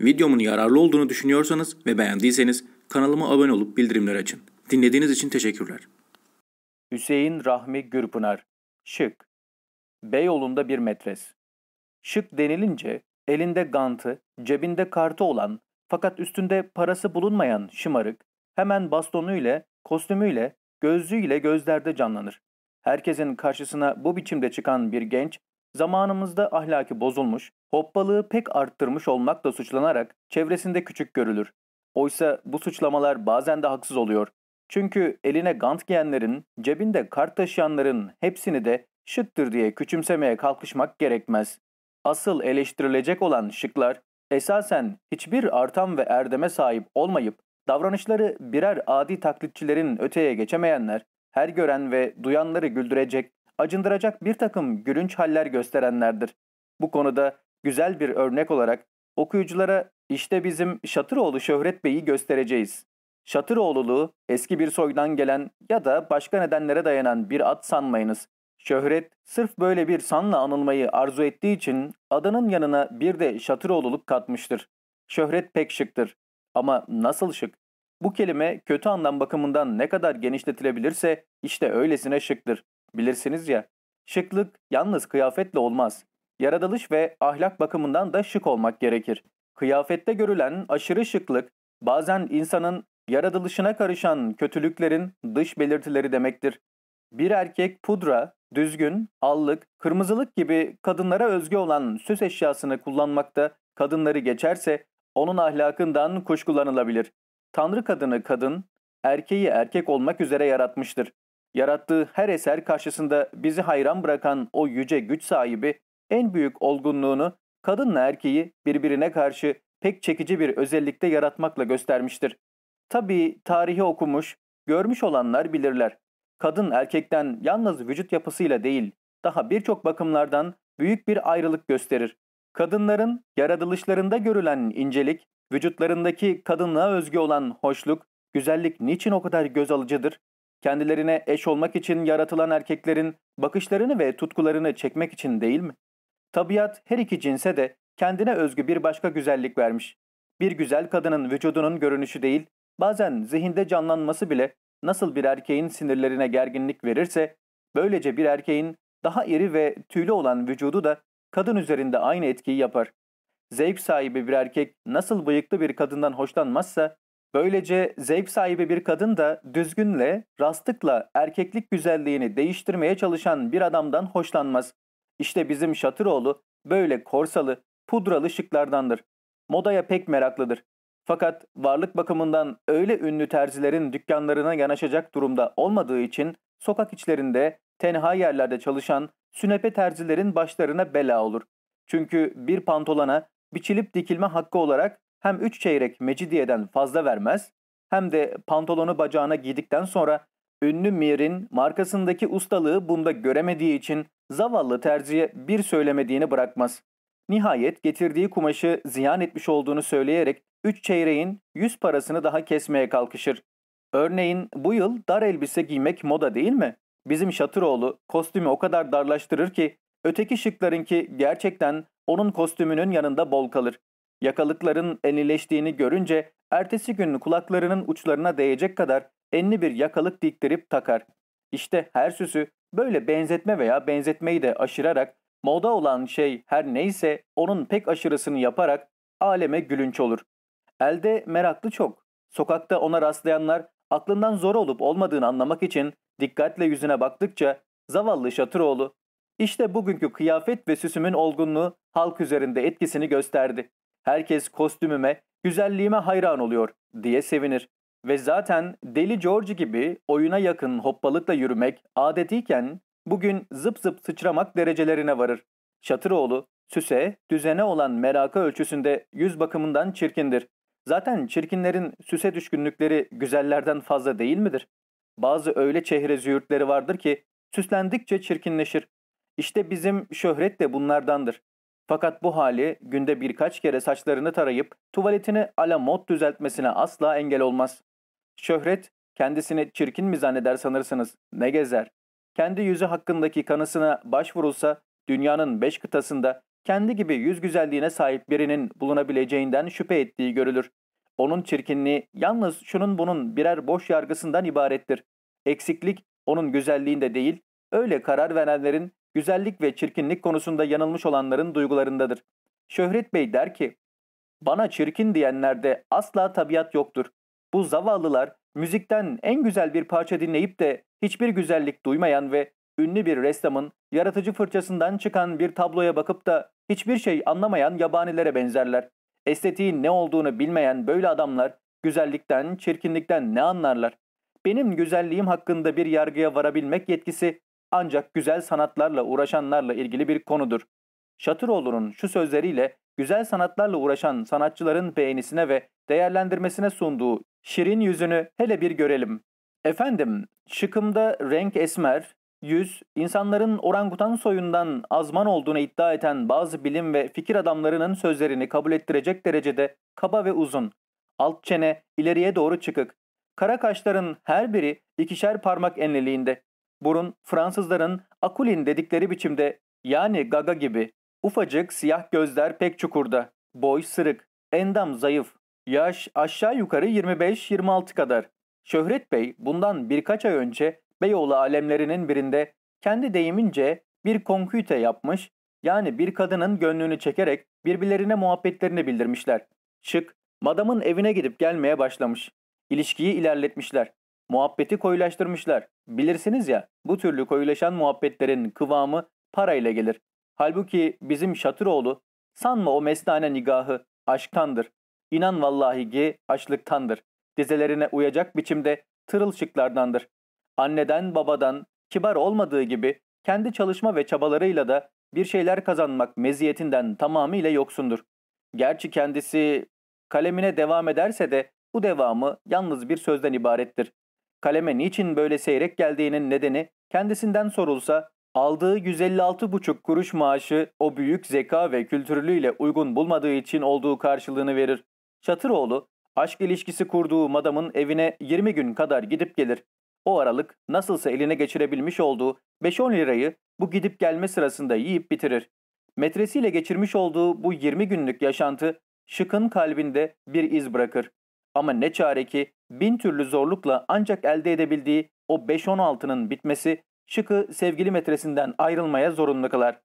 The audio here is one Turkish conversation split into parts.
Videomun yararlı olduğunu düşünüyorsanız ve beğendiyseniz kanalıma abone olup bildirimleri açın. Dinlediğiniz için teşekkürler. Hüseyin Rahmi Gürpınar Şık Beyoğlu'nda bir metres Şık denilince elinde gantı, cebinde kartı olan fakat üstünde parası bulunmayan şımarık hemen bastonuyla, kostümüyle, gözlüğüyle gözlerde canlanır. Herkesin karşısına bu biçimde çıkan bir genç zamanımızda ahlaki bozulmuş, hoppalığı pek arttırmış olmakla suçlanarak çevresinde küçük görülür. Oysa bu suçlamalar bazen de haksız oluyor. Çünkü eline gant giyenlerin, cebinde kart taşıyanların hepsini de şıktır diye küçümsemeye kalkışmak gerekmez. Asıl eleştirilecek olan şıklar, esasen hiçbir artan ve erdeme sahip olmayıp, davranışları birer adi taklitçilerin öteye geçemeyenler, her gören ve duyanları güldürecek acındıracak bir takım gülünç haller gösterenlerdir. Bu konuda güzel bir örnek olarak okuyuculara işte bizim Şatıroğlu Şöhret Bey'i göstereceğiz. Şatıroğluluğu eski bir soydan gelen ya da başka nedenlere dayanan bir at sanmayınız. Şöhret sırf böyle bir sanla anılmayı arzu ettiği için adının yanına bir de Şatıroğluluk katmıştır. Şöhret pek şıktır. Ama nasıl şık? Bu kelime kötü anlam bakımından ne kadar genişletilebilirse işte öylesine şıktır. Bilirsiniz ya, şıklık yalnız kıyafetle olmaz. Yaratılış ve ahlak bakımından da şık olmak gerekir. Kıyafette görülen aşırı şıklık bazen insanın yaratılışına karışan kötülüklerin dış belirtileri demektir. Bir erkek pudra, düzgün, allık, kırmızılık gibi kadınlara özgü olan süs eşyasını kullanmakta kadınları geçerse onun ahlakından kuşkulanılabilir. Tanrı kadını kadın, erkeği erkek olmak üzere yaratmıştır. Yarattığı her eser karşısında bizi hayran bırakan o yüce güç sahibi en büyük olgunluğunu kadınla erkeği birbirine karşı pek çekici bir özellikte yaratmakla göstermiştir. Tabii tarihi okumuş, görmüş olanlar bilirler. Kadın erkekten yalnız vücut yapısıyla değil, daha birçok bakımlardan büyük bir ayrılık gösterir. Kadınların yaratılışlarında görülen incelik, vücutlarındaki kadınlığa özgü olan hoşluk, güzellik niçin o kadar göz alıcıdır? kendilerine eş olmak için yaratılan erkeklerin bakışlarını ve tutkularını çekmek için değil mi? Tabiat her iki cinse de kendine özgü bir başka güzellik vermiş. Bir güzel kadının vücudunun görünüşü değil, bazen zihinde canlanması bile nasıl bir erkeğin sinirlerine gerginlik verirse, böylece bir erkeğin daha iri ve tüylü olan vücudu da kadın üzerinde aynı etkiyi yapar. Zevk sahibi bir erkek nasıl bıyıklı bir kadından hoşlanmazsa, Böylece zevk sahibi bir kadın da düzgünle, rastlıkla erkeklik güzelliğini değiştirmeye çalışan bir adamdan hoşlanmaz. İşte bizim Şatıroğlu böyle korsalı, pudralı şıklardandır. Modaya pek meraklıdır. Fakat varlık bakımından öyle ünlü terzilerin dükkanlarına yanaşacak durumda olmadığı için sokak içlerinde, tenha yerlerde çalışan sünepe terzilerin başlarına bela olur. Çünkü bir pantolona biçilip dikilme hakkı olarak hem üç çeyrek mecidiyeden fazla vermez hem de pantolonu bacağına giydikten sonra ünlü Mir'in markasındaki ustalığı bunda göremediği için zavallı terziye bir söylemediğini bırakmaz. Nihayet getirdiği kumaşı ziyan etmiş olduğunu söyleyerek üç çeyreğin yüz parasını daha kesmeye kalkışır. Örneğin bu yıl dar elbise giymek moda değil mi? Bizim Şatıroğlu kostümü o kadar darlaştırır ki öteki şıklarınki gerçekten onun kostümünün yanında bol kalır. Yakalıkların enileştiğini görünce ertesi gün kulaklarının uçlarına değecek kadar enli bir yakalık diktirip takar. İşte her süsü böyle benzetme veya benzetmeyi de aşırarak moda olan şey her neyse onun pek aşırısını yaparak aleme gülünç olur. Elde meraklı çok. Sokakta ona rastlayanlar aklından zor olup olmadığını anlamak için dikkatle yüzüne baktıkça zavallı Şatıroğlu İşte bugünkü kıyafet ve süsümün olgunluğu halk üzerinde etkisini gösterdi. Herkes kostümüme, güzelliğime hayran oluyor diye sevinir. Ve zaten Deli George gibi oyuna yakın hoppalıkla yürümek adetiyken bugün zıp zıp sıçramak derecelerine varır. Şatıroğlu, süse, düzene olan meraka ölçüsünde yüz bakımından çirkindir. Zaten çirkinlerin süse düşkünlükleri güzellerden fazla değil midir? Bazı öyle çehre züğürtleri vardır ki süslendikçe çirkinleşir. İşte bizim şöhret de bunlardandır. Fakat bu hali günde birkaç kere saçlarını tarayıp tuvaletini ala mod düzeltmesine asla engel olmaz. Şöhret kendisini çirkin mi zanneder sanırsınız ne gezer. Kendi yüzü hakkındaki kanısına başvurulsa dünyanın beş kıtasında kendi gibi yüz güzelliğine sahip birinin bulunabileceğinden şüphe ettiği görülür. Onun çirkinliği yalnız şunun bunun birer boş yargısından ibarettir. Eksiklik onun güzelliğinde değil, öyle karar verenlerin güzellik ve çirkinlik konusunda yanılmış olanların duygularındadır. Şöhret Bey der ki, ''Bana çirkin diyenlerde asla tabiat yoktur. Bu zavallılar müzikten en güzel bir parça dinleyip de hiçbir güzellik duymayan ve ünlü bir ressamın yaratıcı fırçasından çıkan bir tabloya bakıp da hiçbir şey anlamayan yabanilere benzerler. Estetiğin ne olduğunu bilmeyen böyle adamlar güzellikten, çirkinlikten ne anlarlar? Benim güzelliğim hakkında bir yargıya varabilmek yetkisi ancak güzel sanatlarla uğraşanlarla ilgili bir konudur. Şatıroğlu'nun şu sözleriyle güzel sanatlarla uğraşan sanatçıların beğenisine ve değerlendirmesine sunduğu şirin yüzünü hele bir görelim. Efendim, şıkımda renk esmer, yüz, insanların orangutan soyundan azman olduğunu iddia eden bazı bilim ve fikir adamlarının sözlerini kabul ettirecek derecede kaba ve uzun. Alt çene ileriye doğru çıkık. Kara kaşların her biri ikişer parmak enliliğinde burun Fransızların akulin dedikleri biçimde yani gaga gibi. Ufacık siyah gözler pek çukurda. Boy sırık. Endam zayıf. Yaş aşağı yukarı 25-26 kadar. Şöhret Bey bundan birkaç ay önce Beyoğlu alemlerinin birinde kendi deyimince bir konküte yapmış yani bir kadının gönlünü çekerek birbirlerine muhabbetlerini bildirmişler. Şık, madamın evine gidip gelmeye başlamış. İlişkiyi ilerletmişler. Muhabbeti koyulaştırmışlar. Bilirsiniz ya bu türlü koyulaşan muhabbetlerin kıvamı parayla gelir. Halbuki bizim Şatıroğlu sanma o mestane nigahı aşktandır. İnan vallahi ki açlıktandır. Dizelerine uyacak biçimde tırılçıklardandır. Anneden babadan kibar olmadığı gibi kendi çalışma ve çabalarıyla da bir şeyler kazanmak meziyetinden tamamıyla yoksundur. Gerçi kendisi kalemine devam ederse de bu devamı yalnız bir sözden ibarettir kaleme niçin böyle seyrek geldiğinin nedeni kendisinden sorulsa aldığı 156,5 kuruş maaşı o büyük zeka ve kültürlüğüyle uygun bulmadığı için olduğu karşılığını verir. Çatıroğlu aşk ilişkisi kurduğu madamın evine 20 gün kadar gidip gelir. O aralık nasılsa eline geçirebilmiş olduğu 5-10 lirayı bu gidip gelme sırasında yiyip bitirir. Metresiyle geçirmiş olduğu bu 20 günlük yaşantı Şık'ın kalbinde bir iz bırakır. Ama ne çare ki bin türlü zorlukla ancak elde edebildiği o 5-16'nın bitmesi şıkı sevgili metresinden ayrılmaya zorunlu kılar.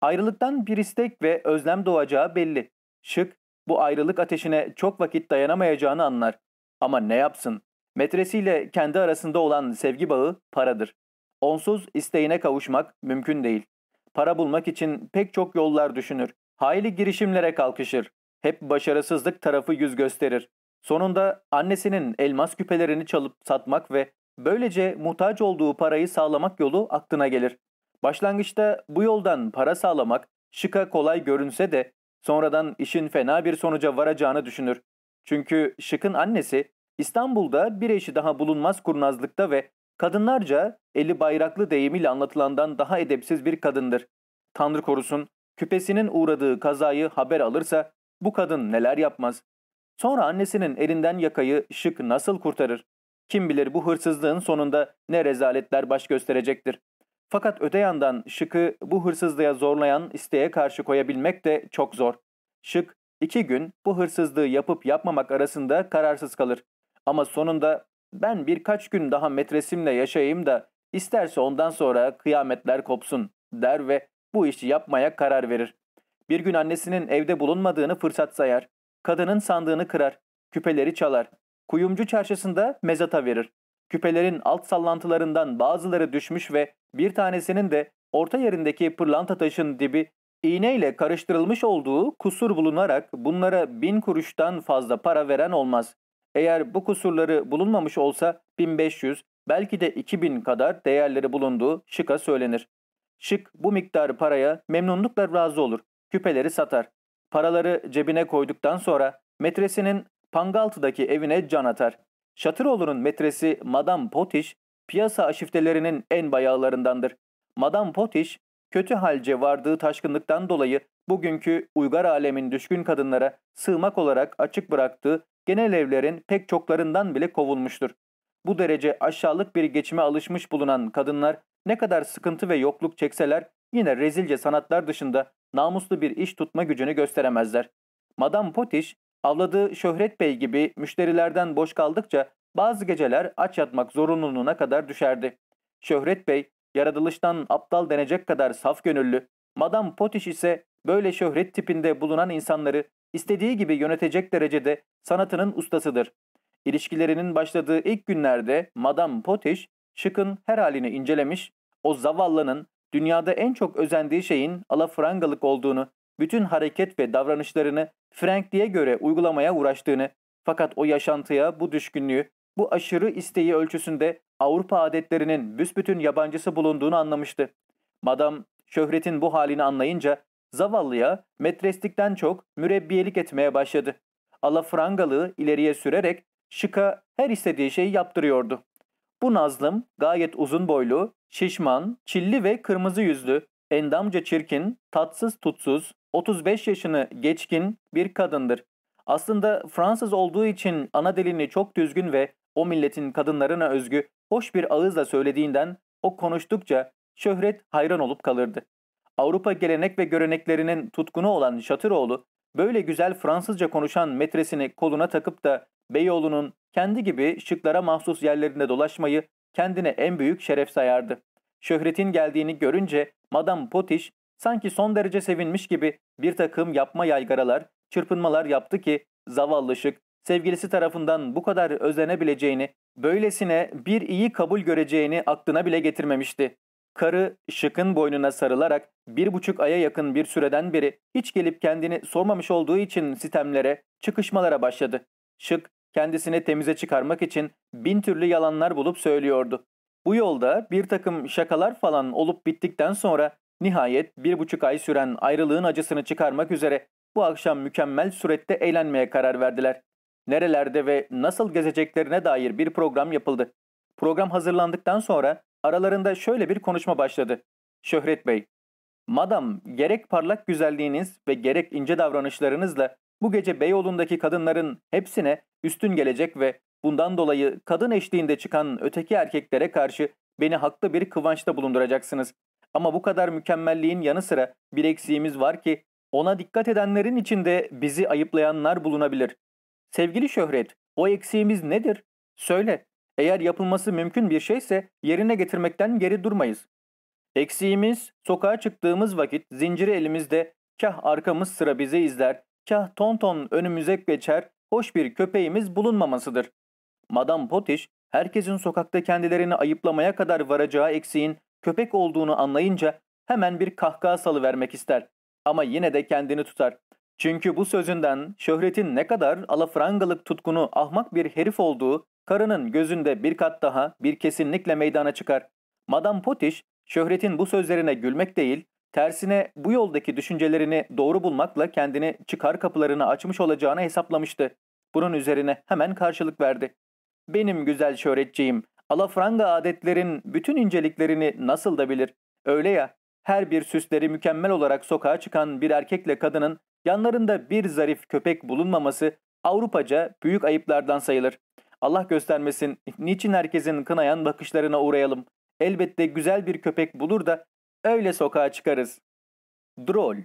Ayrılıktan bir istek ve özlem doğacağı belli. Şık bu ayrılık ateşine çok vakit dayanamayacağını anlar. Ama ne yapsın? Metresiyle kendi arasında olan sevgi bağı paradır. Onsuz isteğine kavuşmak mümkün değil. Para bulmak için pek çok yollar düşünür. Hayli girişimlere kalkışır. Hep başarısızlık tarafı yüz gösterir. Sonunda annesinin elmas küpelerini çalıp satmak ve böylece muhtaç olduğu parayı sağlamak yolu aklına gelir. Başlangıçta bu yoldan para sağlamak şıka kolay görünse de sonradan işin fena bir sonuca varacağını düşünür. Çünkü şıkın annesi İstanbul'da bir eşi daha bulunmaz kurnazlıkta ve kadınlarca eli bayraklı deyimiyle anlatılandan daha edepsiz bir kadındır. Tanrı korusun küpesinin uğradığı kazayı haber alırsa bu kadın neler yapmaz. Sonra annesinin elinden yakayı şık nasıl kurtarır? Kim bilir bu hırsızlığın sonunda ne rezaletler baş gösterecektir. Fakat öte yandan Şık'ı bu hırsızlığa zorlayan isteğe karşı koyabilmek de çok zor. Şık iki gün bu hırsızlığı yapıp yapmamak arasında kararsız kalır. Ama sonunda ben birkaç gün daha metresimle yaşayayım da isterse ondan sonra kıyametler kopsun der ve bu işi yapmaya karar verir. Bir gün annesinin evde bulunmadığını fırsat sayar. Kadının sandığını kırar, küpeleri çalar. Kuyumcu çarşısında mezata verir. Küpelerin alt sallantılarından bazıları düşmüş ve bir tanesinin de orta yerindeki pırlanta taşın dibi iğneyle karıştırılmış olduğu kusur bulunarak bunlara bin kuruştan fazla para veren olmaz. Eğer bu kusurları bulunmamış olsa 1500 belki de 2000 kadar değerleri bulunduğu şıka söylenir. Şık bu miktarı paraya memnunlukla razı olur. Küpeleri satar. Paraları cebine koyduktan sonra metresinin Pangaltı'daki evine can atar. Şatıroğlu'nun metresi Madame Potiş, piyasa aşiftelerinin en bayağılarındandır. Madame Potiş, kötü halce vardığı taşkınlıktan dolayı bugünkü uygar alemin düşkün kadınlara sığmak olarak açık bıraktığı genel evlerin pek çoklarından bile kovulmuştur. Bu derece aşağılık bir geçime alışmış bulunan kadınlar ne kadar sıkıntı ve yokluk çekseler yine rezilce sanatlar dışında namuslu bir iş tutma gücünü gösteremezler. Madame Potiş, avladığı Şöhret Bey gibi müşterilerden boş kaldıkça bazı geceler aç yatmak zorunluluğuna kadar düşerdi. Şöhret Bey, yaratılıştan aptal denecek kadar saf gönüllü. Madame Potiş ise böyle şöhret tipinde bulunan insanları istediği gibi yönetecek derecede sanatının ustasıdır. İlişkilerinin başladığı ilk günlerde Madame Potiş, Şık'ın her halini incelemiş, o zavallının dünyada en çok özendiği şeyin alafrangalık olduğunu, bütün hareket ve davranışlarını Frankli'ye göre uygulamaya uğraştığını, fakat o yaşantıya bu düşkünlüğü, bu aşırı isteği ölçüsünde Avrupa adetlerinin büsbütün yabancısı bulunduğunu anlamıştı. Madam şöhretin bu halini anlayınca zavallıya metreslikten çok mürebbiyelik etmeye başladı. Alafrangalığı ileriye sürerek şıka her istediği şeyi yaptırıyordu. Bu Nazlım gayet uzun boylu, şişman, çilli ve kırmızı yüzlü, endamca çirkin, tatsız tutsuz, 35 yaşını geçkin bir kadındır. Aslında Fransız olduğu için ana dilini çok düzgün ve o milletin kadınlarına özgü hoş bir ağızla söylediğinden o konuştukça şöhret hayran olup kalırdı. Avrupa gelenek ve göreneklerinin tutkunu olan Şatıroğlu böyle güzel Fransızca konuşan metresini koluna takıp da Beyoğlu'nun kendi gibi şıklara mahsus yerlerinde dolaşmayı kendine en büyük şeref sayardı. Şöhretin geldiğini görünce Madame Potiş sanki son derece sevinmiş gibi bir takım yapma yaygaralar, çırpınmalar yaptı ki zavallı şık sevgilisi tarafından bu kadar özenebileceğini, böylesine bir iyi kabul göreceğini aklına bile getirmemişti. Karı Şık'ın boynuna sarılarak bir buçuk aya yakın bir süreden beri hiç gelip kendini sormamış olduğu için sistemlere çıkışmalara başladı. Şık kendisini temize çıkarmak için bin türlü yalanlar bulup söylüyordu. Bu yolda bir takım şakalar falan olup bittikten sonra nihayet bir buçuk ay süren ayrılığın acısını çıkarmak üzere bu akşam mükemmel surette eğlenmeye karar verdiler. Nerelerde ve nasıl gezeceklerine dair bir program yapıldı. Program hazırlandıktan sonra Aralarında şöyle bir konuşma başladı. Şöhret Bey, Madam gerek parlak güzelliğiniz ve gerek ince davranışlarınızla bu gece Beyoğlu'ndaki kadınların hepsine üstün gelecek ve bundan dolayı kadın eşliğinde çıkan öteki erkeklere karşı beni haklı bir kıvançta bulunduracaksınız. Ama bu kadar mükemmelliğin yanı sıra bir eksiğimiz var ki ona dikkat edenlerin içinde bizi ayıplayanlar bulunabilir. Sevgili Şöhret, o eksiğimiz nedir? Söyle, eğer yapılması mümkün bir şeyse yerine getirmekten geri durmayız. Eksiğimiz sokağa çıktığımız vakit zinciri elimizde kah arkamız sıra bizi izler, kah ton ton önümüze geçer, hoş bir köpeğimiz bulunmamasıdır. Madame Potiş herkesin sokakta kendilerini ayıplamaya kadar varacağı eksiğin köpek olduğunu anlayınca hemen bir kahkaha salıvermek ister. Ama yine de kendini tutar. Çünkü bu sözünden şöhretin ne kadar alafrangalık tutkunu ahmak bir herif olduğu Karının gözünde bir kat daha bir kesinlikle meydana çıkar. Madame Potish, şöhretin bu sözlerine gülmek değil, tersine bu yoldaki düşüncelerini doğru bulmakla kendini çıkar kapılarını açmış olacağını hesaplamıştı. Bunun üzerine hemen karşılık verdi. Benim güzel şöhretçiyim, alafranga adetlerin bütün inceliklerini nasıl da bilir. Öyle ya, her bir süsleri mükemmel olarak sokağa çıkan bir erkekle kadının yanlarında bir zarif köpek bulunmaması Avrupaca büyük ayıplardan sayılır. Allah göstermesin niçin herkesin kınayan bakışlarına uğrayalım. Elbette güzel bir köpek bulur da öyle sokağa çıkarız. Drol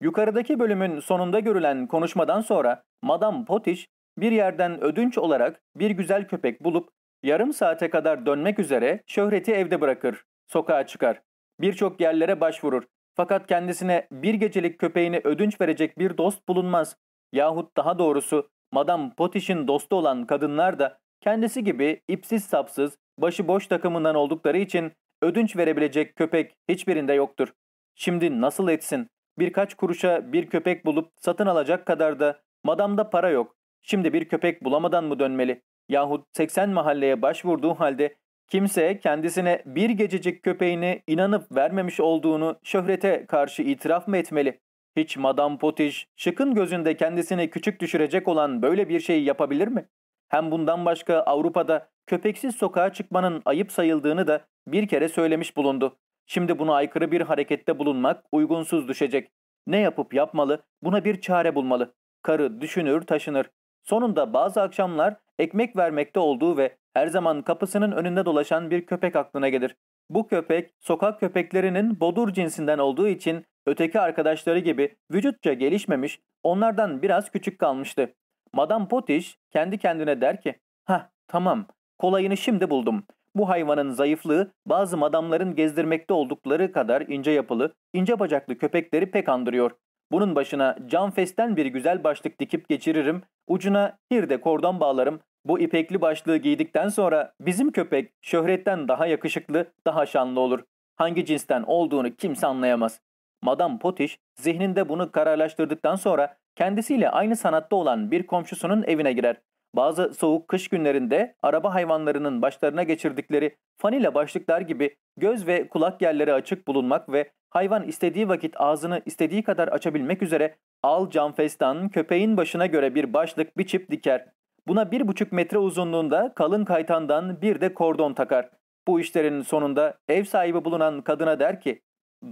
Yukarıdaki bölümün sonunda görülen konuşmadan sonra Madame Potiş bir yerden ödünç olarak bir güzel köpek bulup yarım saate kadar dönmek üzere şöhreti evde bırakır, sokağa çıkar. Birçok yerlere başvurur. Fakat kendisine bir gecelik köpeğini ödünç verecek bir dost bulunmaz. Yahut daha doğrusu Madame Potish'in dostu olan kadınlar da kendisi gibi ipsiz sapsız, başıboş takımından oldukları için ödünç verebilecek köpek hiçbirinde yoktur. Şimdi nasıl etsin? Birkaç kuruşa bir köpek bulup satın alacak kadar da madamda para yok. Şimdi bir köpek bulamadan mı dönmeli? Yahut 80 mahalleye başvurduğu halde kimse kendisine bir gececik köpeğini inanıp vermemiş olduğunu şöhrete karşı itiraf mı etmeli? Hiç Madame Potiş şıkın gözünde kendisini küçük düşürecek olan böyle bir şeyi yapabilir mi? Hem bundan başka Avrupa'da köpeksiz sokağa çıkmanın ayıp sayıldığını da bir kere söylemiş bulundu. Şimdi buna aykırı bir harekette bulunmak uygunsuz düşecek. Ne yapıp yapmalı buna bir çare bulmalı. Karı düşünür taşınır. Sonunda bazı akşamlar ekmek vermekte olduğu ve her zaman kapısının önünde dolaşan bir köpek aklına gelir. Bu köpek sokak köpeklerinin bodur cinsinden olduğu için öteki arkadaşları gibi vücutça gelişmemiş, onlardan biraz küçük kalmıştı. Madame Potiş kendi kendine der ki, ha tamam, kolayını şimdi buldum. Bu hayvanın zayıflığı bazı madamların gezdirmekte oldukları kadar ince yapılı, ince bacaklı köpekleri pek andırıyor. Bunun başına cam festen bir güzel başlık dikip geçiririm, ucuna bir de kordon bağlarım, bu ipekli başlığı giydikten sonra bizim köpek şöhretten daha yakışıklı, daha şanlı olur. Hangi cinsten olduğunu kimse anlayamaz. Madame Potiş zihninde bunu kararlaştırdıktan sonra kendisiyle aynı sanatta olan bir komşusunun evine girer. Bazı soğuk kış günlerinde araba hayvanlarının başlarına geçirdikleri fanila başlıklar gibi göz ve kulak yerleri açık bulunmak ve hayvan istediği vakit ağzını istediği kadar açabilmek üzere al camfestan köpeğin başına göre bir başlık biçip diker. Buna 1,5 metre uzunluğunda kalın kaytandan bir de kordon takar. Bu işlerin sonunda ev sahibi bulunan kadına der ki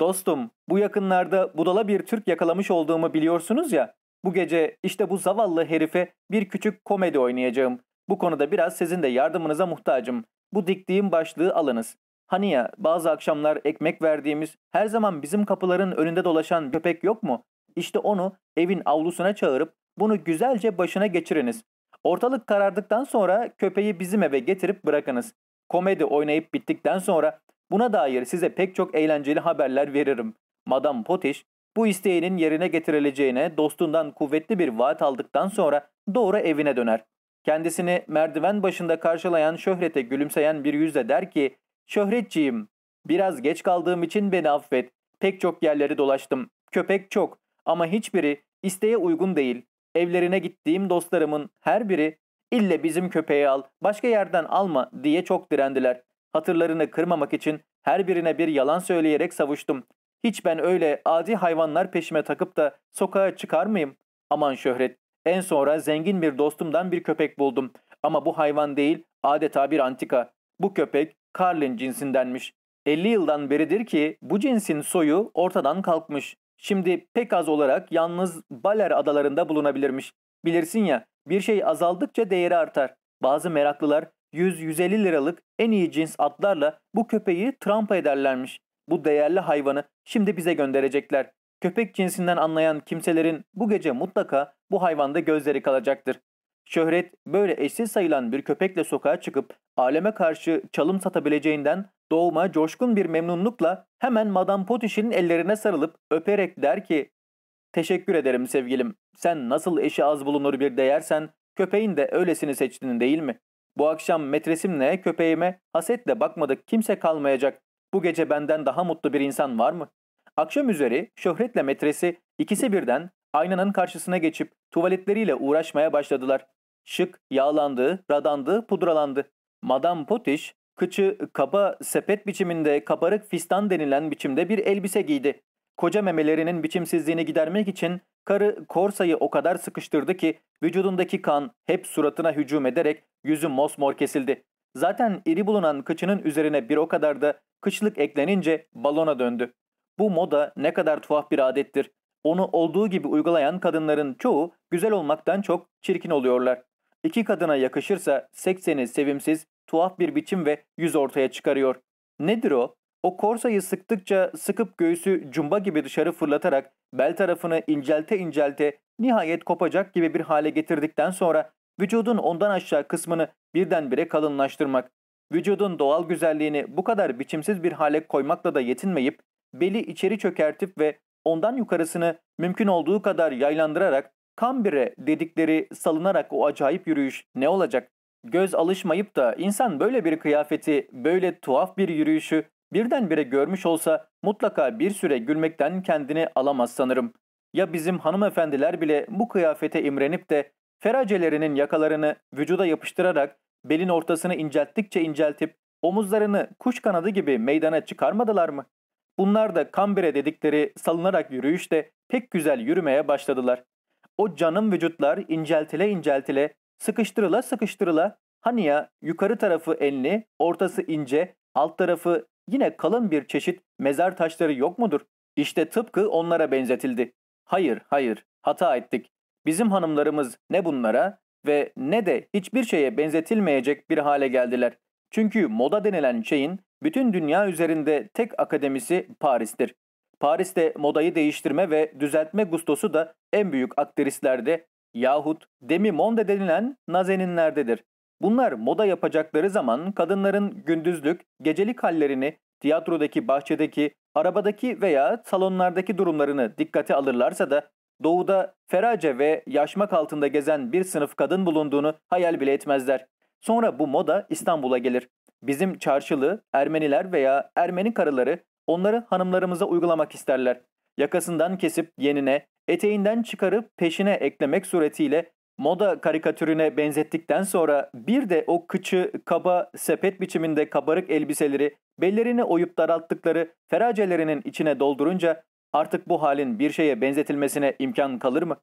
''Dostum bu yakınlarda budala bir Türk yakalamış olduğumu biliyorsunuz ya bu gece işte bu zavallı herife bir küçük komedi oynayacağım. Bu konuda biraz sizin de yardımınıza muhtacım. Bu diktiğim başlığı alınız. Hani ya bazı akşamlar ekmek verdiğimiz her zaman bizim kapıların önünde dolaşan köpek yok mu? İşte onu evin avlusuna çağırıp bunu güzelce başına geçiriniz. Ortalık karardıktan sonra köpeği bizim eve getirip bırakınız. Komedi oynayıp bittikten sonra buna dair size pek çok eğlenceli haberler veririm. Madam Potiş bu isteğinin yerine getirileceğine dostundan kuvvetli bir vaat aldıktan sonra doğru evine döner. Kendisini merdiven başında karşılayan şöhrete gülümseyen bir yüzle der ki ''Şöhretciğim, biraz geç kaldığım için beni affet. Pek çok yerleri dolaştım. Köpek çok ama hiçbiri isteğe uygun değil. Evlerine gittiğim dostlarımın her biri ille bizim köpeği al, başka yerden alma diye çok direndiler. Hatırlarını kırmamak için her birine bir yalan söyleyerek savuştum. Hiç ben öyle adi hayvanlar peşime takıp da sokağa çıkar mıyım? Aman şöhret. En sonra zengin bir dostumdan bir köpek buldum. Ama bu hayvan değil, adeta bir antika. Bu köpek Karlin cinsindenmiş. 50 yıldan beridir ki bu cinsin soyu ortadan kalkmış. Şimdi pek az olarak yalnız Baler adalarında bulunabilirmiş. Bilirsin ya bir şey azaldıkça değeri artar. Bazı meraklılar 100-150 liralık en iyi cins atlarla bu köpeği trampa ederlermiş. Bu değerli hayvanı şimdi bize gönderecekler. Köpek cinsinden anlayan kimselerin bu gece mutlaka bu hayvanda gözleri kalacaktır. Şöhret böyle eşsiz sayılan bir köpekle sokağa çıkıp aleme karşı çalım satabileceğinden doğuma coşkun bir memnunlukla hemen Madame Potiş'in ellerine sarılıp öperek der ki ''Teşekkür ederim sevgilim. Sen nasıl eşi az bulunur bir değersen köpeğin de öylesini seçtin değil mi? Bu akşam metresimle köpeğime hasetle bakmadık kimse kalmayacak. Bu gece benden daha mutlu bir insan var mı?'' Akşam üzeri şöhretle metresi ikisi birden aynanın karşısına geçip tuvaletleriyle uğraşmaya başladılar. Şık yağlandı, radandı, pudralandı. Madame Potiş, kıçı kaba sepet biçiminde kabarık fistan denilen biçimde bir elbise giydi. Koca memelerinin biçimsizliğini gidermek için karı korsayı o kadar sıkıştırdı ki vücudundaki kan hep suratına hücum ederek yüzü mosmor kesildi. Zaten iri bulunan kıçının üzerine bir o kadar da kışlık eklenince balona döndü. Bu moda ne kadar tuhaf bir adettir. Onu olduğu gibi uygulayan kadınların çoğu güzel olmaktan çok çirkin oluyorlar. İki kadına yakışırsa sekseni sevimsiz, tuhaf bir biçim ve yüz ortaya çıkarıyor. Nedir o? O korsayı sıktıkça sıkıp göğsü cumba gibi dışarı fırlatarak bel tarafını incelte incelte nihayet kopacak gibi bir hale getirdikten sonra vücudun ondan aşağı kısmını birdenbire kalınlaştırmak. Vücudun doğal güzelliğini bu kadar biçimsiz bir hale koymakla da yetinmeyip beli içeri çökertip ve ondan yukarısını mümkün olduğu kadar yaylandırarak Kambire dedikleri salınarak o acayip yürüyüş ne olacak? Göz alışmayıp da insan böyle bir kıyafeti, böyle tuhaf bir yürüyüşü birdenbire görmüş olsa mutlaka bir süre gülmekten kendini alamaz sanırım. Ya bizim hanımefendiler bile bu kıyafete imrenip de feracelerinin yakalarını vücuda yapıştırarak belin ortasını incelttikçe inceltip omuzlarını kuş kanadı gibi meydana çıkarmadılar mı? Bunlar da kambire dedikleri salınarak yürüyüşte pek güzel yürümeye başladılar. O canım vücutlar inceltile inceltile, sıkıştırıla sıkıştırıla, hani ya yukarı tarafı enli, ortası ince, alt tarafı yine kalın bir çeşit mezar taşları yok mudur? İşte tıpkı onlara benzetildi. Hayır, hayır, hata ettik. Bizim hanımlarımız ne bunlara ve ne de hiçbir şeye benzetilmeyecek bir hale geldiler. Çünkü moda denilen şeyin bütün dünya üzerinde tek akademisi Paris'tir. Paris'te modayı değiştirme ve düzeltme gustosu da en büyük aktristlerde yahut demi monde denilen nazeninlerdedir. Bunlar moda yapacakları zaman kadınların gündüzlük, gecelik hallerini, tiyatrodaki, bahçedeki, arabadaki veya salonlardaki durumlarını dikkate alırlarsa da doğuda ferace ve yaşmak altında gezen bir sınıf kadın bulunduğunu hayal bile etmezler. Sonra bu moda İstanbul'a gelir. Bizim çarşılı, Ermeniler veya Ermeni karıları Onları hanımlarımıza uygulamak isterler. Yakasından kesip yenine, eteğinden çıkarıp peşine eklemek suretiyle moda karikatürüne benzettikten sonra bir de o kıçı, kaba, sepet biçiminde kabarık elbiseleri bellerini oyup daralttıkları feracelerinin içine doldurunca artık bu halin bir şeye benzetilmesine imkan kalır mı?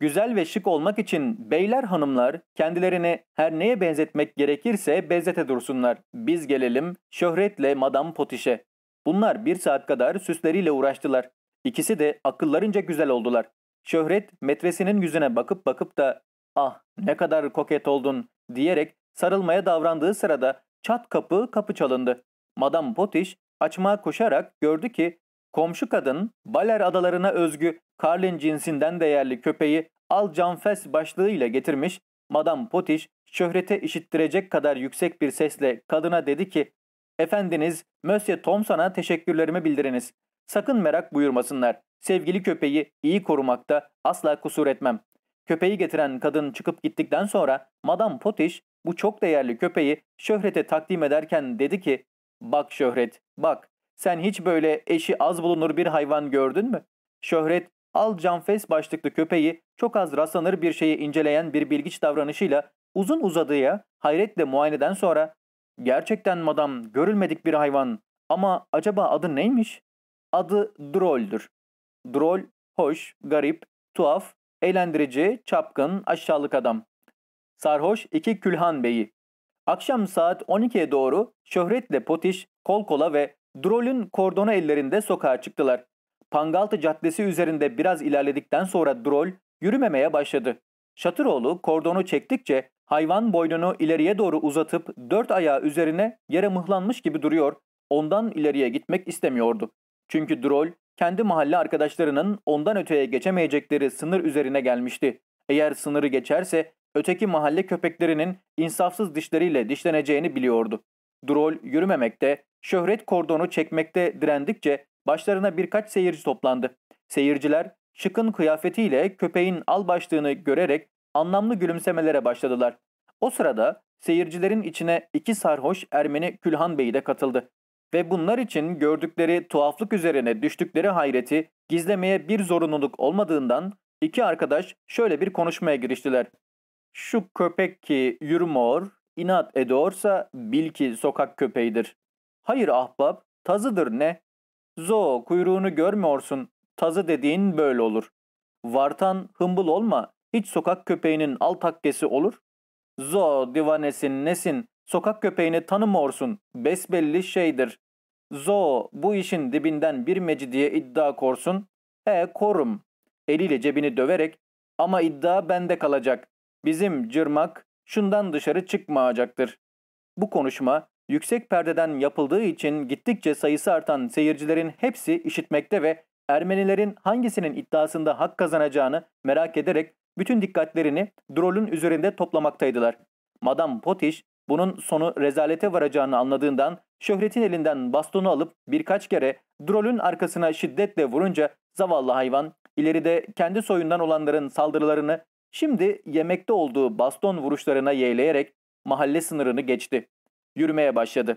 Güzel ve şık olmak için beyler hanımlar kendilerini her neye benzetmek gerekirse benzete dursunlar. Biz gelelim şöhretle Madame Potiche. Bunlar bir saat kadar süsleriyle uğraştılar. İkisi de akıllarınca güzel oldular. Şöhret metresinin yüzüne bakıp bakıp da ah ne kadar koket oldun diyerek sarılmaya davrandığı sırada çat kapı kapı çalındı. Madame Potiş açmaya koşarak gördü ki komşu kadın Baler adalarına özgü Karlin cinsinden değerli köpeği Al Canfes başlığıyla getirmiş. Madame Potiş şöhrete işittirecek kadar yüksek bir sesle kadına dedi ki Efendiniz Mösyö Thompson'a teşekkürlerimi bildiriniz. Sakın merak buyurmasınlar. Sevgili köpeği iyi korumakta asla kusur etmem. Köpeği getiren kadın çıkıp gittikten sonra Madam Potish bu çok değerli köpeği şöhrete takdim ederken dedi ki ''Bak şöhret, bak sen hiç böyle eşi az bulunur bir hayvan gördün mü? Şöhret, al canfes başlıklı köpeği çok az rastlanır bir şeyi inceleyen bir bilgiç davranışıyla uzun uzadıya hayretle muayeneden sonra Gerçekten madam görülmedik bir hayvan ama acaba adı neymiş? Adı Droll'dür. Droll hoş, garip, tuhaf, eğlendirici, çapkın, aşağılık adam. Sarhoş iki külhan beyi. Akşam saat 12'ye doğru şöhretle potiş, kol kola ve Droll'ün kordonu ellerinde sokağa çıktılar. Pangaltı Caddesi üzerinde biraz ilerledikten sonra Droll yürümemeye başladı. Şatıroğlu kordonu çektikçe Hayvan boynunu ileriye doğru uzatıp dört ayağı üzerine yere mıhlanmış gibi duruyor. Ondan ileriye gitmek istemiyordu. Çünkü Drol kendi mahalle arkadaşlarının ondan öteye geçemeyecekleri sınır üzerine gelmişti. Eğer sınırı geçerse öteki mahalle köpeklerinin insafsız dişleriyle dişleneceğini biliyordu. Drol yürümemekte, şöhret kordonu çekmekte direndikçe başlarına birkaç seyirci toplandı. Seyirciler şıkın kıyafetiyle köpeğin al başlığını görerek anlamlı gülümsemelere başladılar. O sırada seyircilerin içine iki sarhoş Ermeni Külhan Bey de katıldı. Ve bunlar için gördükleri tuhaflık üzerine düştükleri hayreti gizlemeye bir zorunluluk olmadığından iki arkadaş şöyle bir konuşmaya giriştiler. Şu köpek ki yürümor, inat ediyorsa bil ki sokak köpeğidir. Hayır ahbap, tazıdır ne? Zo, kuyruğunu görmüyorsun, tazı dediğin böyle olur. Vartan hımbıl olma, hiç sokak köpeğinin al takkesi olur. Zo divanesin nesin, sokak köpeğini tanımorsun, besbelli şeydir. Zo bu işin dibinden bir mecidiye iddia korsun. E korum. Eliyle cebini döverek ama iddia bende kalacak. Bizim cırmak şundan dışarı çıkmayacaktır. Bu konuşma yüksek perdeden yapıldığı için gittikçe sayısı artan seyircilerin hepsi işitmekte ve Ermenilerin hangisinin iddiasında hak kazanacağını merak ederek bütün dikkatlerini drolün üzerinde toplamaktaydılar. Madame Potiş bunun sonu rezalete varacağını anladığından şöhretin elinden bastonu alıp birkaç kere drolün arkasına şiddetle vurunca zavallı hayvan ileride kendi soyundan olanların saldırılarını şimdi yemekte olduğu baston vuruşlarına yeğleyerek mahalle sınırını geçti. Yürümeye başladı.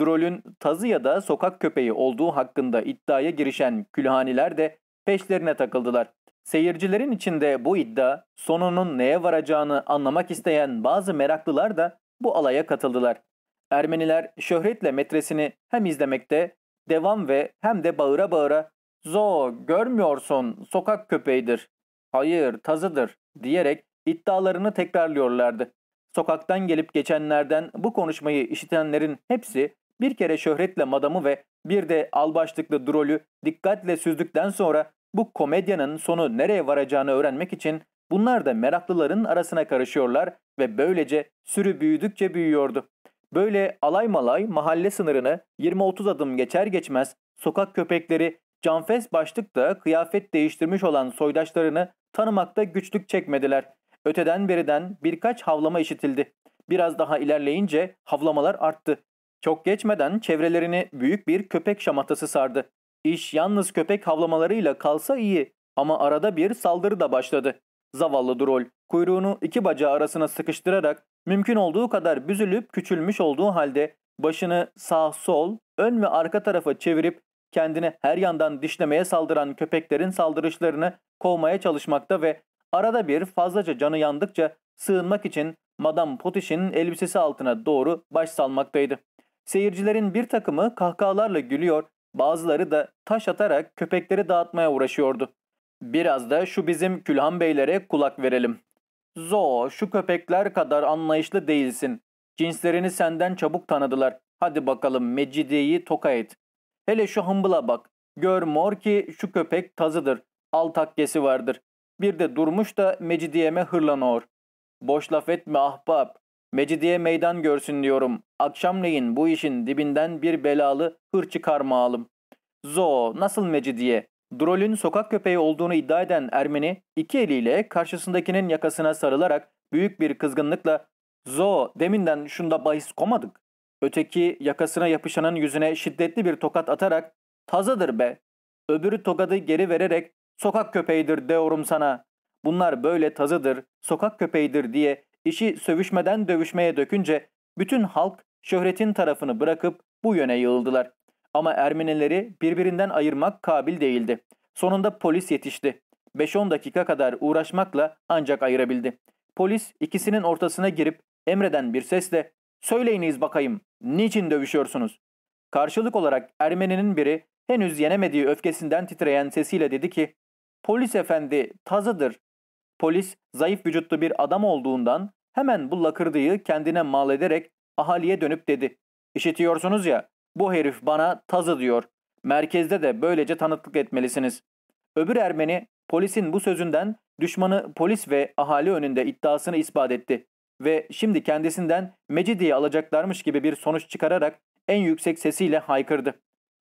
Drolün tazı ya da sokak köpeği olduğu hakkında iddiaya girişen külhaniler de peşlerine takıldılar. Seyircilerin içinde bu iddia sonunun neye varacağını anlamak isteyen bazı meraklılar da bu alaya katıldılar. Ermeniler şöhretle metresini hem izlemekte devam ve hem de bağıra bağıra ''Zo görmüyorsun sokak köpeğidir, hayır tazıdır'' diyerek iddialarını tekrarlıyorlardı. Sokaktan gelip geçenlerden bu konuşmayı işitenlerin hepsi bir kere şöhretle madamı ve bir de albaşlıklı drolü dikkatle süzdükten sonra bu komedyanın sonu nereye varacağını öğrenmek için bunlar da meraklıların arasına karışıyorlar ve böylece sürü büyüdükçe büyüyordu. Böyle alay malay mahalle sınırını 20-30 adım geçer geçmez sokak köpekleri canfes başlıkta kıyafet değiştirmiş olan soydaşlarını tanımakta güçlük çekmediler. Öteden beriden birkaç havlama işitildi. Biraz daha ilerleyince havlamalar arttı. Çok geçmeden çevrelerini büyük bir köpek şamatası sardı. İş yalnız köpek havlamalarıyla kalsa iyi ama arada bir saldırı da başladı. Zavallı drol kuyruğunu iki bacağı arasına sıkıştırarak mümkün olduğu kadar büzülüp küçülmüş olduğu halde başını sağ sol ön ve arka tarafa çevirip kendini her yandan dişlemeye saldıran köpeklerin saldırışlarını kovmaya çalışmakta ve arada bir fazlaca canı yandıkça sığınmak için Madame Potiş'in elbisesi altına doğru baş salmaktaydı. Seyircilerin bir takımı kahkahalarla gülüyor Bazıları da taş atarak köpekleri dağıtmaya uğraşıyordu. Biraz da şu bizim Külhan Beylere kulak verelim. Zo, şu köpekler kadar anlayışlı değilsin. Cinslerini senden çabuk tanıdılar. Hadi bakalım Mecidiye'yi toka et. Hele şu hımbıla bak. Gör mor ki şu köpek tazıdır. Al takkesi vardır. Bir de durmuş da Mecidiyeme hırlanıyor. Boş laf etme ahbap. Mecidiye meydan görsün diyorum. Akşamleyin bu işin dibinden bir belalı hır çıkarmalım. Zo nasıl Mecidiye? Drol'ün sokak köpeği olduğunu iddia eden Ermeni iki eliyle karşısındakinin yakasına sarılarak büyük bir kızgınlıkla ''Zo deminden şunda bahis komadık.'' Öteki yakasına yapışanın yüzüne şiddetli bir tokat atarak ''Tazadır be.'' Öbürü tokadı geri vererek ''Sokak köpeğidir diyorum sana.'' Bunlar böyle tazıdır, sokak köpeğidir diye İşi sövüşmeden dövüşmeye dökünce bütün halk şöhretin tarafını bırakıp bu yöne yığıldılar. Ama Ermenileri birbirinden ayırmak kabil değildi. Sonunda polis yetişti. 5-10 dakika kadar uğraşmakla ancak ayırabildi. Polis ikisinin ortasına girip emreden bir sesle ''Söyleyiniz bakayım, niçin dövüşüyorsunuz?'' Karşılık olarak Ermeninin biri henüz yenemediği öfkesinden titreyen sesiyle dedi ki ''Polis efendi tazıdır, Polis zayıf vücutlu bir adam olduğundan hemen bu lakırdığı kendine mal ederek ahaliye dönüp dedi. İşitiyorsunuz ya bu herif bana tazı diyor. Merkezde de böylece tanıtlık etmelisiniz. Öbür Ermeni polisin bu sözünden düşmanı polis ve ahali önünde iddiasını ispat etti. Ve şimdi kendisinden Mecidi'yi alacaklarmış gibi bir sonuç çıkararak en yüksek sesiyle haykırdı.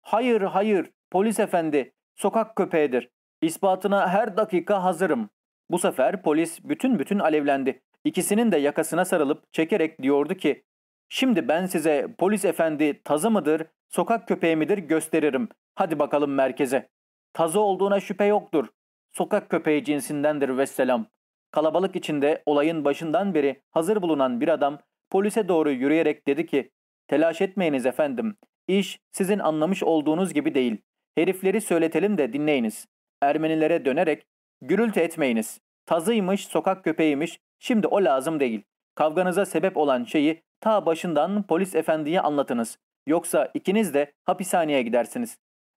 Hayır hayır polis efendi sokak köpeğidir. İspatına her dakika hazırım. Bu sefer polis bütün bütün alevlendi. İkisinin de yakasına sarılıp çekerek diyordu ki ''Şimdi ben size polis efendi tazı mıdır, sokak köpeği midir gösteririm. Hadi bakalım merkeze. Tazı olduğuna şüphe yoktur. Sokak köpeği cinsindendir vesselam.'' Kalabalık içinde olayın başından beri hazır bulunan bir adam polise doğru yürüyerek dedi ki ''Telaş etmeyiniz efendim. İş sizin anlamış olduğunuz gibi değil. Herifleri söyletelim de dinleyiniz.'' Ermenilere dönerek Gürültü etmeyiniz. Tazıymış, sokak köpeğiymiş, şimdi o lazım değil. Kavganıza sebep olan şeyi ta başından polis efendiye anlatınız. Yoksa ikiniz de hapishaneye gidersiniz.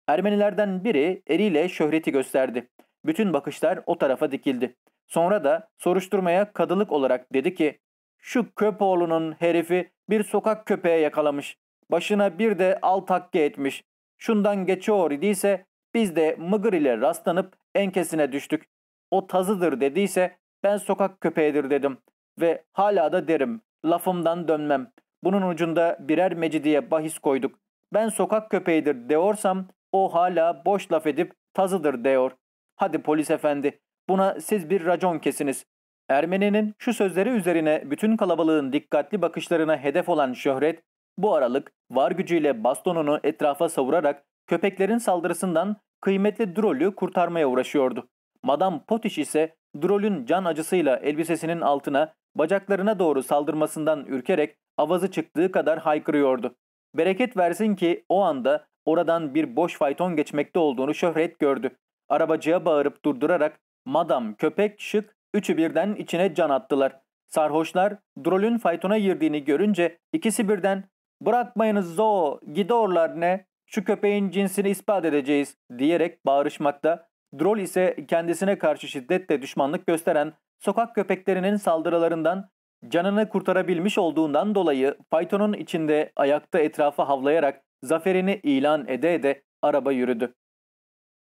Ermenilerden biri eriyle şöhreti gösterdi. Bütün bakışlar o tarafa dikildi. Sonra da soruşturmaya kadılık olarak dedi ki ''Şu köpoğlunun herifi bir sokak köpeğe yakalamış. Başına bir de al takke etmiş. Şundan geçiyor idiyse biz de mıgır ile rastlanıp enkesine düştük o tazıdır dediyse ben sokak köpeğidir dedim ve hala da derim. Lafımdan dönmem. Bunun ucunda birer mecidiye bahis koyduk. Ben sokak köpeğidir diyorsam o hala boş laf edip tazıdır diyor. Hadi polis efendi buna siz bir racon kesiniz. Ermeni'nin şu sözleri üzerine bütün kalabalığın dikkatli bakışlarına hedef olan şöhret bu aralık var gücüyle bastonunu etrafa savurarak köpeklerin saldırısından kıymetli Drol'ü kurtarmaya uğraşıyordu. Madame Potiş ise Drol'ün can acısıyla elbisesinin altına, bacaklarına doğru saldırmasından ürkerek avazı çıktığı kadar haykırıyordu. Bereket versin ki o anda oradan bir boş fayton geçmekte olduğunu şöhret gördü. Arabacıya bağırıp durdurarak madam, köpek, şık üçü birden içine can attılar. Sarhoşlar Drol'ün faytona girdiğini görünce ikisi birden ''Bırakmayınız zoo, gidiyorlar ne? Şu köpeğin cinsini ispat edeceğiz.'' diyerek bağırışmakta Drol ise kendisine karşı şiddetle düşmanlık gösteren sokak köpeklerinin saldırılarından canını kurtarabilmiş olduğundan dolayı faytonun içinde ayakta etrafa havlayarak zaferini ilan ede ede araba yürüdü.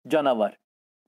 Canavar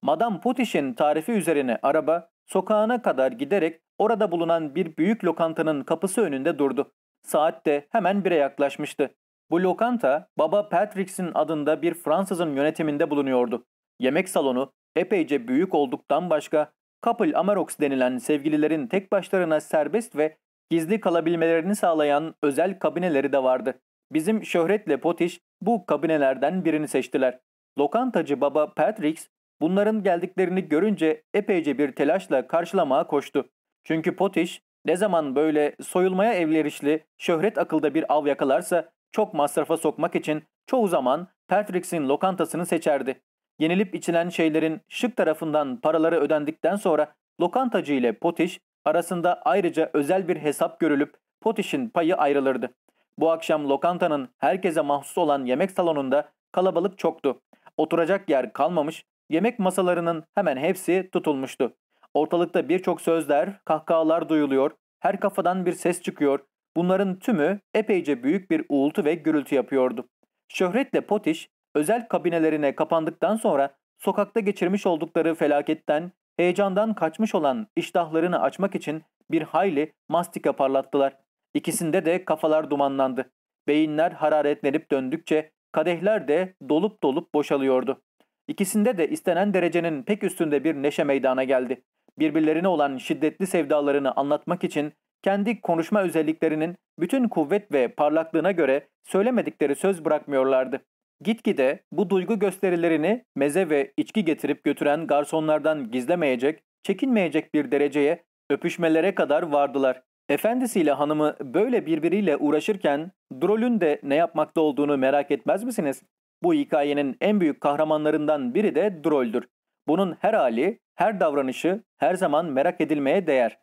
Madame Potiş'in tarifi üzerine araba sokağına kadar giderek orada bulunan bir büyük lokantanın kapısı önünde durdu. Saat de hemen bire yaklaşmıştı. Bu lokanta Baba Patrick'sin adında bir Fransızın yönetiminde bulunuyordu. Yemek salonu epeyce büyük olduktan başka couple amarox denilen sevgililerin tek başlarına serbest ve gizli kalabilmelerini sağlayan özel kabineleri de vardı. Bizim şöhretle Potiş bu kabinelerden birini seçtiler. Lokantacı baba Patricks bunların geldiklerini görünce epeyce bir telaşla karşılamaya koştu. Çünkü Potiş ne zaman böyle soyulmaya evlerişli şöhret akılda bir av yakalarsa çok masrafa sokmak için çoğu zaman Patricks'in lokantasını seçerdi. Yenilip içilen şeylerin şık tarafından paraları ödendikten sonra lokantacı ile Potiş arasında ayrıca özel bir hesap görülüp Potiş'in payı ayrılırdı. Bu akşam lokantanın herkese mahsus olan yemek salonunda kalabalık çoktu. Oturacak yer kalmamış, yemek masalarının hemen hepsi tutulmuştu. Ortalıkta birçok sözler, kahkahalar duyuluyor, her kafadan bir ses çıkıyor. Bunların tümü epeyce büyük bir uğultu ve gürültü yapıyordu. Şöhretle Potiş özel kabinelerine kapandıktan sonra sokakta geçirmiş oldukları felaketten, heyecandan kaçmış olan iştahlarını açmak için bir hayli mastika parlattılar. İkisinde de kafalar dumanlandı. Beyinler hararetlenip döndükçe kadehler de dolup dolup boşalıyordu. İkisinde de istenen derecenin pek üstünde bir neşe meydana geldi. Birbirlerine olan şiddetli sevdalarını anlatmak için kendi konuşma özelliklerinin bütün kuvvet ve parlaklığına göre söylemedikleri söz bırakmıyorlardı. Gitgide bu duygu gösterilerini meze ve içki getirip götüren garsonlardan gizlemeyecek, çekinmeyecek bir dereceye öpüşmelere kadar vardılar. Efendisiyle hanımı böyle birbiriyle uğraşırken Drol'ün de ne yapmakta olduğunu merak etmez misiniz? Bu hikayenin en büyük kahramanlarından biri de Drol'dür. Bunun her hali, her davranışı her zaman merak edilmeye değer.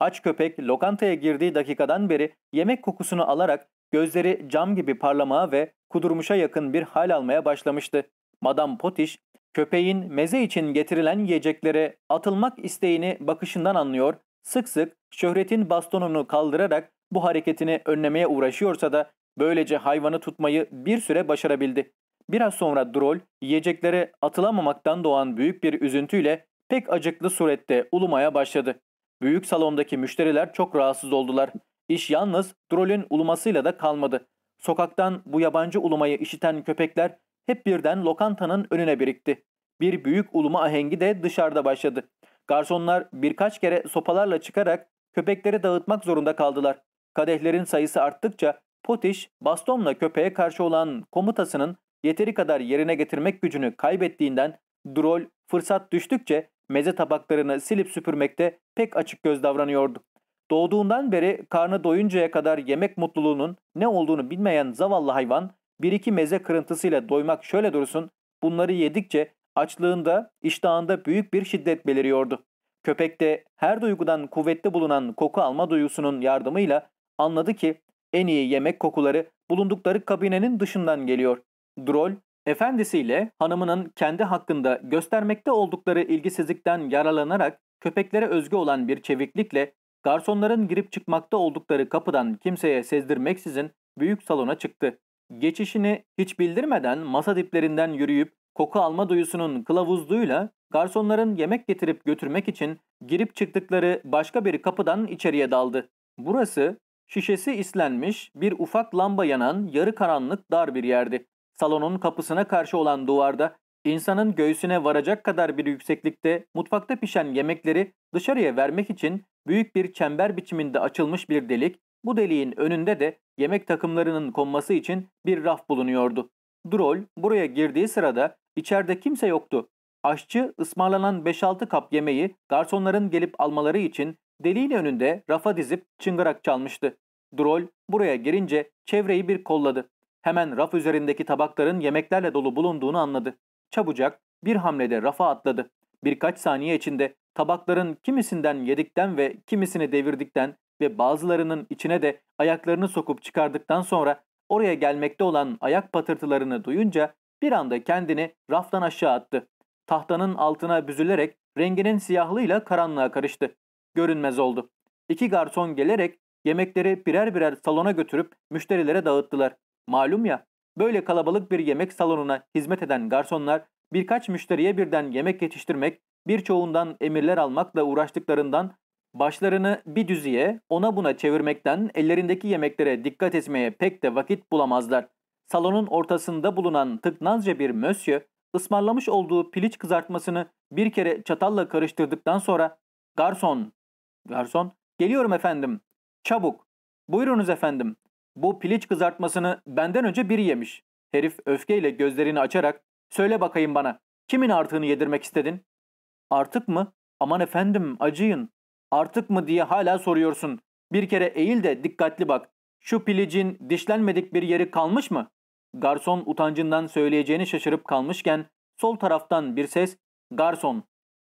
Aç köpek lokantaya girdiği dakikadan beri yemek kokusunu alarak Gözleri cam gibi parlamaya ve kudurmuşa yakın bir hal almaya başlamıştı. Madame Potiş, köpeğin meze için getirilen yiyeceklere atılmak isteğini bakışından anlıyor, sık sık şöhretin bastonunu kaldırarak bu hareketini önlemeye uğraşıyorsa da böylece hayvanı tutmayı bir süre başarabildi. Biraz sonra Drol, yiyeceklere atılamamaktan doğan büyük bir üzüntüyle pek acıklı surette ulumaya başladı. Büyük salondaki müşteriler çok rahatsız oldular. İş yalnız drolün ulumasıyla da kalmadı. Sokaktan bu yabancı ulumayı işiten köpekler hep birden lokantanın önüne birikti. Bir büyük uluma ahengi de dışarıda başladı. Garsonlar birkaç kere sopalarla çıkarak köpekleri dağıtmak zorunda kaldılar. Kadehlerin sayısı arttıkça Potiş bastonla köpeğe karşı olan komutasının yeteri kadar yerine getirmek gücünü kaybettiğinden Drol fırsat düştükçe meze tabaklarını silip süpürmekte pek açık göz davranıyordu. Doğduğundan beri karnı doyuncaya kadar yemek mutluluğunun ne olduğunu bilmeyen zavallı hayvan bir iki meze kırıntısıyla doymak şöyle dursun bunları yedikçe açlığında iştahında büyük bir şiddet beliriyordu. Köpekte her duygudan kuvvetli bulunan koku alma duygusunun yardımıyla anladı ki en iyi yemek kokuları bulundukları kabinenin dışından geliyor. Drol, efendisiyle hanımının kendi hakkında göstermekte oldukları ilgisizlikten yaralanarak köpeklere özgü olan bir çeviklikle Garsonların girip çıkmakta oldukları kapıdan kimseye sezdirmeksizin büyük salona çıktı. Geçişini hiç bildirmeden masa diplerinden yürüyüp koku alma duyusunun kılavuzluğuyla garsonların yemek getirip götürmek için girip çıktıkları başka bir kapıdan içeriye daldı. Burası şişesi islenmiş bir ufak lamba yanan yarı karanlık dar bir yerdi. Salonun kapısına karşı olan duvarda İnsanın göğsüne varacak kadar bir yükseklikte mutfakta pişen yemekleri dışarıya vermek için büyük bir çember biçiminde açılmış bir delik, bu deliğin önünde de yemek takımlarının konması için bir raf bulunuyordu. Drol buraya girdiği sırada içeride kimse yoktu. Aşçı ısmarlanan 5-6 kap yemeği garsonların gelip almaları için deliğin önünde rafa dizip çıngırak çalmıştı. Drol buraya girince çevreyi bir kolladı. Hemen raf üzerindeki tabakların yemeklerle dolu bulunduğunu anladı çabucak bir hamlede rafa atladı. Birkaç saniye içinde tabakların kimisinden yedikten ve kimisini devirdikten ve bazılarının içine de ayaklarını sokup çıkardıktan sonra oraya gelmekte olan ayak patırtılarını duyunca bir anda kendini raftan aşağı attı. Tahtanın altına büzülerek renginin siyahlığıyla karanlığa karıştı. Görünmez oldu. İki garson gelerek yemekleri birer birer salona götürüp müşterilere dağıttılar. Malum ya Böyle kalabalık bir yemek salonuna hizmet eden garsonlar birkaç müşteriye birden yemek yetiştirmek, birçoğundan emirler almakla uğraştıklarından başlarını bir düzeye ona buna çevirmekten ellerindeki yemeklere dikkat etmeye pek de vakit bulamazlar. Salonun ortasında bulunan tıknazca bir mösyö ısmarlamış olduğu piliç kızartmasını bir kere çatalla karıştırdıktan sonra ''Garson, garson, geliyorum efendim, çabuk, buyurunuz efendim, bu piliç kızartmasını benden önce biri yemiş. Herif öfkeyle gözlerini açarak söyle bakayım bana kimin artığını yedirmek istedin? Artık mı? Aman efendim acıyın. Artık mı diye hala soruyorsun. Bir kere eğil de dikkatli bak. Şu pilicin dişlenmedik bir yeri kalmış mı? Garson utancından söyleyeceğini şaşırıp kalmışken sol taraftan bir ses garson.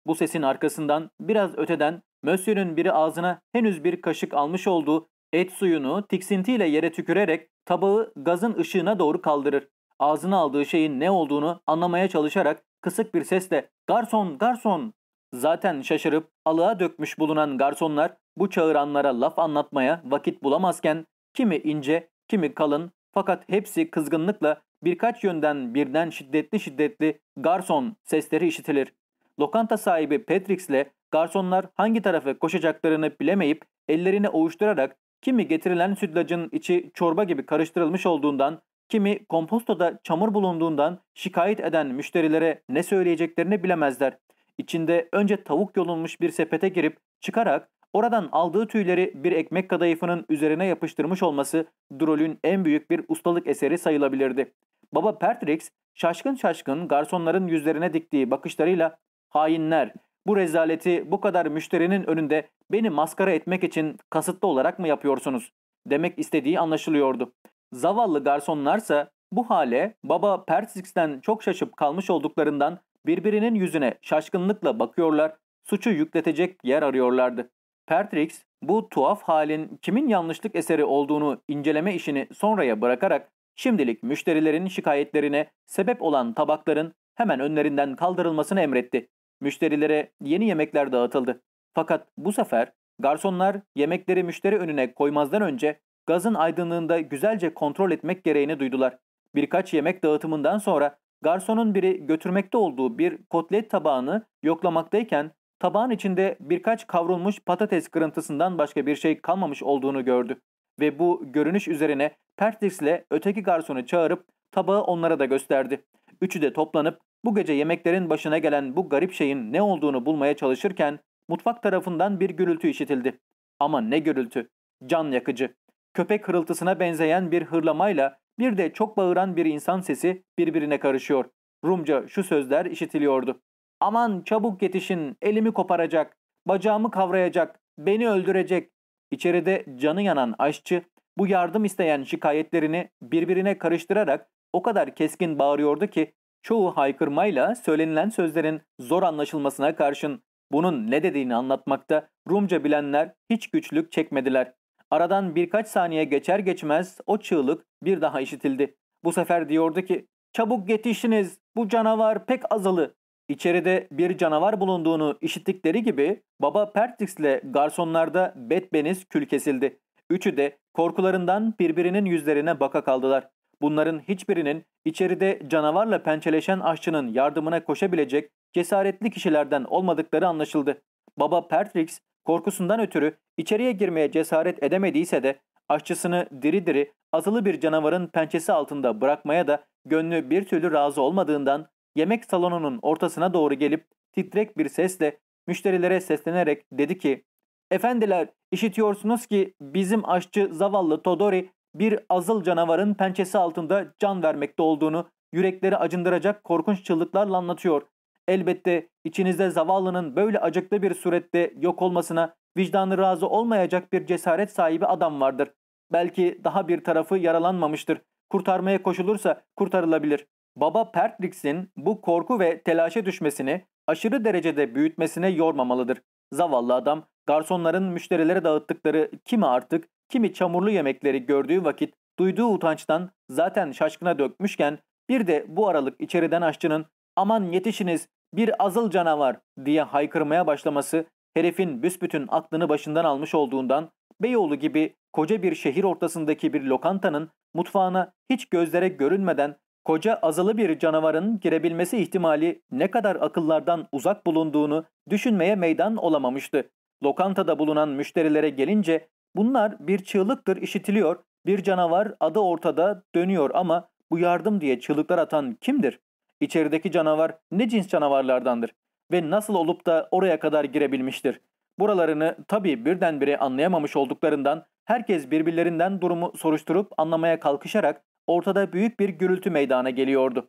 Bu sesin arkasından biraz öteden Mösyö'nün biri ağzına henüz bir kaşık almış olduğu Et suyunu tiksintiyle yere tükürerek tabağı gazın ışığına doğru kaldırır. Ağzına aldığı şeyin ne olduğunu anlamaya çalışarak kısık bir sesle ''Garson, garson!'' Zaten şaşırıp alığa dökmüş bulunan garsonlar bu çağıranlara laf anlatmaya vakit bulamazken kimi ince, kimi kalın fakat hepsi kızgınlıkla birkaç yönden birden şiddetli şiddetli garson sesleri işitilir. Lokanta sahibi Petrix ile garsonlar hangi tarafa koşacaklarını bilemeyip ellerini ovuşturarak Kimi getirilen sütlacın içi çorba gibi karıştırılmış olduğundan, kimi kompostoda çamur bulunduğundan şikayet eden müşterilere ne söyleyeceklerini bilemezler. İçinde önce tavuk yolunmuş bir sepete girip çıkarak oradan aldığı tüyleri bir ekmek kadayıfının üzerine yapıştırmış olması Drol'ün en büyük bir ustalık eseri sayılabilirdi. Baba Pertrix şaşkın şaşkın garsonların yüzlerine diktiği bakışlarıyla ''Hainler, bu rezaleti bu kadar müşterinin önünde beni maskara etmek için kasıtlı olarak mı yapıyorsunuz? Demek istediği anlaşılıyordu. Zavallı garsonlarsa bu hale baba Persix'ten çok şaşıp kalmış olduklarından birbirinin yüzüne şaşkınlıkla bakıyorlar, suçu yükletecek yer arıyorlardı. Pertrix bu tuhaf halin kimin yanlışlık eseri olduğunu inceleme işini sonraya bırakarak şimdilik müşterilerin şikayetlerine sebep olan tabakların hemen önlerinden kaldırılmasını emretti. Müşterilere yeni yemekler dağıtıldı. Fakat bu sefer garsonlar yemekleri müşteri önüne koymazdan önce gazın aydınlığında güzelce kontrol etmek gereğini duydular. Birkaç yemek dağıtımından sonra garsonun biri götürmekte olduğu bir kotlet tabağını yoklamaktayken tabağın içinde birkaç kavrulmuş patates kırıntısından başka bir şey kalmamış olduğunu gördü. Ve bu görünüş üzerine Pertix ile öteki garsonu çağırıp tabağı onlara da gösterdi. Üçü de toplanıp bu gece yemeklerin başına gelen bu garip şeyin ne olduğunu bulmaya çalışırken mutfak tarafından bir gürültü işitildi. Ama ne gürültü. Can yakıcı. Köpek hırıltısına benzeyen bir hırlamayla bir de çok bağıran bir insan sesi birbirine karışıyor. Rumca şu sözler işitiliyordu. Aman çabuk yetişin, elimi koparacak, bacağımı kavrayacak, beni öldürecek. İçeride canı yanan aşçı bu yardım isteyen şikayetlerini birbirine karıştırarak o kadar keskin bağırıyordu ki Çoğu haykırmayla söylenilen sözlerin zor anlaşılmasına karşın bunun ne dediğini anlatmakta Rumca bilenler hiç güçlük çekmediler. Aradan birkaç saniye geçer geçmez o çığlık bir daha işitildi. Bu sefer diyordu ki ''Çabuk yetişiniz, bu canavar pek azalı." İçeride bir canavar bulunduğunu işittikleri gibi baba Pertix ile garsonlarda betbeniz kül kesildi. Üçü de korkularından birbirinin yüzlerine baka kaldılar. Bunların hiçbirinin içeride canavarla pençeleşen aşçının yardımına koşabilecek cesaretli kişilerden olmadıkları anlaşıldı. Baba Pertrix korkusundan ötürü içeriye girmeye cesaret edemediyse de aşçısını diri diri azılı bir canavarın pençesi altında bırakmaya da gönlü bir türlü razı olmadığından yemek salonunun ortasına doğru gelip titrek bir sesle müşterilere seslenerek dedi ki ''Efendiler işitiyorsunuz ki bizim aşçı zavallı Todori bir azıl canavarın pençesi altında can vermekte olduğunu yürekleri acındıracak korkunç çığlıklarla anlatıyor. Elbette içinizde zavallının böyle acıklı bir surette yok olmasına vicdanı razı olmayacak bir cesaret sahibi adam vardır. Belki daha bir tarafı yaralanmamıştır. Kurtarmaya koşulursa kurtarılabilir. Baba Pertrix'in bu korku ve telaşa düşmesini aşırı derecede büyütmesine yormamalıdır. Zavallı adam garsonların müşterilere dağıttıkları kimi artık kimi çamurlu yemekleri gördüğü vakit duyduğu utançtan zaten şaşkına dökmüşken bir de bu aralık içeriden aşçının aman yetişiniz bir azıl canavar diye haykırmaya başlaması herifin büsbütün aklını başından almış olduğundan Beyoğlu gibi koca bir şehir ortasındaki bir lokantanın mutfağına hiç gözlere görünmeden koca azılı bir canavarın girebilmesi ihtimali ne kadar akıllardan uzak bulunduğunu düşünmeye meydan olamamıştı. Lokantada bulunan müşterilere gelince Bunlar bir çığlıktır işitiliyor, bir canavar adı ortada dönüyor ama bu yardım diye çığlıklar atan kimdir? İçerideki canavar ne cins canavarlardandır ve nasıl olup da oraya kadar girebilmiştir? Buralarını tabii birdenbire anlayamamış olduklarından herkes birbirlerinden durumu soruşturup anlamaya kalkışarak ortada büyük bir gürültü meydana geliyordu.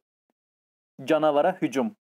Canavara hücum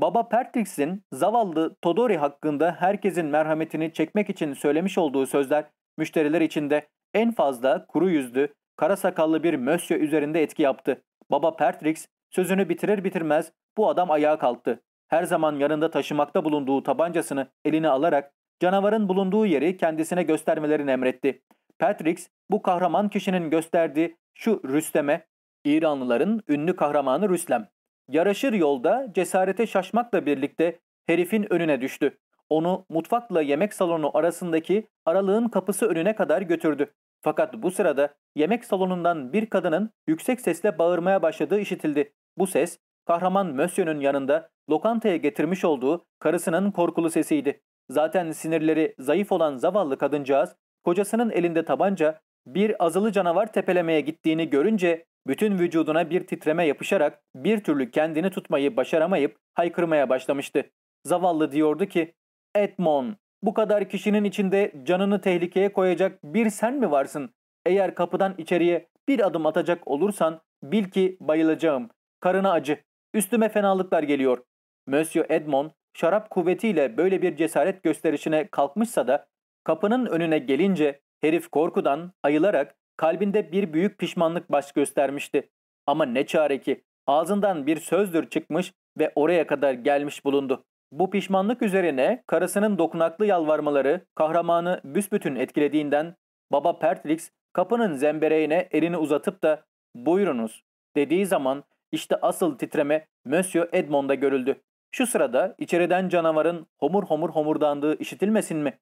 Baba Pertrix'in zavallı Todori hakkında herkesin merhametini çekmek için söylemiş olduğu sözler Müşteriler içinde en fazla kuru yüzlü, kara sakallı bir mösyö üzerinde etki yaptı. Baba Pertrix sözünü bitirir bitirmez bu adam ayağa kalktı. Her zaman yanında taşımakta bulunduğu tabancasını eline alarak canavarın bulunduğu yeri kendisine göstermelerini emretti. Patrix bu kahraman kişinin gösterdiği şu Rüstem'e, İranlıların ünlü kahramanı Rüstem. Yaraşır yolda cesarete şaşmakla birlikte herifin önüne düştü onu mutfakla yemek salonu arasındaki aralığın kapısı önüne kadar götürdü. Fakat bu sırada yemek salonundan bir kadının yüksek sesle bağırmaya başladığı işitildi. Bu ses kahraman Mösyö'nün yanında lokantaya getirmiş olduğu karısının korkulu sesiydi. Zaten sinirleri zayıf olan zavallı kadıncağız kocasının elinde tabanca bir azılı canavar tepelemeye gittiğini görünce bütün vücuduna bir titreme yapışarak bir türlü kendini tutmayı başaramayıp haykırmaya başlamıştı. Zavallı diyordu ki Edmon, bu kadar kişinin içinde canını tehlikeye koyacak bir sen mi varsın? Eğer kapıdan içeriye bir adım atacak olursan bil ki bayılacağım. Karına acı. Üstüme fenalıklar geliyor. Monsieur Edmond şarap kuvvetiyle böyle bir cesaret gösterişine kalkmışsa da kapının önüne gelince herif korkudan ayılarak kalbinde bir büyük pişmanlık baş göstermişti. Ama ne çare ki ağzından bir sözdür çıkmış ve oraya kadar gelmiş bulundu. Bu pişmanlık üzerine karısının dokunaklı yalvarmaları kahramanı büsbütün etkilediğinden baba Pertlix kapının zembereğine elini uzatıp da buyurunuz dediği zaman işte asıl titreme Monsieur Edmond'da görüldü. Şu sırada içeriden canavarın homur homur homurdandığı işitilmesin mi?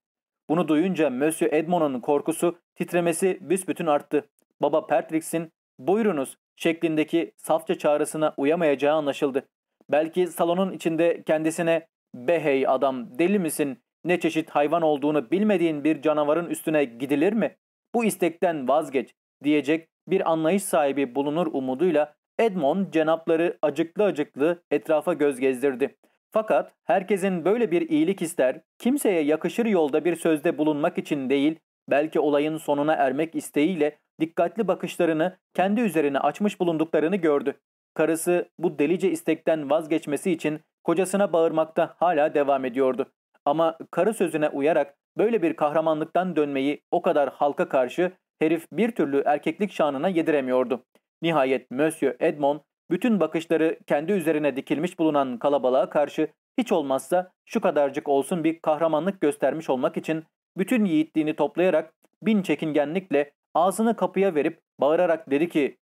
Bunu duyunca Monsieur Edmond'un korkusu, titremesi büsbütün arttı. Baba Patrick'sin buyurunuz şeklindeki safça çağrısına uyamayacağı anlaşıldı. Belki salonun içinde kendisine Behey adam deli misin? Ne çeşit hayvan olduğunu bilmediğin bir canavarın üstüne gidilir mi? Bu istekten vazgeç diyecek bir anlayış sahibi bulunur umuduyla Edmond cenapları acıklı acıklı etrafa göz gezdirdi. Fakat herkesin böyle bir iyilik ister, kimseye yakışır yolda bir sözde bulunmak için değil, belki olayın sonuna ermek isteğiyle dikkatli bakışlarını kendi üzerine açmış bulunduklarını gördü. Karısı bu delice istekten vazgeçmesi için Kocasına bağırmakta hala devam ediyordu. Ama karı sözüne uyarak böyle bir kahramanlıktan dönmeyi o kadar halka karşı herif bir türlü erkeklik şanına yediremiyordu. Nihayet Monsieur Edmond bütün bakışları kendi üzerine dikilmiş bulunan kalabalığa karşı hiç olmazsa şu kadarcık olsun bir kahramanlık göstermiş olmak için bütün yiğitliğini toplayarak bin çekingenlikle ağzını kapıya verip bağırarak dedi ki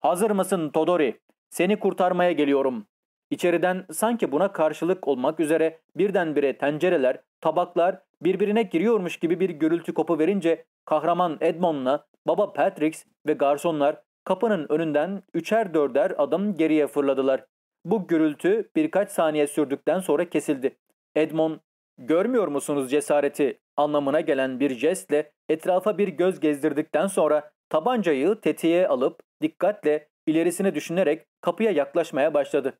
''Hazır mısın Todori? Seni kurtarmaya geliyorum.'' İçeriden sanki buna karşılık olmak üzere birdenbire tencereler, tabaklar birbirine giriyormuş gibi bir gürültü kopu verince kahraman Edmond'la baba Patrick ve garsonlar kapının önünden üçer dörder adım geriye fırladılar. Bu gürültü birkaç saniye sürdükten sonra kesildi. Edmond, görmüyor musunuz cesareti anlamına gelen bir jestle etrafa bir göz gezdirdikten sonra tabancayı tetiğe alıp dikkatle ilerisini düşünerek kapıya yaklaşmaya başladı.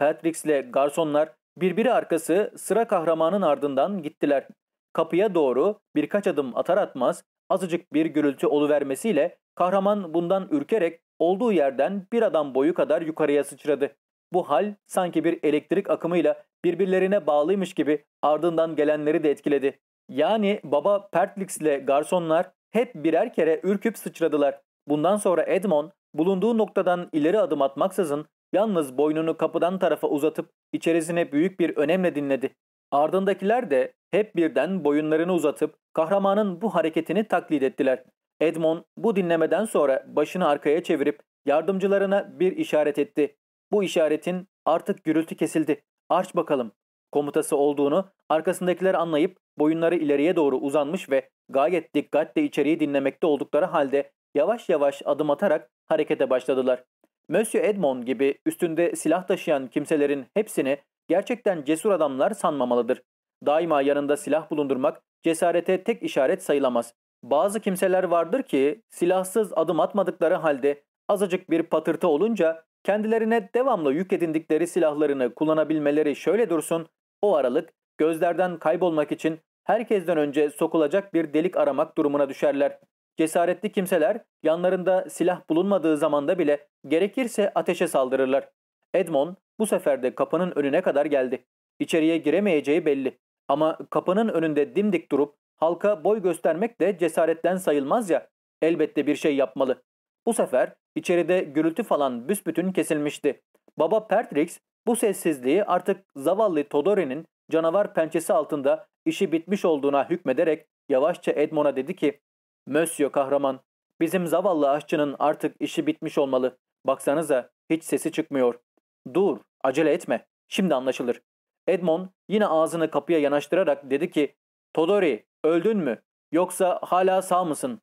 Patricks ile garsonlar birbiri arkası sıra kahramanın ardından gittiler. Kapıya doğru birkaç adım atar atmaz azıcık bir gürültü oluvermesiyle kahraman bundan ürkerek olduğu yerden bir adam boyu kadar yukarıya sıçradı. Bu hal sanki bir elektrik akımıyla birbirlerine bağlıymış gibi ardından gelenleri de etkiledi. Yani baba Pertlix ile garsonlar hep birer kere ürküp sıçradılar. Bundan sonra Edmond bulunduğu noktadan ileri adım atmaksızın Yalnız boynunu kapıdan tarafa uzatıp içerisine büyük bir önemle dinledi. Ardındakiler de hep birden boyunlarını uzatıp kahramanın bu hareketini taklit ettiler. Edmond bu dinlemeden sonra başını arkaya çevirip yardımcılarına bir işaret etti. Bu işaretin artık gürültü kesildi. Arç bakalım. Komutası olduğunu arkasındakiler anlayıp boyunları ileriye doğru uzanmış ve gayet dikkatle içeriği dinlemekte oldukları halde yavaş yavaş adım atarak harekete başladılar. Monsieur Edmond gibi üstünde silah taşıyan kimselerin hepsini gerçekten cesur adamlar sanmamalıdır. Daima yanında silah bulundurmak cesarete tek işaret sayılamaz. Bazı kimseler vardır ki silahsız adım atmadıkları halde azıcık bir patırtı olunca kendilerine devamlı yük edindikleri silahlarını kullanabilmeleri şöyle dursun, o aralık gözlerden kaybolmak için herkesten önce sokulacak bir delik aramak durumuna düşerler. Cesaretli kimseler yanlarında silah bulunmadığı zamanda bile gerekirse ateşe saldırırlar. Edmond bu sefer de kapının önüne kadar geldi. İçeriye giremeyeceği belli. Ama kapının önünde dimdik durup halka boy göstermek de cesaretten sayılmaz ya. Elbette bir şey yapmalı. Bu sefer içeride gürültü falan büsbütün kesilmişti. Baba Pertrix bu sessizliği artık zavallı Todori'nin canavar pençesi altında işi bitmiş olduğuna hükmederek yavaşça Edmond'a dedi ki Mösyö kahraman, bizim zavallı aşçının artık işi bitmiş olmalı. Baksanıza hiç sesi çıkmıyor. Dur, acele etme. Şimdi anlaşılır. Edmond yine ağzını kapıya yanaştırarak dedi ki, Todori öldün mü? Yoksa hala sağ mısın?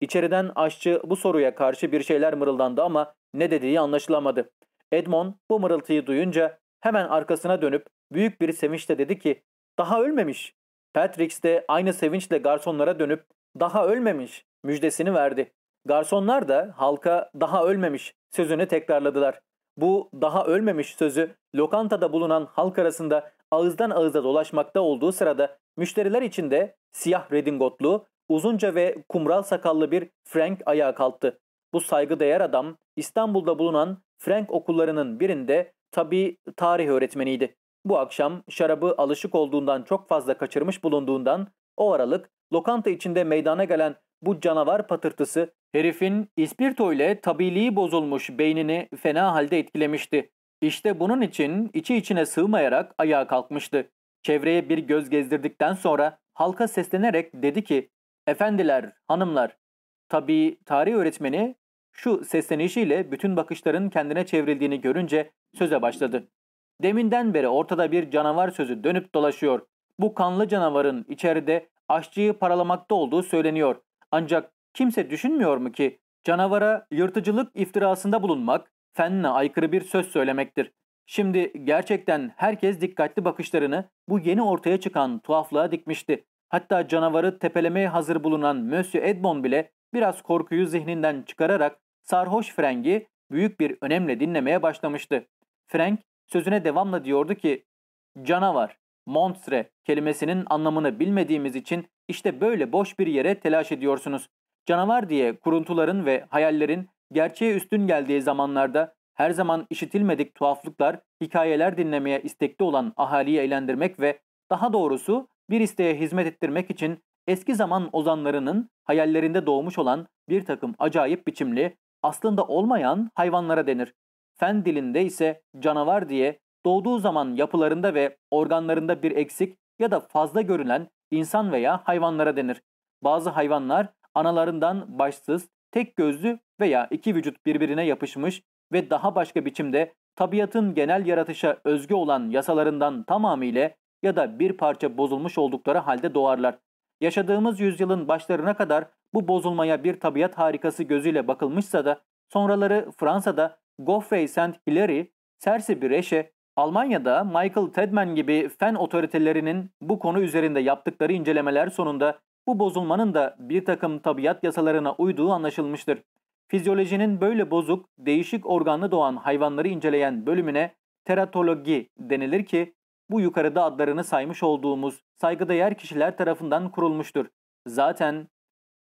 İçeriden aşçı bu soruya karşı bir şeyler mırıldandı ama ne dediği anlaşılamadı. Edmond bu mırıltıyı duyunca hemen arkasına dönüp büyük bir sevinçle dedi ki, daha ölmemiş. Patrick de aynı sevinçle garsonlara dönüp daha ölmemiş müjdesini verdi. Garsonlar da halka daha ölmemiş sözünü tekrarladılar. Bu daha ölmemiş sözü lokantada bulunan halk arasında ağızdan ağıza dolaşmakta olduğu sırada müşteriler içinde siyah redingotlu, uzunca ve kumral sakallı bir Frank ayağa kalktı. Bu saygıdeğer adam İstanbul'da bulunan Frank okullarının birinde tabi tarih öğretmeniydi. Bu akşam şarabı alışık olduğundan çok fazla kaçırmış bulunduğundan o aralık lokanta içinde meydana gelen bu canavar patırtısı herifin ispirto ile tabiliği bozulmuş beynini fena halde etkilemişti. İşte bunun için içi içine sığmayarak ayağa kalkmıştı. Çevreye bir göz gezdirdikten sonra halka seslenerek dedi ki ''Efendiler, hanımlar, tabi tarih öğretmeni şu seslenişiyle bütün bakışların kendine çevrildiğini görünce söze başladı. Deminden beri ortada bir canavar sözü dönüp dolaşıyor. Bu kanlı canavarın içeride aşçıyı paralamakta olduğu söyleniyor. Ancak kimse düşünmüyor mu ki canavara yırtıcılık iftirasında bulunmak fenle aykırı bir söz söylemektir. Şimdi gerçekten herkes dikkatli bakışlarını bu yeni ortaya çıkan tuhaflığa dikmişti. Hatta canavarı tepelemeye hazır bulunan Monsieur Edmond bile biraz korkuyu zihninden çıkararak sarhoş Frank'i büyük bir önemle dinlemeye başlamıştı. Frank sözüne devamla diyordu ki canavar Montre kelimesinin anlamını bilmediğimiz için işte böyle boş bir yere telaş ediyorsunuz. Canavar diye kuruntuların ve hayallerin gerçeğe üstün geldiği zamanlarda her zaman işitilmedik tuhaflıklar, hikayeler dinlemeye istekli olan ahaliyi eğlendirmek ve daha doğrusu bir isteğe hizmet ettirmek için eski zaman ozanlarının hayallerinde doğmuş olan bir takım acayip biçimli, aslında olmayan hayvanlara denir. Fen dilinde ise canavar diye doğduğu zaman yapılarında ve organlarında bir eksik ya da fazla görülen insan veya hayvanlara denir. Bazı hayvanlar analarından başsız, tek gözlü veya iki vücut birbirine yapışmış ve daha başka biçimde tabiatın genel yaratışa özgü olan yasalarından tamamıyla ya da bir parça bozulmuş oldukları halde doğarlar. Yaşadığımız yüzyılın başlarına kadar bu bozulmaya bir tabiat harikası gözüyle bakılmışsa da sonraları Fransa'da Geoffrey Saint Hilary, Sersi Breche Almanya'da Michael Tedman gibi fen otoritelerinin bu konu üzerinde yaptıkları incelemeler sonunda bu bozulmanın da bir takım tabiat yasalarına uyduğu anlaşılmıştır. Fizyolojinin böyle bozuk, değişik organlı doğan hayvanları inceleyen bölümüne teratologi denilir ki bu yukarıda adlarını saymış olduğumuz saygıdeğer kişiler tarafından kurulmuştur. Zaten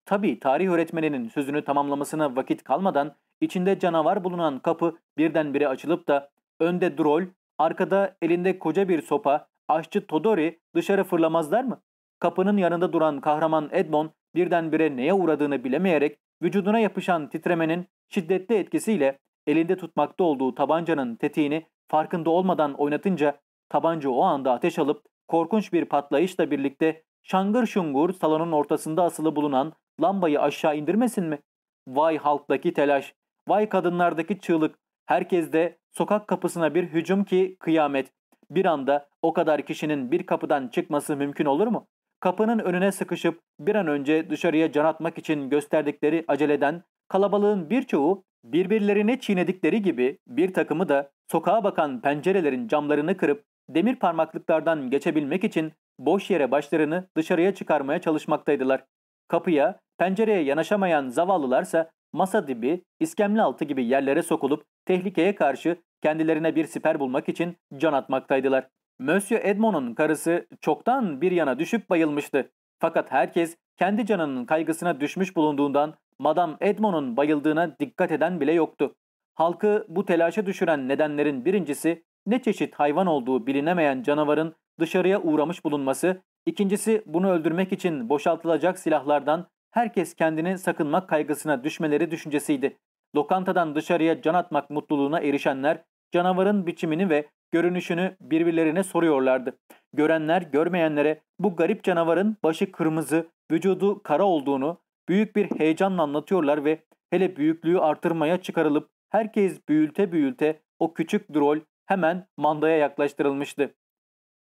tabi tarih öğretmeninin sözünü tamamlamasına vakit kalmadan içinde canavar bulunan kapı birdenbire açılıp da önde drol, Arkada elinde koca bir sopa aşçı Todori dışarı fırlamazlar mı? Kapının yanında duran kahraman Edmond birdenbire neye uğradığını bilemeyerek vücuduna yapışan titremenin şiddetli etkisiyle elinde tutmakta olduğu tabancanın tetiğini farkında olmadan oynatınca tabanca o anda ateş alıp korkunç bir patlayışla birlikte şangır şungur salonun ortasında asılı bulunan lambayı aşağı indirmesin mi? Vay halktaki telaş, vay kadınlardaki çığlık, herkes de Sokak kapısına bir hücum ki kıyamet. Bir anda o kadar kişinin bir kapıdan çıkması mümkün olur mu? Kapının önüne sıkışıp bir an önce dışarıya can atmak için gösterdikleri aceleden kalabalığın birçoğu birbirlerini çiğnedikleri gibi bir takımı da sokağa bakan pencerelerin camlarını kırıp demir parmaklıklardan geçebilmek için boş yere başlarını dışarıya çıkarmaya çalışmaktaydılar. Kapıya, pencereye yanaşamayan zavallılarsa masa dibi, iskemle altı gibi yerlere sokulup tehlikeye karşı kendilerine bir siper bulmak için can atmaktaydılar. Monsieur Edmond'un karısı çoktan bir yana düşüp bayılmıştı. Fakat herkes kendi canının kaygısına düşmüş bulunduğundan Madame Edmond'un bayıldığına dikkat eden bile yoktu. Halkı bu telaşa düşüren nedenlerin birincisi ne çeşit hayvan olduğu bilinemeyen canavarın dışarıya uğramış bulunması, ikincisi bunu öldürmek için boşaltılacak silahlardan herkes kendini sakınmak kaygısına düşmeleri düşüncesiydi. Lokantadan dışarıya can atmak mutluluğuna erişenler canavarın biçimini ve görünüşünü birbirlerine soruyorlardı. Görenler görmeyenlere bu garip canavarın başı kırmızı, vücudu kara olduğunu büyük bir heyecanla anlatıyorlar ve hele büyüklüğü artırmaya çıkarılıp herkes büyülte büyülte o küçük drol hemen mandaya yaklaştırılmıştı.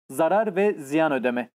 Zarar ve ziyan ödeme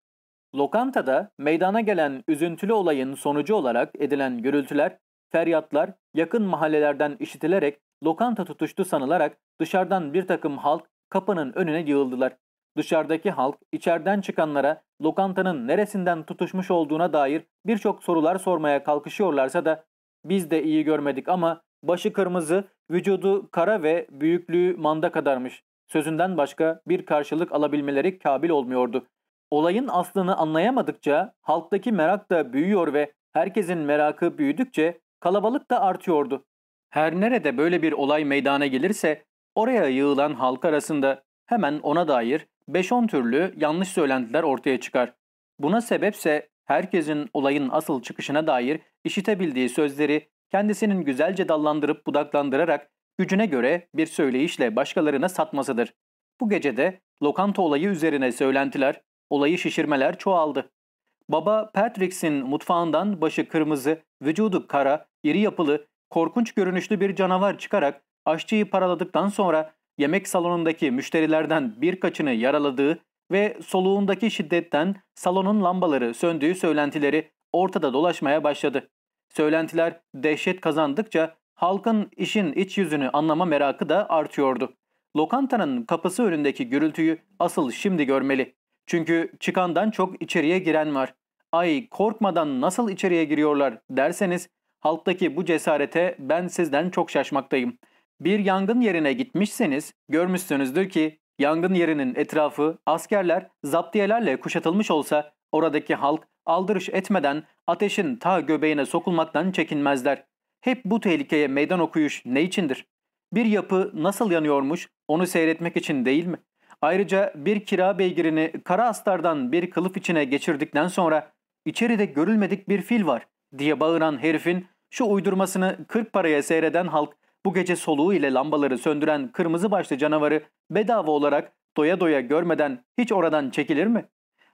Lokantada meydana gelen üzüntülü olayın sonucu olarak edilen gürültüler, feryatlar yakın mahallelerden işitilerek lokanta tutuştu sanılarak dışarıdan bir takım halk kapının önüne yığıldılar. Dışarıdaki halk içeriden çıkanlara lokantanın neresinden tutuşmuş olduğuna dair birçok sorular sormaya kalkışıyorlarsa da biz de iyi görmedik ama başı kırmızı, vücudu kara ve büyüklüğü manda kadarmış. Sözünden başka bir karşılık alabilmeleri kabil olmuyordu. Olayın aslını anlayamadıkça halktaki merak da büyüyor ve herkesin merakı büyüdükçe kalabalık da artıyordu. Her nerede böyle bir olay meydana gelirse oraya yığılan halk arasında hemen ona dair 5-10 türlü yanlış söylentiler ortaya çıkar. Buna sebepse herkesin olayın asıl çıkışına dair işitebildiği sözleri kendisinin güzelce dallandırıp budaklandırarak gücüne göre bir söyleyişle başkalarına satmasıdır. Bu gecede lokanta olayı üzerine söylentiler, Olayı şişirmeler çoğaldı. Baba Patrick'sin mutfağından başı kırmızı, vücudu kara, iri yapılı, korkunç görünüşlü bir canavar çıkarak aşçıyı paraladıktan sonra yemek salonundaki müşterilerden birkaçını yaraladığı ve soluğundaki şiddetten salonun lambaları söndüğü söylentileri ortada dolaşmaya başladı. Söylentiler dehşet kazandıkça halkın işin iç yüzünü anlama merakı da artıyordu. Lokantanın kapısı önündeki gürültüyü asıl şimdi görmeli. Çünkü çıkandan çok içeriye giren var. Ay korkmadan nasıl içeriye giriyorlar derseniz halktaki bu cesarete ben sizden çok şaşmaktayım. Bir yangın yerine gitmişseniz görmüşsünüzdür ki yangın yerinin etrafı askerler zaptiyelerle kuşatılmış olsa oradaki halk aldırış etmeden ateşin ta göbeğine sokulmaktan çekinmezler. Hep bu tehlikeye meydan okuyuş ne içindir? Bir yapı nasıl yanıyormuş onu seyretmek için değil mi? Ayrıca bir kira beygirini kara astardan bir kılıf içine geçirdikten sonra içeride görülmedik bir fil var diye bağıran herifin şu uydurmasını 40 paraya seyreden halk bu gece soluğu ile lambaları söndüren kırmızı başlı canavarı bedava olarak doya doya görmeden hiç oradan çekilir mi?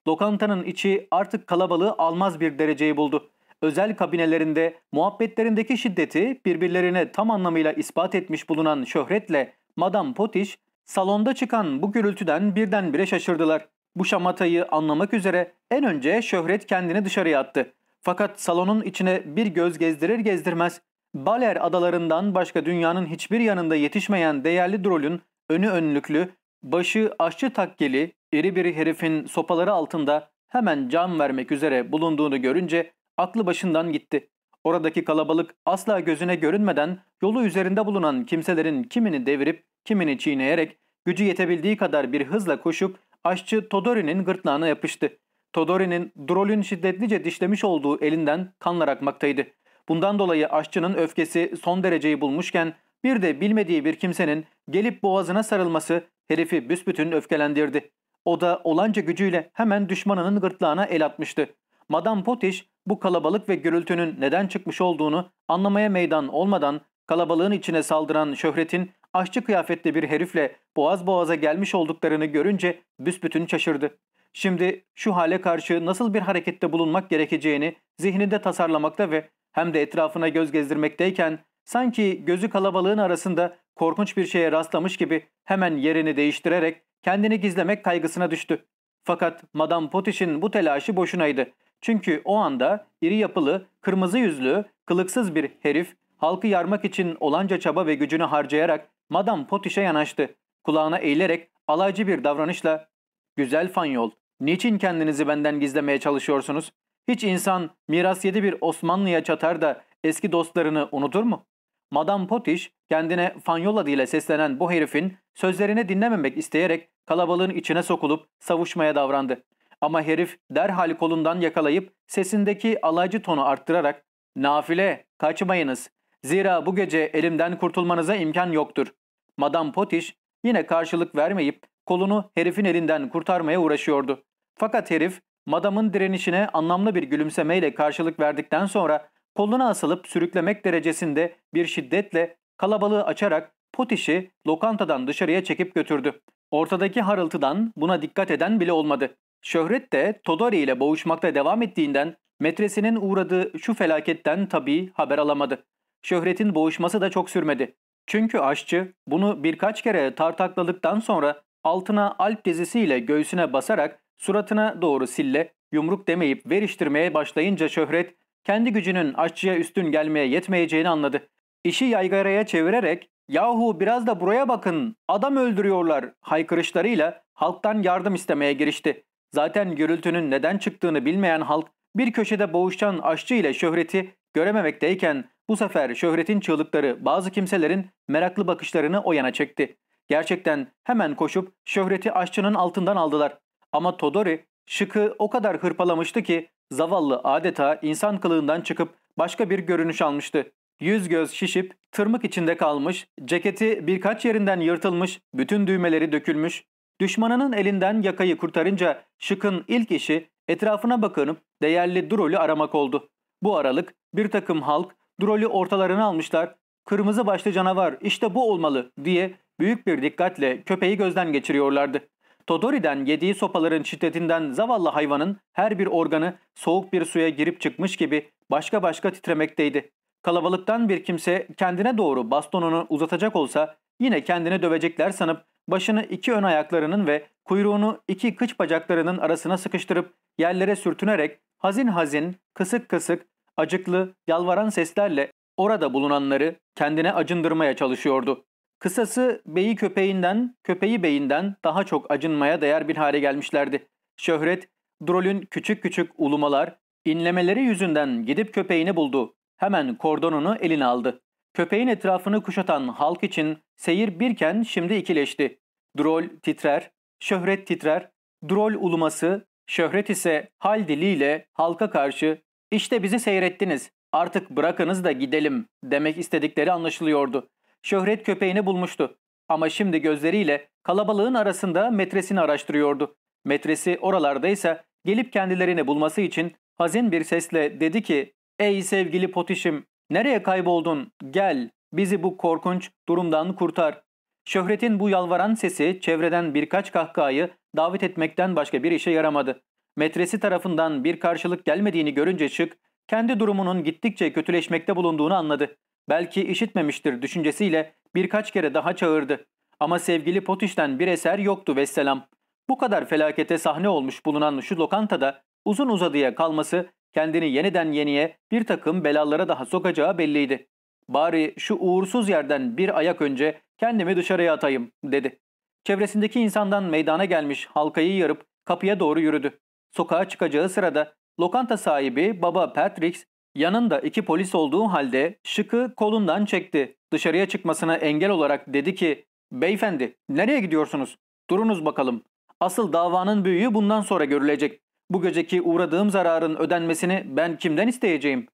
Lokantanın içi artık kalabalığı almaz bir dereceyi buldu. Özel kabinelerinde muhabbetlerindeki şiddeti birbirlerine tam anlamıyla ispat etmiş bulunan şöhretle Madame Potiş Salonda çıkan bu gürültüden birdenbire şaşırdılar. Bu şamatayı anlamak üzere en önce şöhret kendini dışarıya attı. Fakat salonun içine bir göz gezdirir gezdirmez Baler adalarından başka dünyanın hiçbir yanında yetişmeyen değerli drolün önü önlüklü, başı aşçı takkeli, iri bir herifin sopaları altında hemen can vermek üzere bulunduğunu görünce aklı başından gitti. Oradaki kalabalık asla gözüne görünmeden yolu üzerinde bulunan kimselerin kimini devirip kimini çiğneyerek gücü yetebildiği kadar bir hızla koşup aşçı Todori'nin gırtlağına yapıştı. Todori'nin Drol'ün şiddetlice dişlemiş olduğu elinden kanlar akmaktaydı. Bundan dolayı aşçının öfkesi son dereceyi bulmuşken bir de bilmediği bir kimsenin gelip boğazına sarılması herifi büsbütün öfkelendirdi. O da olanca gücüyle hemen düşmanının gırtlağına el atmıştı. Madame Potiş bu kalabalık ve gürültünün neden çıkmış olduğunu anlamaya meydan olmadan kalabalığın içine saldıran şöhretin aşçı kıyafetli bir herifle boğaz boğaza gelmiş olduklarını görünce büsbütün şaşırdı. Şimdi şu hale karşı nasıl bir harekette bulunmak gerekeceğini zihninde tasarlamakta ve hem de etrafına göz gezdirmekteyken sanki gözü kalabalığın arasında korkunç bir şeye rastlamış gibi hemen yerini değiştirerek kendini gizlemek kaygısına düştü. Fakat Madame Potiş'in bu telaşı boşunaydı. Çünkü o anda iri yapılı, kırmızı yüzlü, kılıksız bir herif halkı yarmak için olanca çaba ve gücünü harcayarak Madame Potiş'e yanaştı. Kulağına eğilerek alaycı bir davranışla ''Güzel Fanyol, niçin kendinizi benden gizlemeye çalışıyorsunuz? Hiç insan miras yedi bir Osmanlı'ya çatar da eski dostlarını unutur mu?'' Madame Potiş kendine Fanyol adıyla seslenen bu herifin sözlerini dinlememek isteyerek kalabalığın içine sokulup savuşmaya davrandı. Ama herif derhal kolundan yakalayıp sesindeki alaycı tonu arttırarak ''Nafile, kaçmayınız. Zira bu gece elimden kurtulmanıza imkan yoktur.'' Madame Potiş yine karşılık vermeyip kolunu herifin elinden kurtarmaya uğraşıyordu. Fakat herif madamın direnişine anlamlı bir gülümsemeyle karşılık verdikten sonra koluna asılıp sürüklemek derecesinde bir şiddetle kalabalığı açarak Potiş'i lokantadan dışarıya çekip götürdü. Ortadaki harıltıdan buna dikkat eden bile olmadı. Şöhret de Todori ile boğuşmakta devam ettiğinden metresinin uğradığı şu felaketten tabii haber alamadı. Şöhret'in boğuşması da çok sürmedi. Çünkü aşçı bunu birkaç kere tartakladıktan sonra altına alp dizisiyle göğsüne basarak suratına doğru sille yumruk demeyip veriştirmeye başlayınca şöhret kendi gücünün aşçıya üstün gelmeye yetmeyeceğini anladı. İşi yaygaraya çevirerek yahu biraz da buraya bakın adam öldürüyorlar haykırışlarıyla halktan yardım istemeye girişti. Zaten gürültünün neden çıktığını bilmeyen halk bir köşede boğuşan aşçı ile şöhreti görememekteyken bu sefer şöhretin çığlıkları bazı kimselerin meraklı bakışlarını o yana çekti. Gerçekten hemen koşup şöhreti aşçının altından aldılar. Ama Todori şıkı o kadar hırpalamıştı ki zavallı adeta insan kılığından çıkıp başka bir görünüş almıştı. Yüz göz şişip tırmık içinde kalmış, ceketi birkaç yerinden yırtılmış, bütün düğmeleri dökülmüş, Düşmanının elinden yakayı kurtarınca Şık'ın ilk işi etrafına bakınıp değerli Drol'ü aramak oldu. Bu aralık bir takım halk Drol'ü ortalarına almışlar, kırmızı başlı canavar işte bu olmalı diye büyük bir dikkatle köpeği gözden geçiriyorlardı. Todori'den yediği sopaların şiddetinden zavallı hayvanın her bir organı soğuk bir suya girip çıkmış gibi başka başka titremekteydi. Kalabalıktan bir kimse kendine doğru bastonunu uzatacak olsa yine kendini dövecekler sanıp başını iki ön ayaklarının ve kuyruğunu iki kıç bacaklarının arasına sıkıştırıp yerlere sürtünerek hazin hazin, kısık kısık, acıklı, yalvaran seslerle orada bulunanları kendine acındırmaya çalışıyordu. Kısası beyi köpeğinden, köpeği beyinden daha çok acınmaya değer bir hale gelmişlerdi. Şöhret, Drol'ün küçük küçük ulumalar, inlemeleri yüzünden gidip köpeğini buldu. Hemen kordonunu eline aldı. Köpeğin etrafını kuşatan halk için seyir birken şimdi ikileşti. Drol titrer, şöhret titrer, drol uluması, şöhret ise hal diliyle halka karşı işte bizi seyrettiniz artık bırakınız da gidelim demek istedikleri anlaşılıyordu. Şöhret köpeğini bulmuştu ama şimdi gözleriyle kalabalığın arasında metresini araştırıyordu. Metresi oralardaysa gelip kendilerini bulması için hazin bir sesle dedi ki ''Ey sevgili potişim Nereye kayboldun? Gel, bizi bu korkunç durumdan kurtar. Şöhret'in bu yalvaran sesi çevreden birkaç kahkahayı davet etmekten başka bir işe yaramadı. Metresi tarafından bir karşılık gelmediğini görünce Şık, kendi durumunun gittikçe kötüleşmekte bulunduğunu anladı. Belki işitmemiştir düşüncesiyle birkaç kere daha çağırdı. Ama sevgili Potiş'ten bir eser yoktu vesselam. Bu kadar felakete sahne olmuş bulunan şu lokantada uzun uzadıya kalması kendini yeniden yeniye bir takım belalara daha sokacağı belliydi. Bari şu uğursuz yerden bir ayak önce kendimi dışarıya atayım dedi. Çevresindeki insandan meydana gelmiş halkayı yarıp kapıya doğru yürüdü. Sokağa çıkacağı sırada lokanta sahibi baba Patrick yanında iki polis olduğu halde şıkı kolundan çekti. Dışarıya çıkmasına engel olarak dedi ki ''Beyefendi nereye gidiyorsunuz? Durunuz bakalım. Asıl davanın büyüğü bundan sonra görülecek. Bu geceki uğradığım zararın ödenmesini ben kimden isteyeceğim?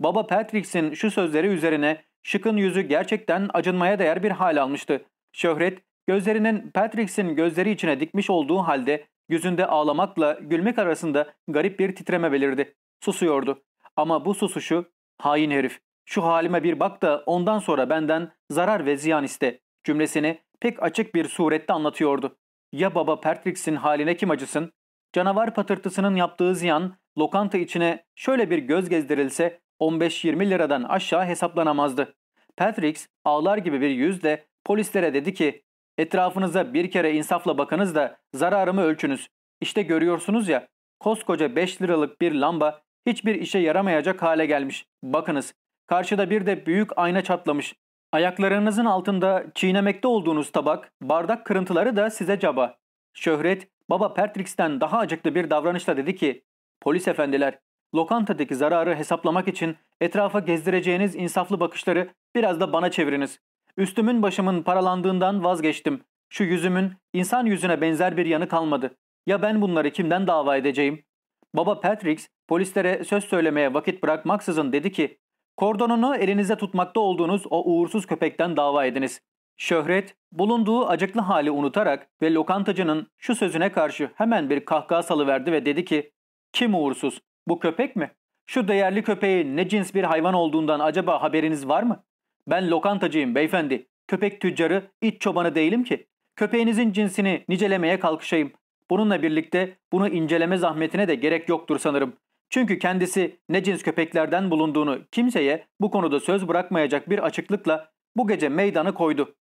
Baba Patrick'sin şu sözleri üzerine Şık'ın yüzü gerçekten acınmaya değer bir hal almıştı. Şöhret, gözlerinin Patrick'sin gözleri içine dikmiş olduğu halde yüzünde ağlamakla gülmek arasında garip bir titreme belirdi. Susuyordu. Ama bu susuşu, hain herif, şu halime bir bak da ondan sonra benden zarar ve ziyan iste cümlesini pek açık bir surette anlatıyordu. Ya baba Patrick'sin haline kim acısın Canavar patırtısının yaptığı ziyan lokanta içine şöyle bir göz gezdirilse 15-20 liradan aşağı hesaplanamazdı. Patrick ağlar gibi bir yüzle polislere dedi ki etrafınıza bir kere insafla bakınız da zararımı ölçünüz. İşte görüyorsunuz ya koskoca 5 liralık bir lamba hiçbir işe yaramayacak hale gelmiş. Bakınız karşıda bir de büyük ayna çatlamış. Ayaklarınızın altında çiğnemekte olduğunuz tabak, bardak kırıntıları da size caba. Şöhret Baba Patrick'sten daha acıklı bir davranışla dedi ki polis efendiler lokantadaki zararı hesaplamak için etrafa gezdireceğiniz insaflı bakışları biraz da bana çeviriniz. Üstümün başımın paralandığından vazgeçtim. Şu yüzümün insan yüzüne benzer bir yanı kalmadı. Ya ben bunları kimden dava edeceğim? Baba Patricks polislere söz söylemeye vakit bırakmaksızın dedi ki Kordonunu elinize tutmakta olduğunuz o uğursuz köpekten dava ediniz. Şöhret bulunduğu acıklı hali unutarak ve lokantacının şu sözüne karşı hemen bir kahkaha salıverdi ve dedi ki ''Kim uğursuz? Bu köpek mi? Şu değerli köpeği ne cins bir hayvan olduğundan acaba haberiniz var mı? Ben lokantacıyım beyefendi. Köpek tüccarı, iç çobanı değilim ki. Köpeğinizin cinsini nicelemeye kalkışayım. Bununla birlikte bunu inceleme zahmetine de gerek yoktur sanırım. Çünkü kendisi ne cins köpeklerden bulunduğunu kimseye bu konuda söz bırakmayacak bir açıklıkla bu gece meydanı koydu.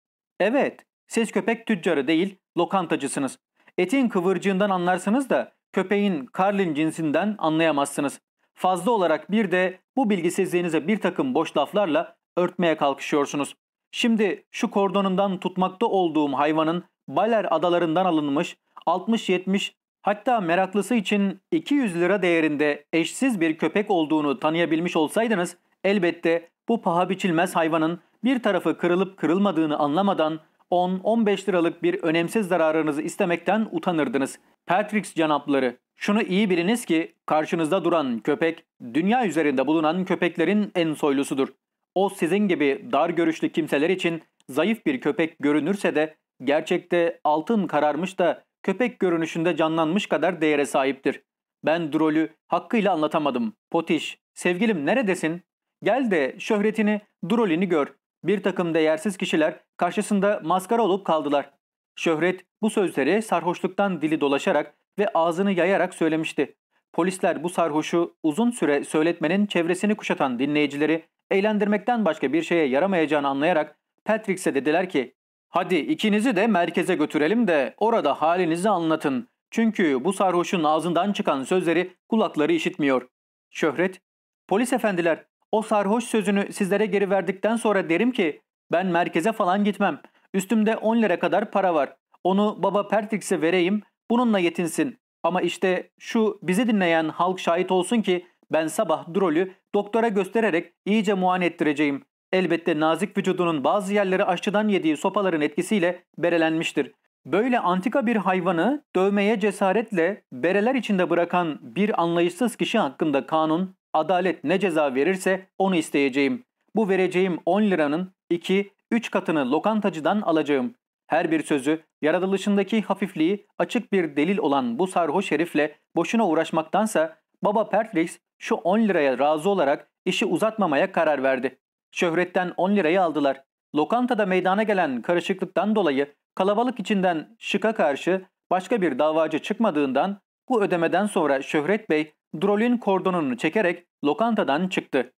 Evet, siz köpek tüccarı değil, lokantacısınız. Etin kıvırcığından anlarsınız da köpeğin karlin cinsinden anlayamazsınız. Fazla olarak bir de bu bilgisizliğinize bir takım boş laflarla örtmeye kalkışıyorsunuz. Şimdi şu kordonundan tutmakta olduğum hayvanın Baler adalarından alınmış 60-70 hatta meraklısı için 200 lira değerinde eşsiz bir köpek olduğunu tanıyabilmiş olsaydınız elbette bu paha biçilmez hayvanın bir tarafı kırılıp kırılmadığını anlamadan 10-15 liralık bir önemsiz zararınızı istemekten utanırdınız. Patrick's canapları. Şunu iyi biliniz ki karşınızda duran köpek dünya üzerinde bulunan köpeklerin en soylusudur. O sizin gibi dar görüşlü kimseler için zayıf bir köpek görünürse de gerçekte altın kararmış da köpek görünüşünde canlanmış kadar değere sahiptir. Ben Drol'ü hakkıyla anlatamadım. Potiş, sevgilim neredesin? Gel de şöhretini, drolini gör. Bir takım değersiz kişiler karşısında maskara olup kaldılar. Şöhret bu sözleri sarhoşluktan dili dolaşarak ve ağzını yayarak söylemişti. Polisler bu sarhoşu uzun süre söyletmenin çevresini kuşatan dinleyicileri eğlendirmekten başka bir şeye yaramayacağını anlayarak Patrick'se dediler ki ''Hadi ikinizi de merkeze götürelim de orada halinizi anlatın. Çünkü bu sarhoşun ağzından çıkan sözleri kulakları işitmiyor.'' Şöhret ''Polis efendiler o sarhoş sözünü sizlere geri verdikten sonra derim ki ben merkeze falan gitmem. Üstümde 10 lira kadar para var. Onu baba Patrick'se vereyim bununla yetinsin. Ama işte şu bizi dinleyen halk şahit olsun ki ben sabah drolü doktora göstererek iyice muayene ettireceğim. Elbette nazik vücudunun bazı yerleri aşçıdan yediği sopaların etkisiyle berelenmiştir. Böyle antika bir hayvanı dövmeye cesaretle bereler içinde bırakan bir anlayışsız kişi hakkında kanun Adalet ne ceza verirse onu isteyeceğim. Bu vereceğim 10 liranın 2-3 katını lokantacıdan alacağım. Her bir sözü, yaratılışındaki hafifliği açık bir delil olan bu sarhoş herifle boşuna uğraşmaktansa baba Pertrix şu 10 liraya razı olarak işi uzatmamaya karar verdi. Şöhretten 10 lirayı aldılar. Lokantada meydana gelen karışıklıktan dolayı kalabalık içinden şıka karşı başka bir davacı çıkmadığından bu ödemeden sonra Şöhret Bey Drolin kordonunu çekerek lokantadan çıktı.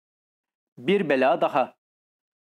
Bir bela daha.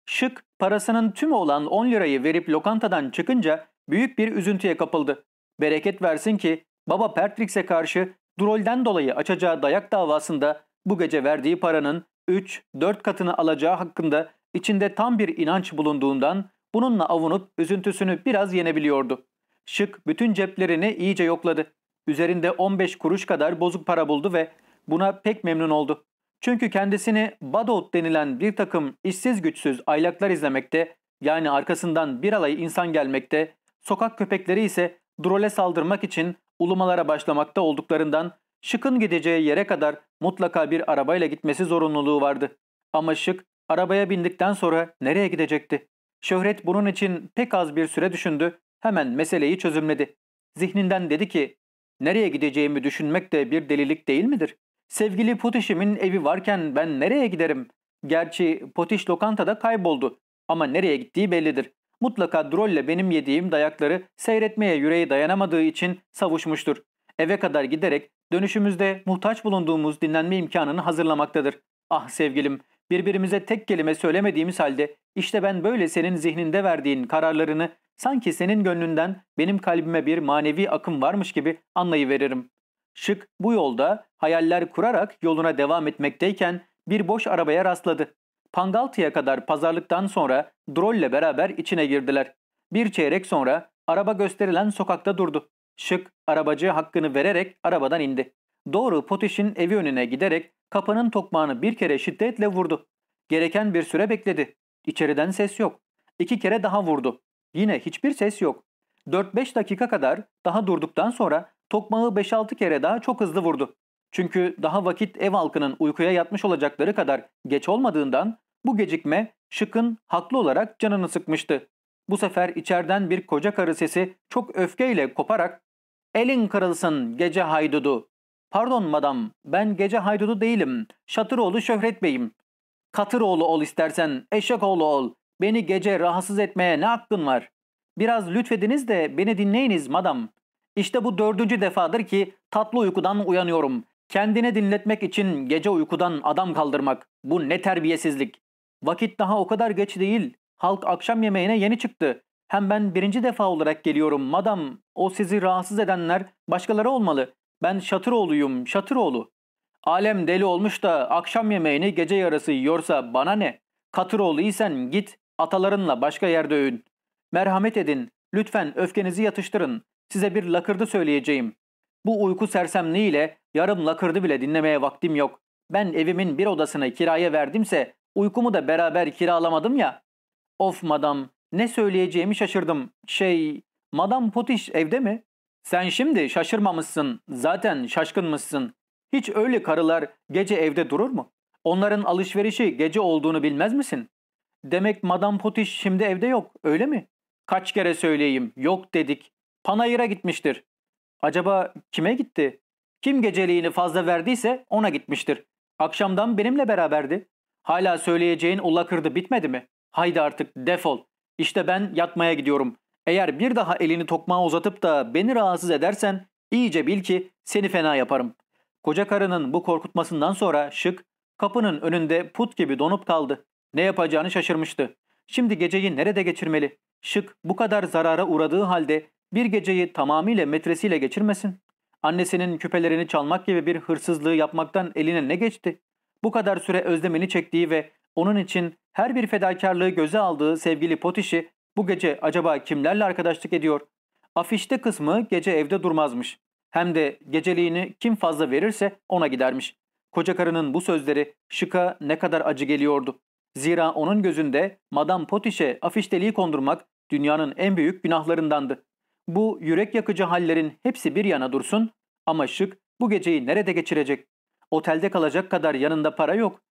Şık parasının tümü olan 10 lirayı verip lokantadan çıkınca büyük bir üzüntüye kapıldı. Bereket versin ki baba Pertrix'e karşı Drol'den dolayı açacağı dayak davasında bu gece verdiği paranın 3-4 katını alacağı hakkında içinde tam bir inanç bulunduğundan bununla avunup üzüntüsünü biraz yenebiliyordu. Şık bütün ceplerini iyice yokladı. Üzerinde 15 kuruş kadar bozuk para buldu ve buna pek memnun oldu. Çünkü kendisini Badout denilen bir takım işsiz güçsüz aylaklar izlemekte, yani arkasından bir alay insan gelmekte, sokak köpekleri ise drole saldırmak için ulumalara başlamakta olduklarından Şık'ın gideceği yere kadar mutlaka bir arabayla gitmesi zorunluluğu vardı. Ama Şık arabaya bindikten sonra nereye gidecekti? Şöhret bunun için pek az bir süre düşündü, hemen meseleyi çözümledi. Zihninden dedi ki, nereye gideceğimi düşünmek de bir delilik değil midir? Sevgili Potiş'imin evi varken ben nereye giderim? Gerçi Potiş lokantada kayboldu ama nereye gittiği bellidir. Mutlaka drolle benim yediğim dayakları seyretmeye yüreği dayanamadığı için savuşmuştur. Eve kadar giderek dönüşümüzde muhtaç bulunduğumuz dinlenme imkanını hazırlamaktadır. Ah sevgilim, birbirimize tek kelime söylemediğimiz halde işte ben böyle senin zihninde verdiğin kararlarını sanki senin gönlünden benim kalbime bir manevi akım varmış gibi anlayıveririm. Şık bu yolda hayaller kurarak yoluna devam etmekteyken bir boş arabaya rastladı. Pangaltı'ya kadar pazarlıktan sonra Drolle beraber içine girdiler. Bir çeyrek sonra araba gösterilen sokakta durdu. Şık arabacı hakkını vererek arabadan indi. Doğru Potiş'in evi önüne giderek kapının tokmağını bir kere şiddetle vurdu. Gereken bir süre bekledi. İçeriden ses yok. İki kere daha vurdu. Yine hiçbir ses yok. 4-5 dakika kadar daha durduktan sonra tokmağı 5-6 kere daha çok hızlı vurdu. Çünkü daha vakit ev halkının uykuya yatmış olacakları kadar geç olmadığından bu gecikme Şık'ın haklı olarak canını sıkmıştı. Bu sefer içeriden bir koca karı sesi çok öfkeyle koparak ''Elin kırılsın gece haydudu. Pardon madam ben gece haydudu değilim. Şatıroğlu Şöhret Bey'im. Katıroğlu ol istersen eşekoğlu ol. Beni gece rahatsız etmeye ne hakkın var? Biraz lütfediniz de beni dinleyiniz madam. İşte bu dördüncü defadır ki tatlı uykudan uyanıyorum. Kendini dinletmek için gece uykudan adam kaldırmak. Bu ne terbiyesizlik. Vakit daha o kadar geç değil. Halk akşam yemeğine yeni çıktı. Hem ben birinci defa olarak geliyorum madam. O sizi rahatsız edenler başkaları olmalı. Ben Şatıroğlu'yum, Şatıroğlu. Alem deli olmuş da akşam yemeğini gece yarısı yiyorsa bana ne? Katıroğluysen git atalarınla başka yerde öğün. Merhamet edin, lütfen öfkenizi yatıştırın. Size bir lakırdı söyleyeceğim. Bu uyku sersemliğiyle yarım lakırdı bile dinlemeye vaktim yok. Ben evimin bir odasını kiraya verdimse uykumu da beraber kiralamadım ya. Of madam ne söyleyeceğimi şaşırdım. Şey madam Potiş evde mi? Sen şimdi şaşırmamışsın. Zaten şaşkınmışsın. Hiç öyle karılar gece evde durur mu? Onların alışverişi gece olduğunu bilmez misin? Demek madam Potiş şimdi evde yok, öyle mi? Kaç kere söyleyeyim, yok dedik. Panayır'a gitmiştir. Acaba kime gitti? Kim geceliğini fazla verdiyse ona gitmiştir. Akşamdan benimle beraberdi. Hala söyleyeceğin ulakırdı bitmedi mi? Haydi artık defol. İşte ben yatmaya gidiyorum. Eğer bir daha elini tokmağa uzatıp da beni rahatsız edersen iyice bil ki seni fena yaparım. Koca karının bu korkutmasından sonra Şık kapının önünde put gibi donup kaldı. Ne yapacağını şaşırmıştı. Şimdi geceyi nerede geçirmeli? Şık bu kadar zarara uğradığı halde bir geceyi tamamıyla metresiyle geçirmesin. Annesinin küpelerini çalmak gibi bir hırsızlığı yapmaktan eline ne geçti? Bu kadar süre özlemini çektiği ve onun için her bir fedakarlığı göze aldığı sevgili Potiş'i bu gece acaba kimlerle arkadaşlık ediyor? Afişte kısmı gece evde durmazmış. Hem de geceliğini kim fazla verirse ona gidermiş. Koca karının bu sözleri Şık'a ne kadar acı geliyordu. Zira onun gözünde Madame Potiş'e afişteliği kondurmak dünyanın en büyük günahlarındandı. Bu yürek yakıcı hallerin hepsi bir yana dursun ama Şık bu geceyi nerede geçirecek? Otelde kalacak kadar yanında para yok.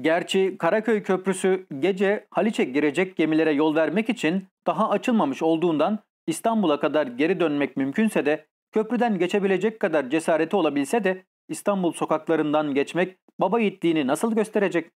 Gerçi Karaköy Köprüsü gece Haliç'e girecek gemilere yol vermek için daha açılmamış olduğundan İstanbul'a kadar geri dönmek mümkünse de köprüden geçebilecek kadar cesareti olabilse de İstanbul sokaklarından geçmek baba yiğitliğini nasıl gösterecek?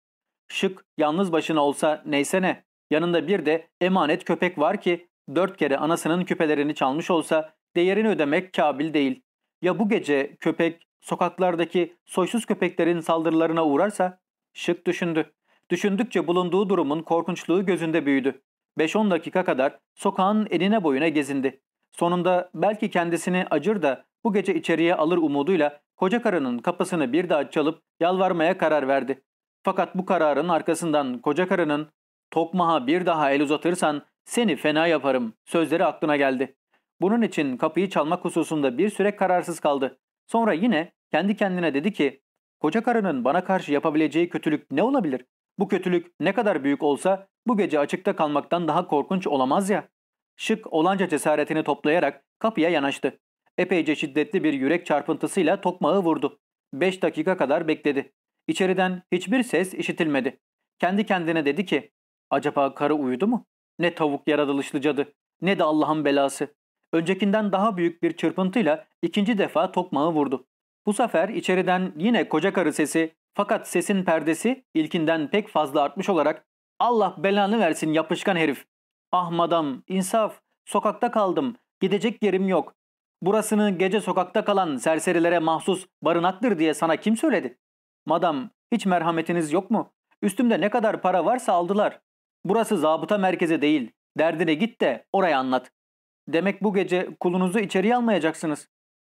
Şık yalnız başına olsa neyse ne. Yanında bir de emanet köpek var ki dört kere anasının küpelerini çalmış olsa değerini ödemek kabil değil. Ya bu gece köpek sokaklardaki soysuz köpeklerin saldırılarına uğrarsa? Şık düşündü. Düşündükçe bulunduğu durumun korkunçluğu gözünde büyüdü. 5-10 dakika kadar sokağın enine boyuna gezindi. Sonunda belki kendisini acır da bu gece içeriye alır umuduyla koca karının kapısını bir daha çalıp yalvarmaya karar verdi. Fakat bu kararın arkasından koca karının ''Tokmaha bir daha el uzatırsan seni fena yaparım sözleri aklına geldi. Bunun için kapıyı çalmak hususunda bir süre kararsız kaldı. Sonra yine kendi kendine dedi ki koca karının bana karşı yapabileceği kötülük ne olabilir? Bu kötülük ne kadar büyük olsa bu gece açıkta kalmaktan daha korkunç olamaz ya. Şık olanca cesaretini toplayarak kapıya yanaştı. Epeyce şiddetli bir yürek çarpıntısıyla tokmağı vurdu. Beş dakika kadar bekledi. İçeriden hiçbir ses işitilmedi. Kendi kendine dedi ki acaba karı uyudu mu? Ne tavuk yaratılışlı cadı ne de Allah'ın belası. Öncekinden daha büyük bir çırpıntıyla ikinci defa tokmağı vurdu. Bu sefer içeriden yine koca karı sesi fakat sesin perdesi ilkinden pek fazla artmış olarak Allah belanı versin yapışkan herif. Ah madam insaf sokakta kaldım gidecek yerim yok. Burasını gece sokakta kalan serserilere mahsus barınaktır diye sana kim söyledi? Madam hiç merhametiniz yok mu? Üstümde ne kadar para varsa aldılar. Burası zabıta merkezi değil. Derdine git de orayı anlat. Demek bu gece kulunuzu içeriye almayacaksınız.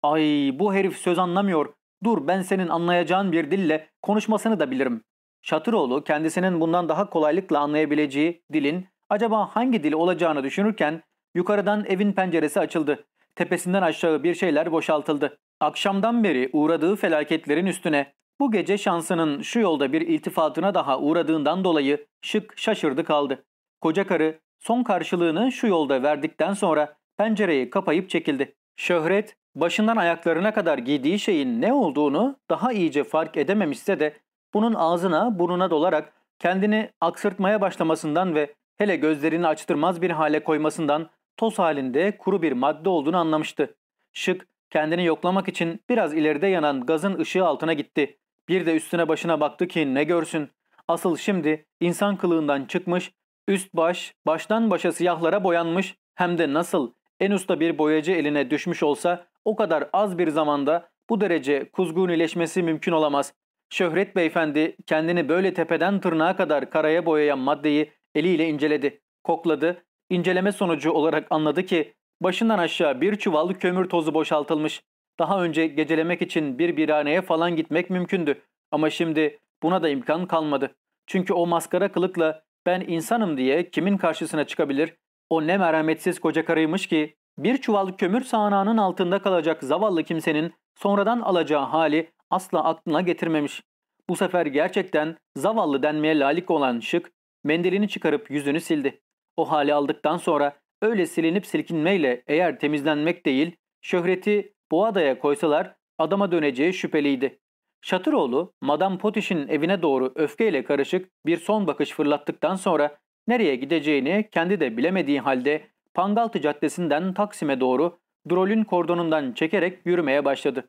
Ay bu herif söz anlamıyor. Dur ben senin anlayacağın bir dille konuşmasını da bilirim. Şatıroğlu kendisinin bundan daha kolaylıkla anlayabileceği dilin acaba hangi dil olacağını düşünürken yukarıdan evin penceresi açıldı. Tepesinden aşağı bir şeyler boşaltıldı. Akşamdan beri uğradığı felaketlerin üstüne bu gece şansının şu yolda bir iltifatına daha uğradığından dolayı şık şaşırdı kaldı. Koca karı son karşılığını şu yolda verdikten sonra pencereyi kapayıp çekildi. Şöhret başından ayaklarına kadar giydiği şeyin ne olduğunu daha iyice fark edememişse de bunun ağzına burnuna dolarak kendini aksırtmaya başlamasından ve hele gözlerini açtırmaz bir hale koymasından toz halinde kuru bir madde olduğunu anlamıştı. Şık kendini yoklamak için biraz ileride yanan gazın ışığı altına gitti. Bir de üstüne başına baktı ki ne görsün. Asıl şimdi insan kılığından çıkmış, üst baş, baştan başa siyahlara boyanmış hem de nasıl en usta bir boyacı eline düşmüş olsa o kadar az bir zamanda bu derece kuzgunileşmesi mümkün olamaz. Şöhret beyefendi kendini böyle tepeden tırnağa kadar karaya boyayan maddeyi eliyle inceledi, kokladı. İnceleme sonucu olarak anladı ki başından aşağı bir çuval kömür tozu boşaltılmış. Daha önce gecelemek için bir biraneye falan gitmek mümkündü. Ama şimdi buna da imkan kalmadı. Çünkü o maskara kılıkla ben insanım diye kimin karşısına çıkabilir? O ne merhametsiz koca karıymış ki bir çuval kömür sahananın altında kalacak zavallı kimsenin sonradan alacağı hali asla aklına getirmemiş. Bu sefer gerçekten zavallı denmeye layık olan Şık mendilini çıkarıp yüzünü sildi. O hali aldıktan sonra öyle silinip silkinmeyle eğer temizlenmek değil, şöhreti bu adaya koysalar adama döneceği şüpheliydi. Şatıroğlu, Madame Potiş'in evine doğru öfkeyle karışık bir son bakış fırlattıktan sonra nereye gideceğini kendi de bilemediği halde Pangaltı Caddesi'nden Taksim'e doğru drolün kordonundan çekerek yürümeye başladı.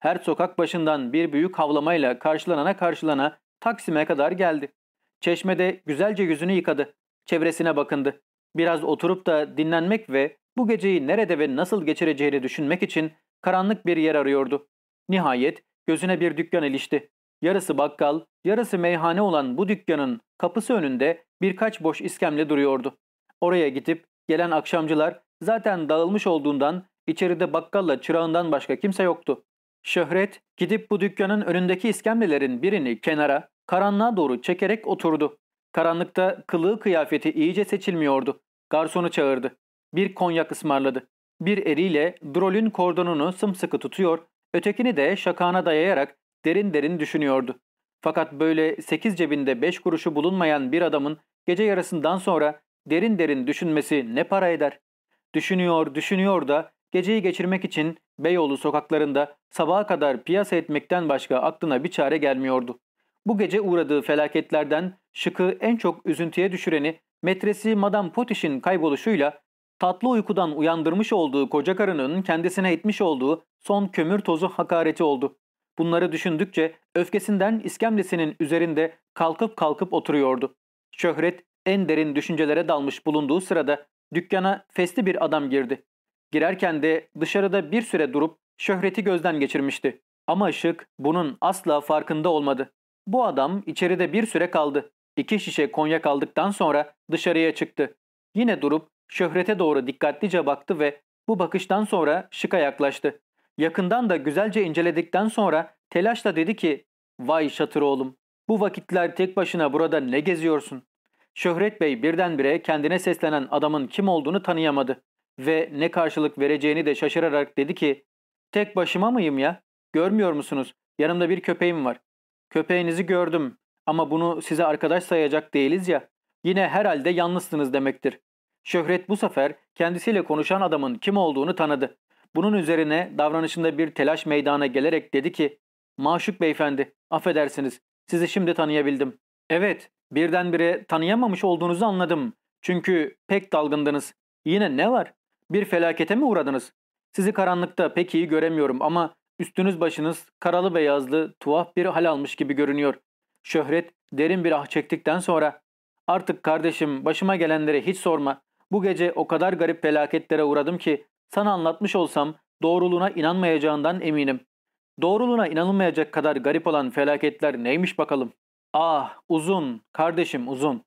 Her sokak başından bir büyük havlamayla karşılanana karşılana Taksim'e kadar geldi. Çeşmede güzelce yüzünü yıkadı. Çevresine bakındı. Biraz oturup da dinlenmek ve bu geceyi nerede ve nasıl geçireceğini düşünmek için Karanlık bir yer arıyordu. Nihayet gözüne bir dükkan ilişti. Yarısı bakkal, yarısı meyhane olan bu dükkanın kapısı önünde birkaç boş iskemle duruyordu. Oraya gitip gelen akşamcılar zaten dağılmış olduğundan içeride bakkalla çırağından başka kimse yoktu. Şöhret gidip bu dükkanın önündeki iskemlelerin birini kenara, karanlığa doğru çekerek oturdu. Karanlıkta kılığı kıyafeti iyice seçilmiyordu. Garsonu çağırdı. Bir konyak ısmarladı. Bir eliyle drolün kordonunu sımsıkı tutuyor, ötekini de şakağına dayayarak derin derin düşünüyordu. Fakat böyle sekiz cebinde beş kuruşu bulunmayan bir adamın gece yarısından sonra derin derin düşünmesi ne para eder? Düşünüyor, düşünüyor da geceyi geçirmek için Beyoğlu sokaklarında sabaha kadar piyasa etmekten başka aklına bir çare gelmiyordu. Bu gece uğradığı felaketlerden şıkı en çok üzüntüye düşüreni metresi Madame Potiş'in kayboluşuyla tatlı uykudan uyandırmış olduğu koca karının kendisine etmiş olduğu son kömür tozu hakareti oldu. Bunları düşündükçe öfkesinden iskemlesinin üzerinde kalkıp kalkıp oturuyordu. Şöhret en derin düşüncelere dalmış bulunduğu sırada dükkana fesli bir adam girdi. Girerken de dışarıda bir süre durup şöhreti gözden geçirmişti. Ama Işık bunun asla farkında olmadı. Bu adam içeride bir süre kaldı. İki şişe konya aldıktan sonra dışarıya çıktı. Yine durup Şöhrete doğru dikkatlice baktı ve bu bakıştan sonra şıka yaklaştı. Yakından da güzelce inceledikten sonra telaşla dedi ki ''Vay şatır oğlum, bu vakitler tek başına burada ne geziyorsun?'' Şöhret Bey birdenbire kendine seslenen adamın kim olduğunu tanıyamadı ve ne karşılık vereceğini de şaşırarak dedi ki ''Tek başıma mıyım ya? Görmüyor musunuz? Yanımda bir köpeğim var. Köpeğinizi gördüm ama bunu size arkadaş sayacak değiliz ya. Yine herhalde yalnızsınız demektir. Şöhret bu sefer kendisiyle konuşan adamın kim olduğunu tanıdı. Bunun üzerine davranışında bir telaş meydana gelerek dedi ki ''Maşuk beyefendi, affedersiniz, sizi şimdi tanıyabildim. Evet, birdenbire tanıyamamış olduğunuzu anladım. Çünkü pek dalgındınız. Yine ne var? Bir felakete mi uğradınız? Sizi karanlıkta pek iyi göremiyorum ama üstünüz başınız karalı beyazlı tuhaf bir hal almış gibi görünüyor. Şöhret derin bir ah çektikten sonra ''Artık kardeşim başıma gelenlere hiç sorma. Bu gece o kadar garip felaketlere uğradım ki sana anlatmış olsam doğruluğuna inanmayacağından eminim. Doğruluğuna inanılmayacak kadar garip olan felaketler neymiş bakalım. Ah uzun, kardeşim uzun.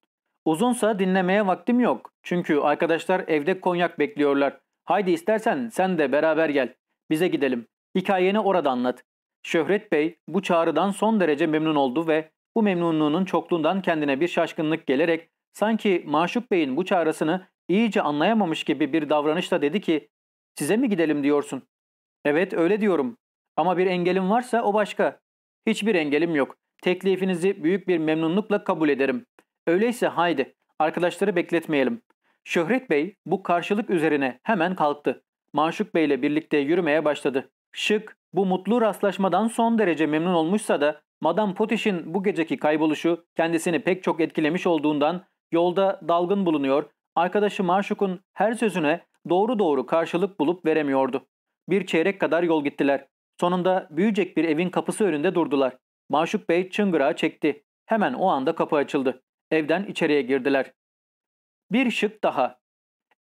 Uzunsa dinlemeye vaktim yok. Çünkü arkadaşlar evde konyak bekliyorlar. Haydi istersen sen de beraber gel. Bize gidelim. Hikayeni orada anlat. Şöhret Bey bu çağrıdan son derece memnun oldu ve bu memnunluğunun çokluğundan kendine bir şaşkınlık gelerek sanki Maşuk Bey'in bu çağrısını İyice anlayamamış gibi bir davranışla dedi ki size mi gidelim diyorsun? Evet öyle diyorum ama bir engelim varsa o başka. Hiçbir engelim yok. Teklifinizi büyük bir memnunlukla kabul ederim. Öyleyse haydi arkadaşları bekletmeyelim. Şöhret Bey bu karşılık üzerine hemen kalktı. Manşuk Bey ile birlikte yürümeye başladı. Şık bu mutlu rastlaşmadan son derece memnun olmuşsa da Madame Potiş'in bu geceki kayboluşu kendisini pek çok etkilemiş olduğundan yolda dalgın bulunuyor Arkadaşı Maşuk'un her sözüne doğru doğru karşılık bulup veremiyordu. Bir çeyrek kadar yol gittiler. Sonunda büyücek bir evin kapısı önünde durdular. Maşuk Bey çıngırağı çekti. Hemen o anda kapı açıldı. Evden içeriye girdiler. Bir şık daha.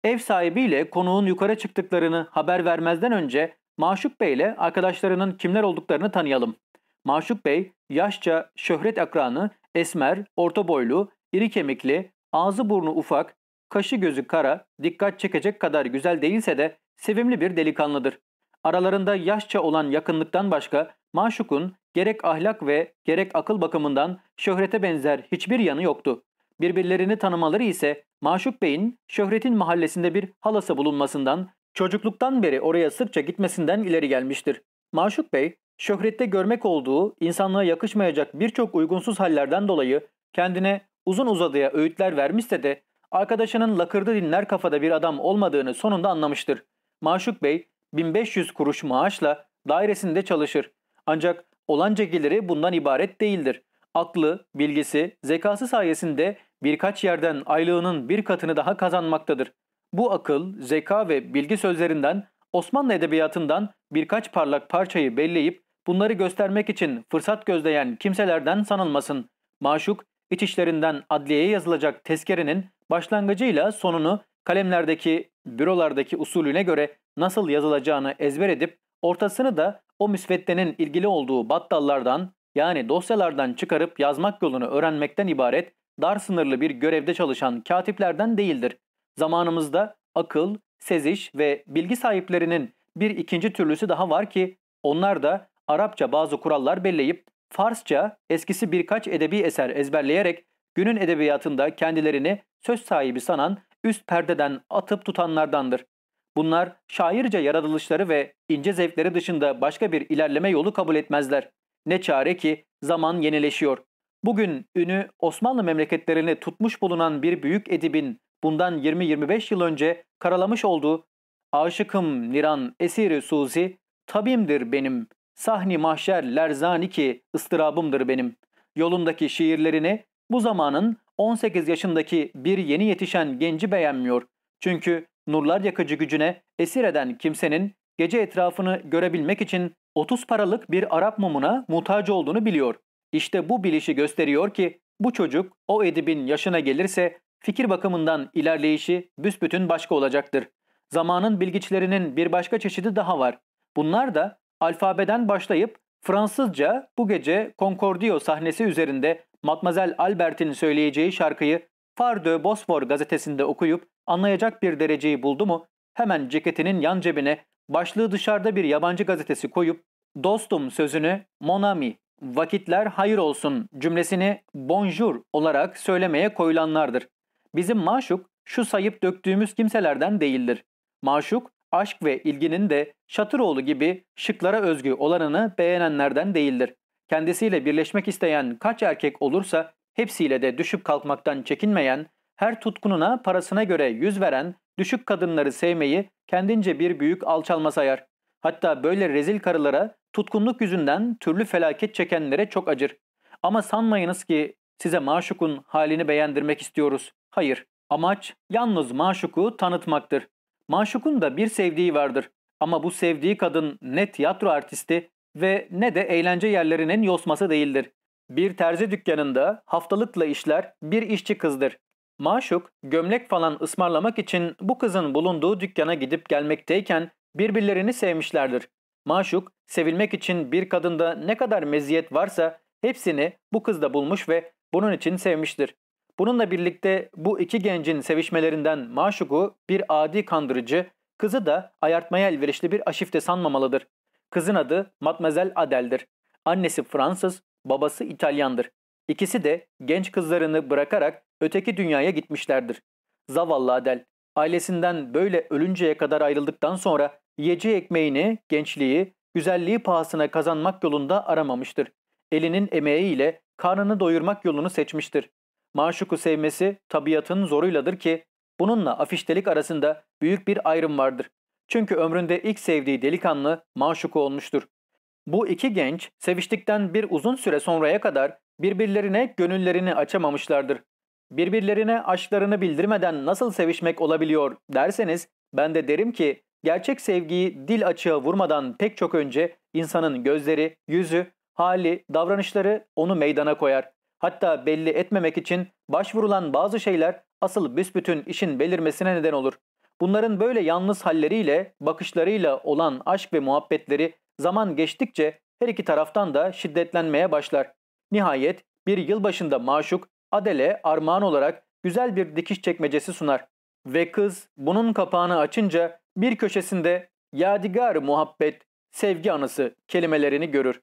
Ev sahibiyle konuğun yukarı çıktıklarını haber vermezden önce Maşuk Bey ile arkadaşlarının kimler olduklarını tanıyalım. Maşuk Bey, yaşça şöhret akranı, esmer, orta boylu, iri kemikli, ağzı burnu ufak, Kaşı gözü kara, dikkat çekecek kadar güzel değilse de sevimli bir delikanlıdır. Aralarında yaşça olan yakınlıktan başka maşukun gerek ahlak ve gerek akıl bakımından şöhrete benzer hiçbir yanı yoktu. Birbirlerini tanımaları ise Maşuk Bey'in şöhretin mahallesinde bir halası bulunmasından, çocukluktan beri oraya sıkça gitmesinden ileri gelmiştir. Maşuk Bey, şöhrette görmek olduğu insanlığa yakışmayacak birçok uygunsuz hallerden dolayı kendine uzun uzadıya öğütler vermişse de Arkadaşının lakırdı dinler kafada bir adam olmadığını sonunda anlamıştır. Maşuk Bey 1500 kuruş maaşla dairesinde çalışır. Ancak olanca geliri bundan ibaret değildir. Aklı, bilgisi, zekası sayesinde birkaç yerden aylığının bir katını daha kazanmaktadır. Bu akıl, zeka ve bilgi sözlerinden Osmanlı edebiyatından birkaç parlak parçayı belleyip bunları göstermek için fırsat gözleyen kimselerden sanılmasın. Maşuk, iç işlerinden adliyeye yazılacak tezkerenin Başlangıcıyla sonunu kalemlerdeki, bürolardaki usulüne göre nasıl yazılacağını ezber edip ortasını da o müsveddenin ilgili olduğu battallardan yani dosyalardan çıkarıp yazmak yolunu öğrenmekten ibaret dar sınırlı bir görevde çalışan katiplerden değildir. Zamanımızda akıl, seziş ve bilgi sahiplerinin bir ikinci türlüsü daha var ki onlar da Arapça bazı kurallar belleyip Farsça eskisi birkaç edebi eser ezberleyerek günün edebiyatında kendilerini söz sahibi sanan üst perdeden atıp tutanlardandır. Bunlar şairce yaratılışları ve ince zevkleri dışında başka bir ilerleme yolu kabul etmezler. Ne çare ki zaman yenileşiyor. Bugün ünü Osmanlı memleketlerini tutmuş bulunan bir büyük edibin bundan 20-25 yıl önce karalamış olduğu Aşıkım niran esiri suzi, tabimdir benim, sahni mahşer lerzani ki ıstırabımdır benim. Yolundaki şiirlerini bu zamanın 18 yaşındaki bir yeni yetişen genci beğenmiyor. Çünkü nurlar yakıcı gücüne esir eden kimsenin gece etrafını görebilmek için 30 paralık bir Arap mumuna muhtaç olduğunu biliyor. İşte bu bilişi gösteriyor ki bu çocuk o edibin yaşına gelirse fikir bakımından ilerleyişi büsbütün başka olacaktır. Zamanın bilgiçlerinin bir başka çeşidi daha var. Bunlar da alfabeden başlayıp Fransızca bu gece Concordio sahnesi üzerinde Matmazel Albert'in söyleyeceği şarkıyı Far de Bosfor gazetesinde okuyup anlayacak bir dereceyi buldu mu hemen ceketinin yan cebine başlığı dışarıda bir yabancı gazetesi koyup dostum sözünü Monami, vakitler hayır olsun cümlesini bonjour olarak söylemeye koyulanlardır. Bizim maşuk şu sayıp döktüğümüz kimselerden değildir. Maşuk aşk ve ilginin de Şatıroğlu gibi şıklara özgü olanını beğenenlerden değildir kendisiyle birleşmek isteyen kaç erkek olursa hepsiyle de düşüp kalkmaktan çekinmeyen, her tutkununa parasına göre yüz veren, düşük kadınları sevmeyi kendince bir büyük alçalma sayar. Hatta böyle rezil karılara tutkunluk yüzünden türlü felaket çekenlere çok acır. Ama sanmayınız ki size maşukun halini beğendirmek istiyoruz. Hayır, amaç yalnız maşuku tanıtmaktır. Maşukun da bir sevdiği vardır. Ama bu sevdiği kadın ne tiyatro artisti ve ne de eğlence yerlerinin yosması değildir. Bir terzi dükkanında haftalıkla işler bir işçi kızdır. Maşuk gömlek falan ısmarlamak için bu kızın bulunduğu dükkana gidip gelmekteyken birbirlerini sevmişlerdir. Maşuk sevilmek için bir kadında ne kadar meziyet varsa hepsini bu kızda bulmuş ve bunun için sevmiştir. Bununla birlikte bu iki gencin sevişmelerinden Maşuk'u bir adi kandırıcı, kızı da ayartmaya elverişli bir aşifte sanmamalıdır. Kızın adı Matmazel Adel'dir. Annesi Fransız, babası İtalyandır. İkisi de genç kızlarını bırakarak öteki dünyaya gitmişlerdir. Zavallı Adel, ailesinden böyle ölünceye kadar ayrıldıktan sonra yiyeceği ekmeğini, gençliği, güzelliği pahasına kazanmak yolunda aramamıştır. Elinin emeğiyle karnını doyurmak yolunu seçmiştir. Maşuku sevmesi tabiatın zoruyladır ki bununla afiştelik arasında büyük bir ayrım vardır. Çünkü ömründe ilk sevdiği delikanlı maşuku olmuştur. Bu iki genç seviştikten bir uzun süre sonraya kadar birbirlerine gönüllerini açamamışlardır. Birbirlerine aşklarını bildirmeden nasıl sevişmek olabiliyor derseniz ben de derim ki gerçek sevgiyi dil açığa vurmadan pek çok önce insanın gözleri, yüzü, hali, davranışları onu meydana koyar. Hatta belli etmemek için başvurulan bazı şeyler asıl büsbütün işin belirmesine neden olur. Bunların böyle yalnız halleriyle, bakışlarıyla olan aşk ve muhabbetleri zaman geçtikçe her iki taraftan da şiddetlenmeye başlar. Nihayet bir yılbaşında maşuk Adele armağan olarak güzel bir dikiş çekmecesi sunar. Ve kız bunun kapağını açınca bir köşesinde yadigar muhabbet, sevgi anısı kelimelerini görür.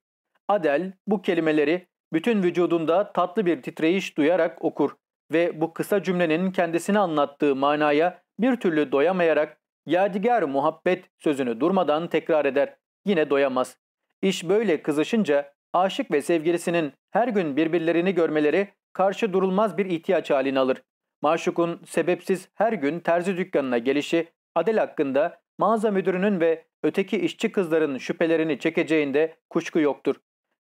Adel bu kelimeleri bütün vücudunda tatlı bir titreyiş duyarak okur ve bu kısa cümlenin kendisini anlattığı manaya bir türlü doyamayarak yadigar muhabbet sözünü durmadan tekrar eder. Yine doyamaz. İş böyle kızışınca aşık ve sevgilisinin her gün birbirlerini görmeleri karşı durulmaz bir ihtiyaç halini alır. Maşuk'un sebepsiz her gün terzi dükkanına gelişi Adel hakkında mağaza müdürünün ve öteki işçi kızların şüphelerini çekeceğinde kuşku yoktur.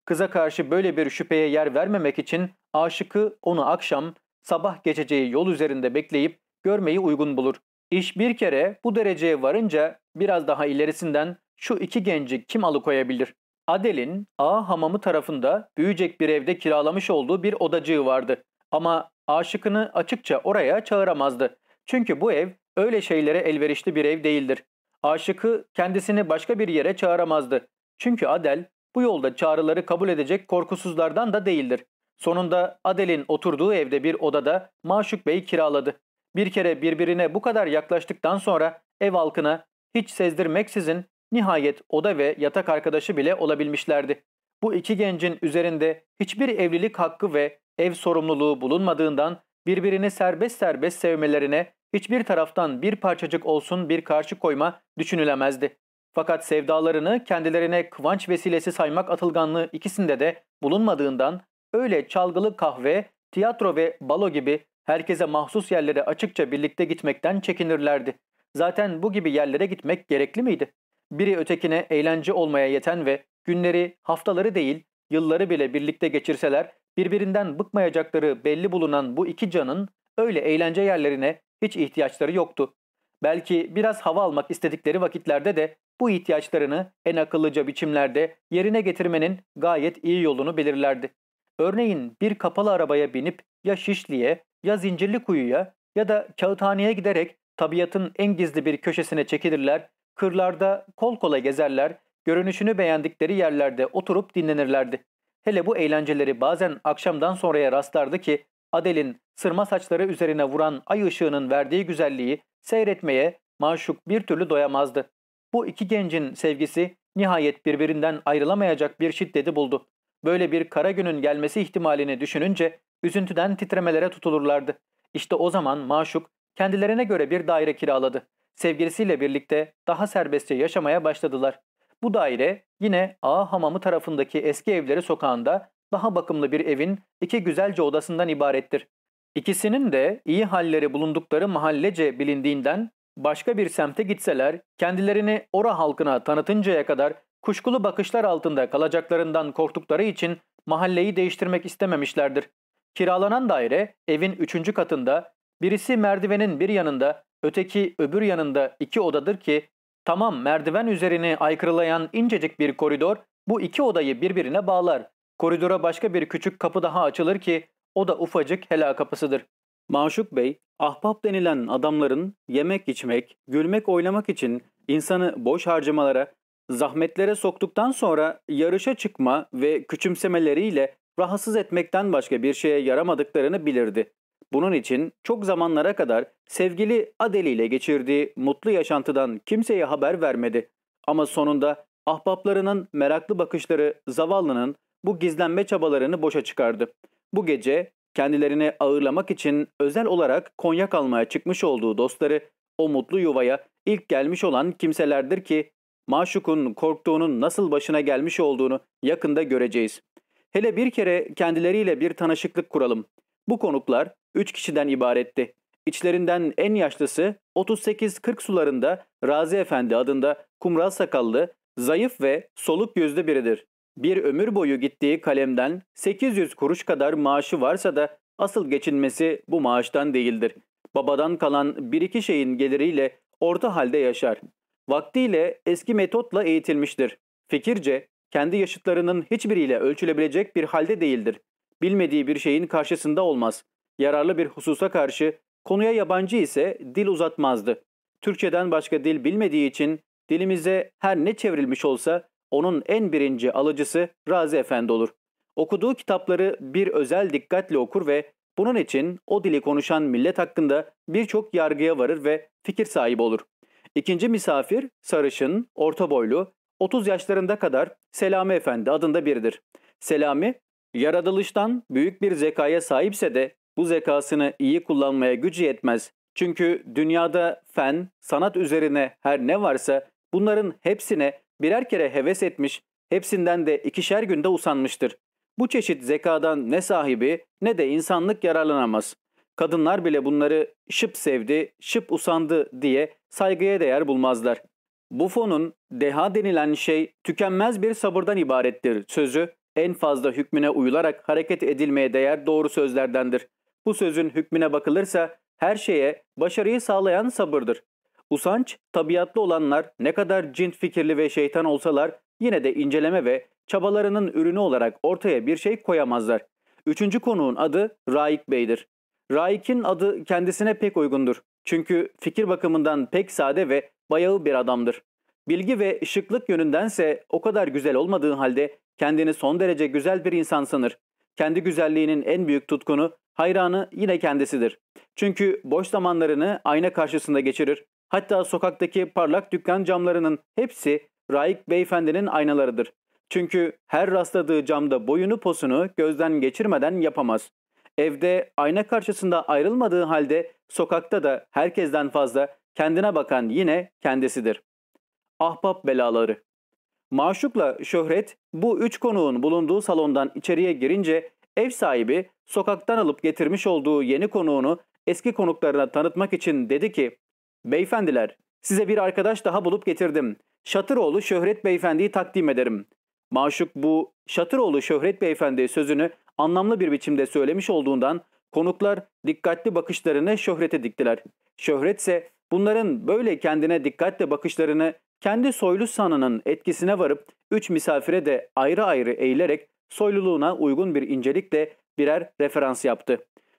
Kıza karşı böyle bir şüpheye yer vermemek için aşıkı onu akşam sabah geçeceği yol üzerinde bekleyip görmeyi uygun bulur. İş bir kere bu dereceye varınca biraz daha ilerisinden şu iki genci kim alıkoyabilir? Adel'in A hamamı tarafında büyüyecek bir evde kiralamış olduğu bir odacığı vardı. Ama aşıkını açıkça oraya çağıramazdı. Çünkü bu ev öyle şeylere elverişli bir ev değildir. Aşıkı kendisini başka bir yere çağıramazdı. Çünkü Adel bu yolda çağrıları kabul edecek korkusuzlardan da değildir. Sonunda Adel'in oturduğu evde bir odada Maşuk Bey kiraladı. Bir kere birbirine bu kadar yaklaştıktan sonra ev halkına hiç sezdirmeksizin nihayet oda ve yatak arkadaşı bile olabilmişlerdi. Bu iki gencin üzerinde hiçbir evlilik hakkı ve ev sorumluluğu bulunmadığından birbirini serbest serbest sevmelerine hiçbir taraftan bir parçacık olsun bir karşı koyma düşünülemezdi. Fakat sevdalarını kendilerine kıvanç vesilesi saymak atılganlığı ikisinde de bulunmadığından öyle çalgılı kahve, tiyatro ve balo gibi Herkese mahsus yerlere açıkça birlikte gitmekten çekinirlerdi. Zaten bu gibi yerlere gitmek gerekli miydi? Biri ötekine eğlence olmaya yeten ve günleri, haftaları değil, yılları bile birlikte geçirseler birbirinden bıkmayacakları belli bulunan bu iki canın öyle eğlence yerlerine hiç ihtiyaçları yoktu. Belki biraz hava almak istedikleri vakitlerde de bu ihtiyaçlarını en akıllıca biçimlerde yerine getirmenin gayet iyi yolunu belirlerdi. Örneğin bir kapalı arabaya binip ya Şişli'ye ya zincirli kuyuya ya da kağıthaneye giderek tabiatın en gizli bir köşesine çekilirler, kırlarda kol kola gezerler, görünüşünü beğendikleri yerlerde oturup dinlenirlerdi. Hele bu eğlenceleri bazen akşamdan sonraya rastlardı ki Adel'in sırma saçları üzerine vuran ay ışığının verdiği güzelliği seyretmeye maşuk bir türlü doyamazdı. Bu iki gencin sevgisi nihayet birbirinden ayrılamayacak bir şiddeti buldu. Böyle bir kara günün gelmesi ihtimalini düşününce Üzüntüden titremelere tutulurlardı. İşte o zaman maşuk kendilerine göre bir daire kiraladı. Sevgilisiyle birlikte daha serbestçe yaşamaya başladılar. Bu daire yine A hamamı tarafındaki eski evleri sokağında daha bakımlı bir evin iki güzelce odasından ibarettir. İkisinin de iyi halleri bulundukları mahallece bilindiğinden başka bir semte gitseler kendilerini ora halkına tanıtıncaya kadar kuşkulu bakışlar altında kalacaklarından korktukları için mahalleyi değiştirmek istememişlerdir. Kiralanan daire evin üçüncü katında, birisi merdivenin bir yanında, öteki öbür yanında iki odadır ki tamam merdiven üzerine aykırılayan incecik bir koridor bu iki odayı birbirine bağlar. Koridora başka bir küçük kapı daha açılır ki o da ufacık helal kapısıdır. Maşuk Bey, ahbap denilen adamların yemek içmek, gülmek oynamak için insanı boş harcamalara, zahmetlere soktuktan sonra yarışa çıkma ve küçümsemeleriyle rahatsız etmekten başka bir şeye yaramadıklarını bilirdi. Bunun için çok zamanlara kadar sevgili Adeli ile geçirdiği mutlu yaşantıdan kimseye haber vermedi. Ama sonunda ahbaplarının meraklı bakışları zavallının bu gizlenme çabalarını boşa çıkardı. Bu gece kendilerini ağırlamak için özel olarak konyak almaya çıkmış olduğu dostları o mutlu yuvaya ilk gelmiş olan kimselerdir ki maşukun korktuğunun nasıl başına gelmiş olduğunu yakında göreceğiz. Hele bir kere kendileriyle bir tanışıklık kuralım. Bu konuklar üç kişiden ibaretti. İçlerinden en yaşlısı 38-40 sularında Razi Efendi adında kumral sakallı, zayıf ve soluk gözlü biridir. Bir ömür boyu gittiği kalemden 800 kuruş kadar maaşı varsa da asıl geçinmesi bu maaştan değildir. Babadan kalan bir iki şeyin geliriyle orta halde yaşar. Vaktiyle eski metotla eğitilmiştir. Fikirce kendi yaşıtlarının hiçbiriyle ölçülebilecek bir halde değildir. Bilmediği bir şeyin karşısında olmaz. Yararlı bir hususa karşı konuya yabancı ise dil uzatmazdı. Türkçeden başka dil bilmediği için dilimize her ne çevrilmiş olsa onun en birinci alıcısı Razi Efendi olur. Okuduğu kitapları bir özel dikkatle okur ve bunun için o dili konuşan millet hakkında birçok yargıya varır ve fikir sahibi olur. İkinci misafir sarışın, orta boylu, 30 yaşlarında kadar Selami Efendi adında biridir. Selami, yaratılıştan büyük bir zekaya sahipse de bu zekasını iyi kullanmaya gücü yetmez. Çünkü dünyada fen, sanat üzerine her ne varsa bunların hepsine birer kere heves etmiş, hepsinden de ikişer günde usanmıştır. Bu çeşit zekadan ne sahibi ne de insanlık yararlanamaz. Kadınlar bile bunları şıp sevdi, şıp usandı diye saygıya değer bulmazlar. Bu fonun deha denilen şey tükenmez bir sabırdan ibarettir sözü en fazla hükmüne uyularak hareket edilmeye değer doğru sözlerdendir. Bu sözün hükmüne bakılırsa her şeye başarıyı sağlayan sabırdır. Usanç, tabiatlı olanlar ne kadar cint fikirli ve şeytan olsalar yine de inceleme ve çabalarının ürünü olarak ortaya bir şey koyamazlar. Üçüncü konuğun adı Raik Bey'dir. Raik'in adı kendisine pek uygundur. Çünkü fikir bakımından pek sade ve bayağı bir adamdır. Bilgi ve şıklık yönündense o kadar güzel olmadığı halde kendini son derece güzel bir insan sanır. Kendi güzelliğinin en büyük tutkunu, hayranı yine kendisidir. Çünkü boş zamanlarını ayna karşısında geçirir. Hatta sokaktaki parlak dükkan camlarının hepsi Raik Beyefendi'nin aynalarıdır. Çünkü her rastladığı camda boyunu posunu gözden geçirmeden yapamaz. Evde ayna karşısında ayrılmadığı halde sokakta da herkesten fazla kendine bakan yine kendisidir. Ahbap belaları Maşuk'la Şöhret bu üç konuğun bulunduğu salondan içeriye girince ev sahibi sokaktan alıp getirmiş olduğu yeni konuğunu eski konuklarına tanıtmak için dedi ki ''Beyefendiler size bir arkadaş daha bulup getirdim. Şatıroğlu Şöhret Beyefendi'yi takdim ederim.'' Maşuk bu Şatıroğlu Şöhret Beyefendi sözünü anlamlı bir biçimde söylemiş olduğundan konuklar dikkatli bakışlarını Şöhret'e diktiler. Şöhret ise Bunların böyle kendine dikkatle bakışlarını kendi soylu sanının etkisine varıp üç misafire de ayrı ayrı eğilerek soyluluğuna uygun bir incelikle birer referans yaptı.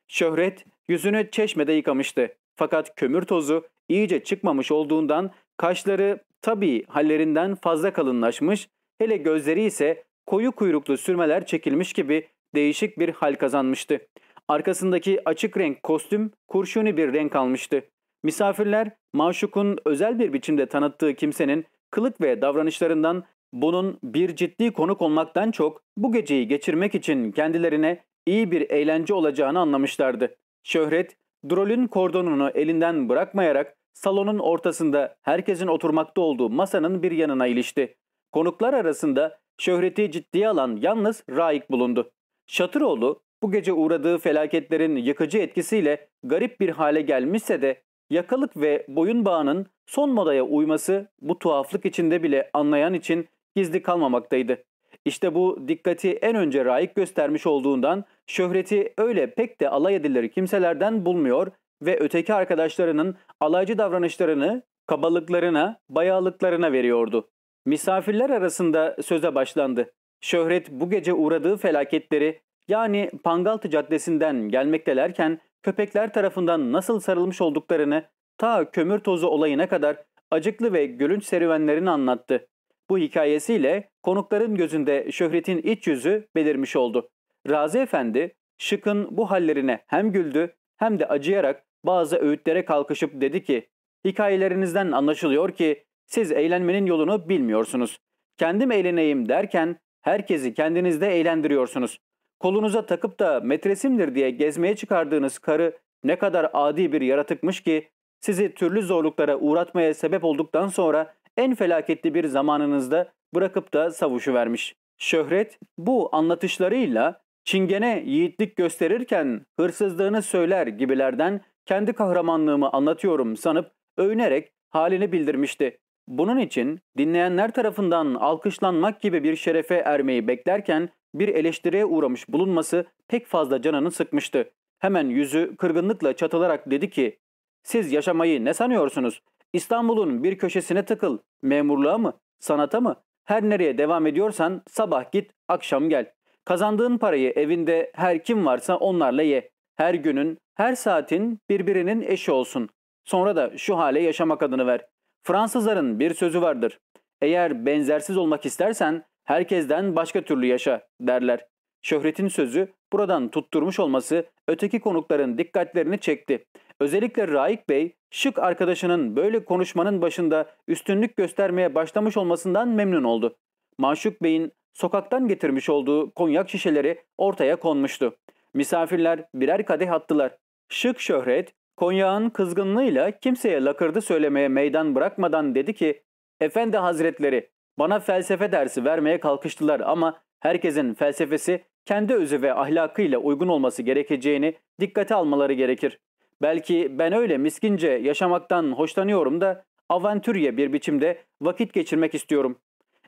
Şöhret yüzünü çeşmede yıkamıştı. Fakat kömür tozu iyice çıkmamış olduğundan kaşları tabii hallerinden fazla kalınlaşmış, hele gözleri ise koyu kuyruklu sürmeler çekilmiş gibi değişik bir hal kazanmıştı. Arkasındaki açık renk kostüm kurşuni bir renk almıştı. Misafirler maşukun özel bir biçimde tanıttığı kimsenin kılık ve davranışlarından bunun bir ciddi konuk olmaktan çok bu geceyi geçirmek için kendilerine iyi bir eğlence olacağını anlamışlardı. Şöhret, drolün kordonunu elinden bırakmayarak salonun ortasında herkesin oturmakta olduğu masanın bir yanına ilişti. Konuklar arasında şöhreti ciddiye alan yalnız Raik bulundu. Şatıroğlu bu gece uğradığı felaketlerin yıkıcı etkisiyle garip bir hale gelmişse de yakalık ve boyun bağının son modaya uyması bu tuhaflık içinde bile anlayan için gizli kalmamaktaydı. İşte bu dikkati en önce Raik göstermiş olduğundan şöhreti öyle pek de alay edilir kimselerden bulmuyor ve öteki arkadaşlarının alaycı davranışlarını kabalıklarına, bayağılıklarına veriyordu. Misafirler arasında söze başlandı. Şöhret bu gece uğradığı felaketleri yani Pangaltı Caddesi'nden gelmektelerken köpekler tarafından nasıl sarılmış olduklarını ta kömür tozu olayına kadar acıklı ve gülünç serüvenlerini anlattı. Bu hikayesiyle konukların gözünde şöhretin iç yüzü belirmiş oldu. Razi Efendi, Şık'ın bu hallerine hem güldü hem de acıyarak bazı öğütlere kalkışıp dedi ki, hikayelerinizden anlaşılıyor ki siz eğlenmenin yolunu bilmiyorsunuz. Kendim eğleneyim derken herkesi kendinizde eğlendiriyorsunuz kolunuza takıp da metresimdir diye gezmeye çıkardığınız karı ne kadar adi bir yaratıkmış ki sizi türlü zorluklara uğratmaya sebep olduktan sonra en felaketli bir zamanınızda bırakıp da savuşu vermiş. Şöhret bu anlatışlarıyla çingene yiğitlik gösterirken hırsızlığını söyler gibilerden kendi kahramanlığımı anlatıyorum sanıp övünerek halini bildirmişti. Bunun için dinleyenler tarafından alkışlanmak gibi bir şerefe ermeyi beklerken bir eleştiriye uğramış bulunması pek fazla canını sıkmıştı. Hemen yüzü kırgınlıkla çatılarak dedi ki siz yaşamayı ne sanıyorsunuz? İstanbul'un bir köşesine tıkıl, Memurluğa mı? Sanata mı? Her nereye devam ediyorsan sabah git, akşam gel. Kazandığın parayı evinde her kim varsa onlarla ye. Her günün, her saatin birbirinin eşi olsun. Sonra da şu hale yaşamak adını ver. Fransızların bir sözü vardır. Eğer benzersiz olmak istersen Herkesten başka türlü yaşa derler. Şöhretin sözü buradan tutturmuş olması öteki konukların dikkatlerini çekti. Özellikle Raik Bey şık arkadaşının böyle konuşmanın başında üstünlük göstermeye başlamış olmasından memnun oldu. Maşuk Bey'in sokaktan getirmiş olduğu konyak şişeleri ortaya konmuştu. Misafirler birer kadeh attılar. Şık şöhret konyağın kızgınlığıyla kimseye lakırdı söylemeye meydan bırakmadan dedi ki ''Efendi hazretleri bana felsefe dersi vermeye kalkıştılar ama herkesin felsefesi kendi özü ve ahlakıyla uygun olması gerekeceğini dikkate almaları gerekir. Belki ben öyle miskince yaşamaktan hoşlanıyorum da avantürye bir biçimde vakit geçirmek istiyorum.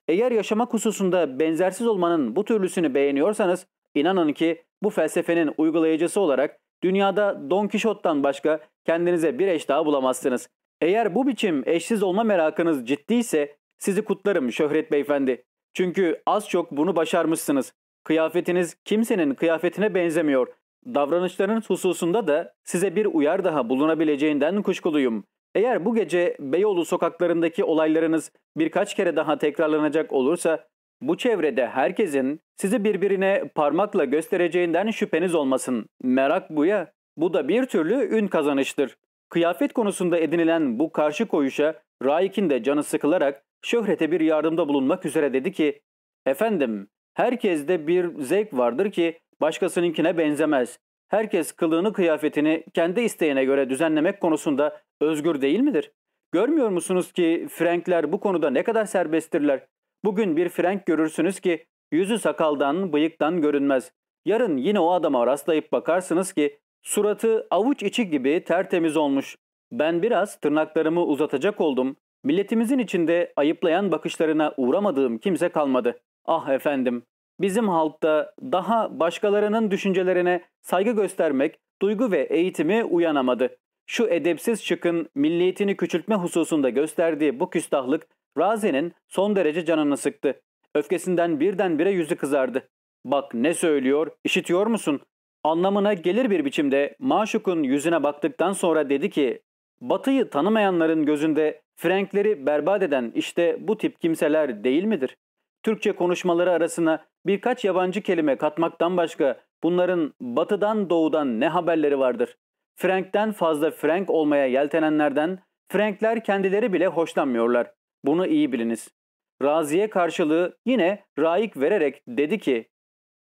Eğer yaşamak hususunda benzersiz olmanın bu türlüsünü beğeniyorsanız inanın ki bu felsefenin uygulayıcısı olarak dünyada Don Kişot'tan başka kendinize bir eş daha bulamazsınız. Eğer bu biçim eşsiz olma merakınız ciddiyse sizi kutlarım Şöhret Beyefendi. Çünkü az çok bunu başarmışsınız. Kıyafetiniz kimsenin kıyafetine benzemiyor. Davranışlarınız hususunda da size bir uyar daha bulunabileceğinden kuşkuluyum. Eğer bu gece Beyoğlu sokaklarındaki olaylarınız birkaç kere daha tekrarlanacak olursa bu çevrede herkesin sizi birbirine parmakla göstereceğinden şüpheniz olmasın. Merak bu ya. Bu da bir türlü ün kazanıştır. Kıyafet konusunda edinilen bu karşı koyuşa Raik'in de canı sıkılarak şöhrete bir yardımda bulunmak üzere dedi ki ''Efendim, herkeste bir zevk vardır ki başkasınınkine benzemez. Herkes kılığını kıyafetini kendi isteğine göre düzenlemek konusunda özgür değil midir? Görmüyor musunuz ki Frankler bu konuda ne kadar serbesttirler? Bugün bir Frank görürsünüz ki yüzü sakaldan, bıyıktan görünmez. Yarın yine o adama rastlayıp bakarsınız ki Suratı avuç içi gibi tertemiz olmuş. Ben biraz tırnaklarımı uzatacak oldum. Milletimizin içinde ayıplayan bakışlarına uğramadığım kimse kalmadı. Ah efendim, bizim halkta daha başkalarının düşüncelerine saygı göstermek, duygu ve eğitimi uyanamadı. Şu edepsiz çıkın milliyetini küçültme hususunda gösterdiği bu küstahlık Raze'nin son derece canını sıktı. Öfkesinden birdenbire yüzü kızardı. Bak ne söylüyor, işitiyor musun? anlamına gelir bir biçimde Maşuk'un yüzüne baktıktan sonra dedi ki Batı'yı tanımayanların gözünde Frankleri berbat eden işte bu tip kimseler değil midir? Türkçe konuşmaları arasına birkaç yabancı kelime katmaktan başka bunların batıdan doğudan ne haberleri vardır? Frank'ten fazla Frank olmaya yeltenenlerden Frankler kendileri bile hoşlanmıyorlar. Bunu iyi biliniz. Razi'ye karşılığı yine raik vererek dedi ki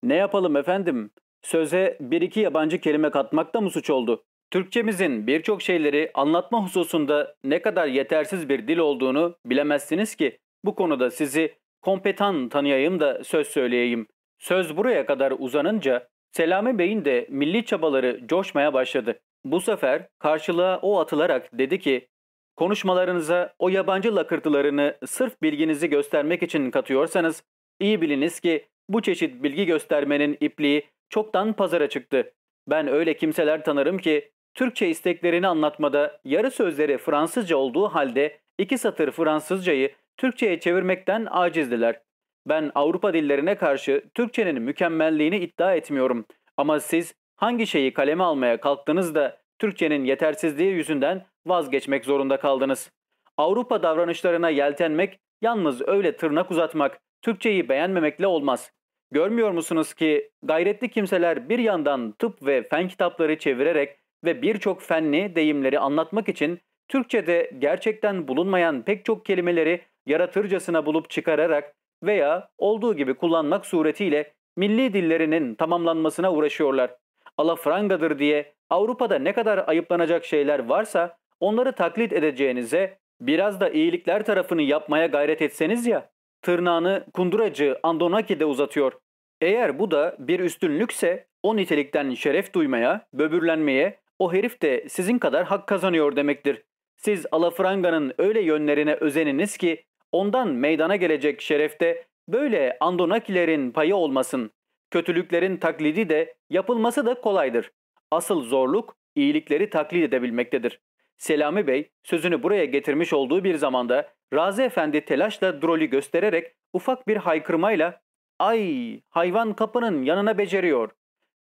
''Ne yapalım efendim? söze bir iki yabancı kelime katmak da mı suç oldu? Türkçemizin birçok şeyleri anlatma hususunda ne kadar yetersiz bir dil olduğunu bilemezsiniz ki bu konuda sizi kompetan tanıyayım da söz söyleyeyim. Söz buraya kadar uzanınca Selami Bey'in de milli çabaları coşmaya başladı. Bu sefer karşılığa o atılarak dedi ki Konuşmalarınıza o yabancı lakırtılarını sırf bilginizi göstermek için katıyorsanız iyi biliniz ki bu çeşit bilgi göstermenin ipliği çoktan pazara çıktı. Ben öyle kimseler tanırım ki Türkçe isteklerini anlatmada yarı sözleri Fransızca olduğu halde iki satır Fransızcayı Türkçe'ye çevirmekten acizdiler. Ben Avrupa dillerine karşı Türkçenin mükemmelliğini iddia etmiyorum. Ama siz hangi şeyi kaleme almaya kalktınız da Türkçenin yetersizliği yüzünden vazgeçmek zorunda kaldınız. Avrupa davranışlarına yeltenmek yalnız öyle tırnak uzatmak, Türkçeyi beğenmemekle olmaz. Görmüyor musunuz ki gayretli kimseler bir yandan tıp ve fen kitapları çevirerek ve birçok fenli deyimleri anlatmak için Türkçe'de gerçekten bulunmayan pek çok kelimeleri yaratırcasına bulup çıkararak veya olduğu gibi kullanmak suretiyle milli dillerinin tamamlanmasına uğraşıyorlar. Alafrangadır diye Avrupa'da ne kadar ayıplanacak şeyler varsa onları taklit edeceğinize biraz da iyilikler tarafını yapmaya gayret etseniz ya tırnağını kunduracı Andonaki'de uzatıyor. Eğer bu da bir üstünlükse o nitelikten şeref duymaya, böbürlenmeye o herif de sizin kadar hak kazanıyor demektir. Siz alafranganın öyle yönlerine özeniniz ki ondan meydana gelecek şerefte böyle Andonakilerin payı olmasın. Kötülüklerin taklidi de yapılması da kolaydır. Asıl zorluk iyilikleri taklit edebilmektedir. Selami Bey sözünü buraya getirmiş olduğu bir zamanda Razi Efendi telaşla drolü göstererek ufak bir haykırmayla ''Ay hayvan kapının yanına beceriyor.''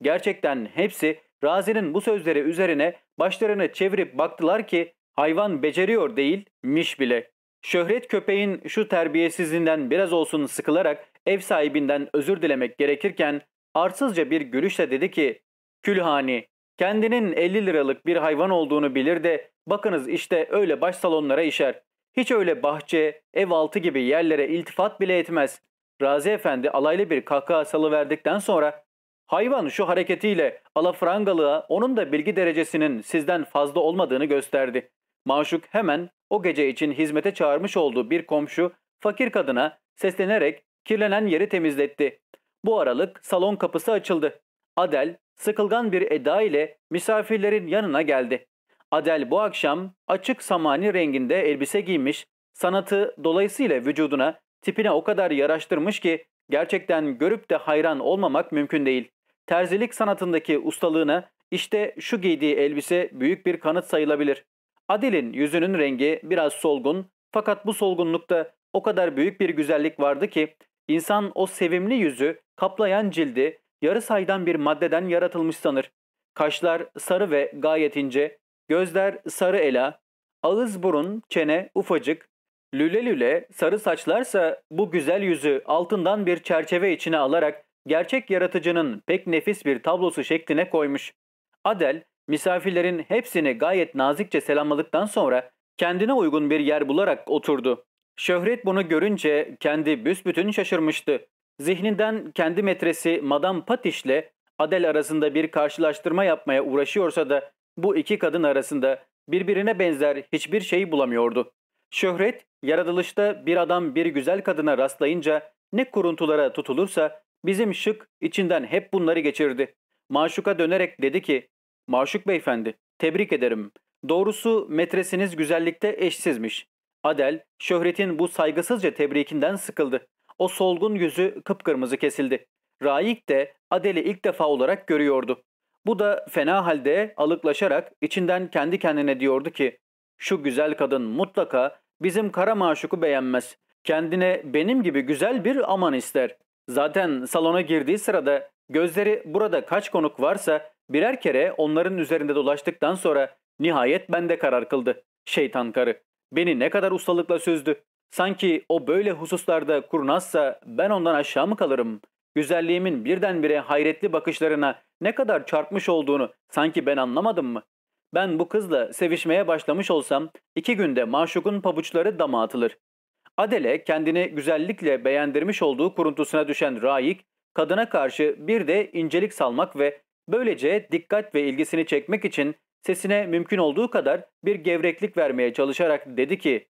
Gerçekten hepsi Razi'nin bu sözleri üzerine başlarını çevirip baktılar ki hayvan beceriyor değil, miş bile. Şöhret köpeğin şu terbiyesizliğinden biraz olsun sıkılarak ev sahibinden özür dilemek gerekirken arsızca bir gülüşle dedi ki ''Külhani, kendinin 50 liralık bir hayvan olduğunu bilir de bakınız işte öyle baş salonlara işer. Hiç öyle bahçe, ev altı gibi yerlere iltifat bile etmez. Razi Efendi alaylı bir kahkaha salıverdikten sonra hayvan şu hareketiyle alafrangalığa onun da bilgi derecesinin sizden fazla olmadığını gösterdi. Maşuk hemen o gece için hizmete çağırmış olduğu bir komşu fakir kadına seslenerek kirlenen yeri temizletti. Bu aralık salon kapısı açıldı. Adel sıkılgan bir eda ile misafirlerin yanına geldi. Adel bu akşam açık samani renginde elbise giymiş, sanatı dolayısıyla vücuduna, tipine o kadar yaraştırmış ki gerçekten görüp de hayran olmamak mümkün değil. Terzilik sanatındaki ustalığına işte şu giydiği elbise büyük bir kanıt sayılabilir. Adel'in yüzünün rengi biraz solgun fakat bu solgunlukta o kadar büyük bir güzellik vardı ki insan o sevimli yüzü, kaplayan cildi yarı saydan bir maddeden yaratılmış sanır. Kaşlar sarı ve gayet ince, Gözler sarı ela, ağız burun, çene ufacık, lüle lüle sarı saçlarsa bu güzel yüzü altından bir çerçeve içine alarak gerçek yaratıcının pek nefis bir tablosu şekline koymuş. Adel misafirlerin hepsini gayet nazikçe selamladıktan sonra kendine uygun bir yer bularak oturdu. Şöhret bunu görünce kendi büsbütün şaşırmıştı. Zihninden kendi metresi Madame Patiş'le Adel arasında bir karşılaştırma yapmaya uğraşıyorsa da bu iki kadın arasında birbirine benzer hiçbir şey bulamıyordu. Şöhret, yaratılışta bir adam bir güzel kadına rastlayınca ne kuruntulara tutulursa bizim şık içinden hep bunları geçirdi. Maşuka dönerek dedi ki, ''Maşuk beyefendi, tebrik ederim. Doğrusu metresiniz güzellikte eşsizmiş.'' Adel, şöhretin bu saygısızca tebrikinden sıkıldı. O solgun yüzü kıpkırmızı kesildi. Raik de Adel'i ilk defa olarak görüyordu. Bu da fena halde alıklaşarak içinden kendi kendine diyordu ki şu güzel kadın mutlaka bizim kara maşuku beğenmez. Kendine benim gibi güzel bir aman ister. Zaten salona girdiği sırada gözleri burada kaç konuk varsa birer kere onların üzerinde dolaştıktan sonra nihayet bende karar kıldı. Şeytan karı. Beni ne kadar ustalıkla sözdü. Sanki o böyle hususlarda kurnazsa ben ondan aşağı mı kalırım? güzelliğimin birdenbire hayretli bakışlarına ne kadar çarpmış olduğunu sanki ben anlamadım mı? Ben bu kızla sevişmeye başlamış olsam iki günde maşukun pabuçları dama atılır. Adele kendini güzellikle beğendirmiş olduğu kuruntusuna düşen Raik, kadına karşı bir de incelik salmak ve böylece dikkat ve ilgisini çekmek için sesine mümkün olduğu kadar bir gevreklik vermeye çalışarak dedi ki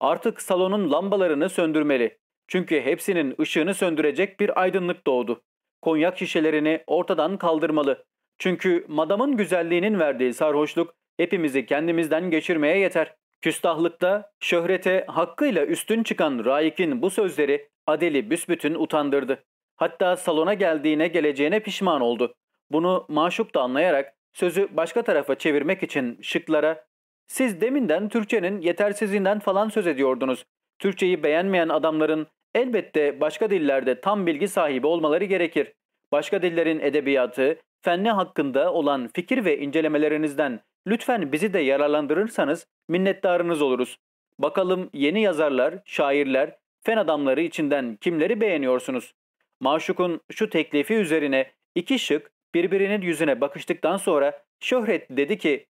''Artık salonun lambalarını söndürmeli. Çünkü hepsinin ışığını söndürecek bir aydınlık doğdu. Konyak şişelerini ortadan kaldırmalı. Çünkü madamın güzelliğinin verdiği sarhoşluk hepimizi kendimizden geçirmeye yeter. Küstahlıkta şöhrete hakkıyla üstün çıkan Raik'in bu sözleri Adel'i büsbütün utandırdı. Hatta salona geldiğine geleceğine pişman oldu. Bunu maşup da anlayarak sözü başka tarafa çevirmek için şıklara ''Siz deminden Türkçenin yetersizliğinden falan söz ediyordunuz. Türkçeyi beğenmeyen adamların elbette başka dillerde tam bilgi sahibi olmaları gerekir. Başka dillerin edebiyatı, fenni hakkında olan fikir ve incelemelerinizden lütfen bizi de yararlandırırsanız minnettarınız oluruz. Bakalım yeni yazarlar, şairler, fen adamları içinden kimleri beğeniyorsunuz? Maşuk'un şu teklifi üzerine iki şık birbirinin yüzüne bakıştıktan sonra Şöhret dedi ki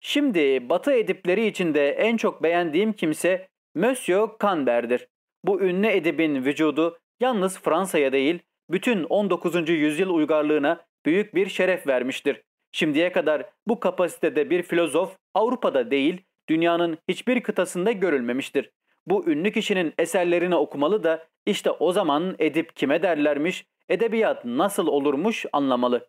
Şimdi Batı edipleri içinde en çok beğendiğim kimse Monsieur Cambert'dir. Bu ünlü edibin vücudu yalnız Fransa'ya değil, bütün 19. yüzyıl uygarlığına büyük bir şeref vermiştir. Şimdiye kadar bu kapasitede bir filozof Avrupa'da değil, dünyanın hiçbir kıtasında görülmemiştir. Bu ünlü kişinin eserlerini okumalı da işte o zaman edip kime derlermiş, edebiyat nasıl olurmuş anlamalı.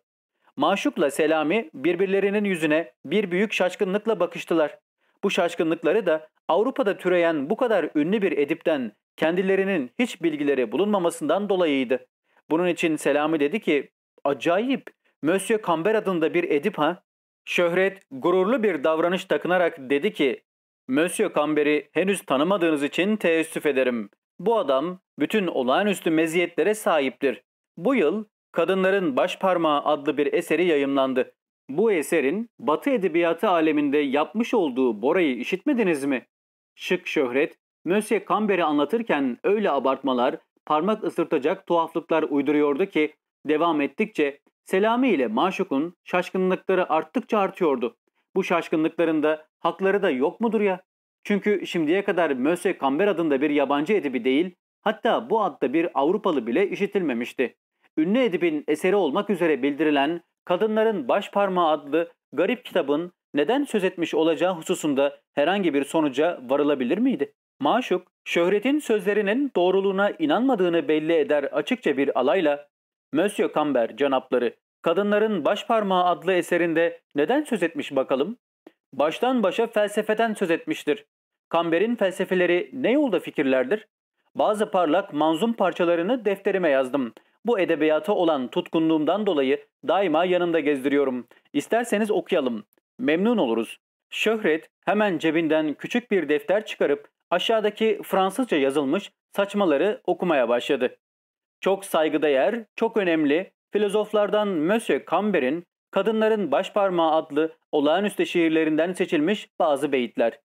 Maşuk'la Selami birbirlerinin yüzüne bir büyük şaşkınlıkla bakıştılar. Bu şaşkınlıkları da Avrupa'da türeyen bu kadar ünlü bir edipten kendilerinin hiç bilgileri bulunmamasından dolayıydı. Bunun için Selami dedi ki, acayip, Monsieur Camber adında bir edip ha? Şöhret gururlu bir davranış takınarak dedi ki, Monsieur Camber'i henüz tanımadığınız için teessüf ederim. Bu adam bütün olağanüstü meziyetlere sahiptir. Bu yıl Kadınların Başparmağı adlı bir eseri yayımlandı. Bu eserin Batı edebiyatı aleminde yapmış olduğu Bora'yı işitmediniz mi? Şık şöhret, Mösyö Kamber'i anlatırken öyle abartmalar, parmak ısırtacak tuhaflıklar uyduruyordu ki devam ettikçe Selami ile Maşuk'un şaşkınlıkları arttıkça artıyordu. Bu şaşkınlıklarında hakları da yok mudur ya? Çünkü şimdiye kadar Mösyö Kamber adında bir yabancı edibi değil, hatta bu adda bir Avrupalı bile işitilmemişti. Ünlü edibin eseri olmak üzere bildirilen Kadınların Başparmağı adlı garip kitabın neden söz etmiş olacağı hususunda herhangi bir sonuca varılabilir miydi? Maşuk, şöhretin sözlerinin doğruluğuna inanmadığını belli eder açıkça bir alayla Monsieur Camber canapları, Kadınların Başparmağı adlı eserinde neden söz etmiş bakalım? Baştan başa felsefeden söz etmiştir. Camber'in felsefeleri ne yolda fikirlerdir? Bazı parlak manzum parçalarını defterime yazdım. Bu edebiyata olan tutkunluğumdan dolayı daima yanımda gezdiriyorum. İsterseniz okuyalım. Memnun oluruz. Şöhret hemen cebinden küçük bir defter çıkarıp aşağıdaki Fransızca yazılmış saçmaları okumaya başladı. Çok saygıdeğer, çok önemli filozoflardan Monsieur Camber'in Kadınların Başparmağı adlı olağanüstü şiirlerinden seçilmiş bazı beyitler.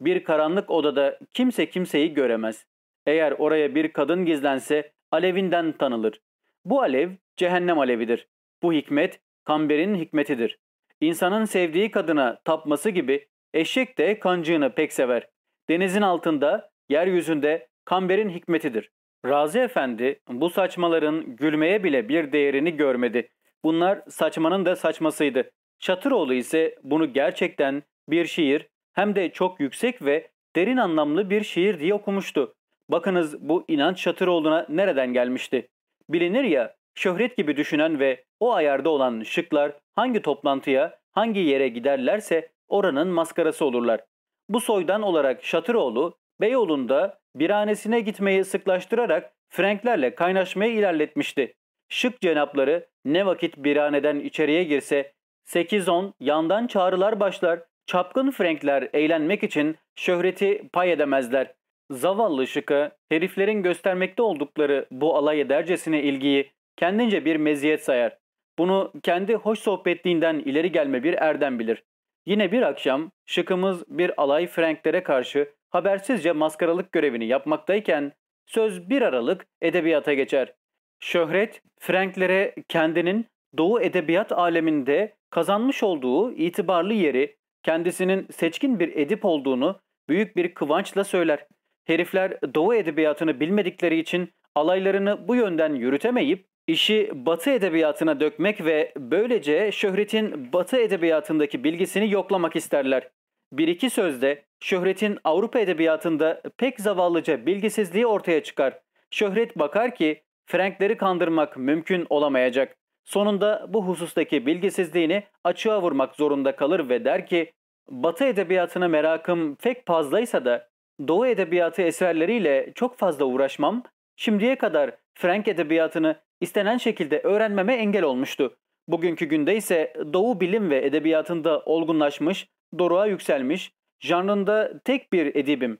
Bir karanlık odada kimse kimseyi göremez. Eğer oraya bir kadın gizlense alevinden tanılır. Bu alev cehennem alevidir. Bu hikmet Camber'in hikmetidir. İnsanın sevdiği kadına tapması gibi eşek de kancığını pek sever. Denizin altında, yeryüzünde kamberin hikmetidir. Razi Efendi bu saçmaların gülmeye bile bir değerini görmedi. Bunlar saçmanın da saçmasıydı. Çatıroğlu ise bunu gerçekten bir şiir hem de çok yüksek ve derin anlamlı bir şiir diye okumuştu. Bakınız bu inanç Çatıroğlu'na nereden gelmişti? Bilinir ya Şöhret gibi düşünen ve o ayarda olan şıklar hangi toplantıya, hangi yere giderlerse oranın maskarası olurlar. Bu soydan olarak Şatıroğlu, Beyoğlu'nda biranesine gitmeyi sıklaştırarak Franklerle kaynaşmayı ilerletmişti. Şık cenapları ne vakit biraneden içeriye girse 8-10 yandan çağrılar başlar, çapkın Frankler eğlenmek için şöhreti pay edemezler. Zavallı şıka heriflerin göstermekte oldukları bu alay edercesine ilgiyi kendince bir meziyet sayar. Bunu kendi hoş sohbetliğinden ileri gelme bir erdem bilir. Yine bir akşam şıkımız bir alay Franklere karşı habersizce maskaralık görevini yapmaktayken söz bir aralık edebiyata geçer. Şöhret Franklere kendinin Doğu edebiyat aleminde kazanmış olduğu itibarlı yeri, kendisinin seçkin bir edip olduğunu büyük bir kıvançla söyler. Herifler Doğu edebiyatını bilmedikleri için alaylarını bu yönden yürütemeyip İşi Batı edebiyatına dökmek ve böylece şöhretin Batı edebiyatındaki bilgisini yoklamak isterler. Bir iki sözde şöhretin Avrupa edebiyatında pek zavallıca bilgisizliği ortaya çıkar. Şöhret bakar ki Frankleri kandırmak mümkün olamayacak. Sonunda bu husustaki bilgisizliğini açığa vurmak zorunda kalır ve der ki Batı edebiyatına merakım pek fazlaysa da Doğu edebiyatı eserleriyle çok fazla uğraşmam, şimdiye kadar Frank edebiyatını İstenen şekilde öğrenmeme engel olmuştu. Bugünkü günde ise Doğu bilim ve edebiyatında olgunlaşmış, doruğa yükselmiş, janrında tek bir edibim.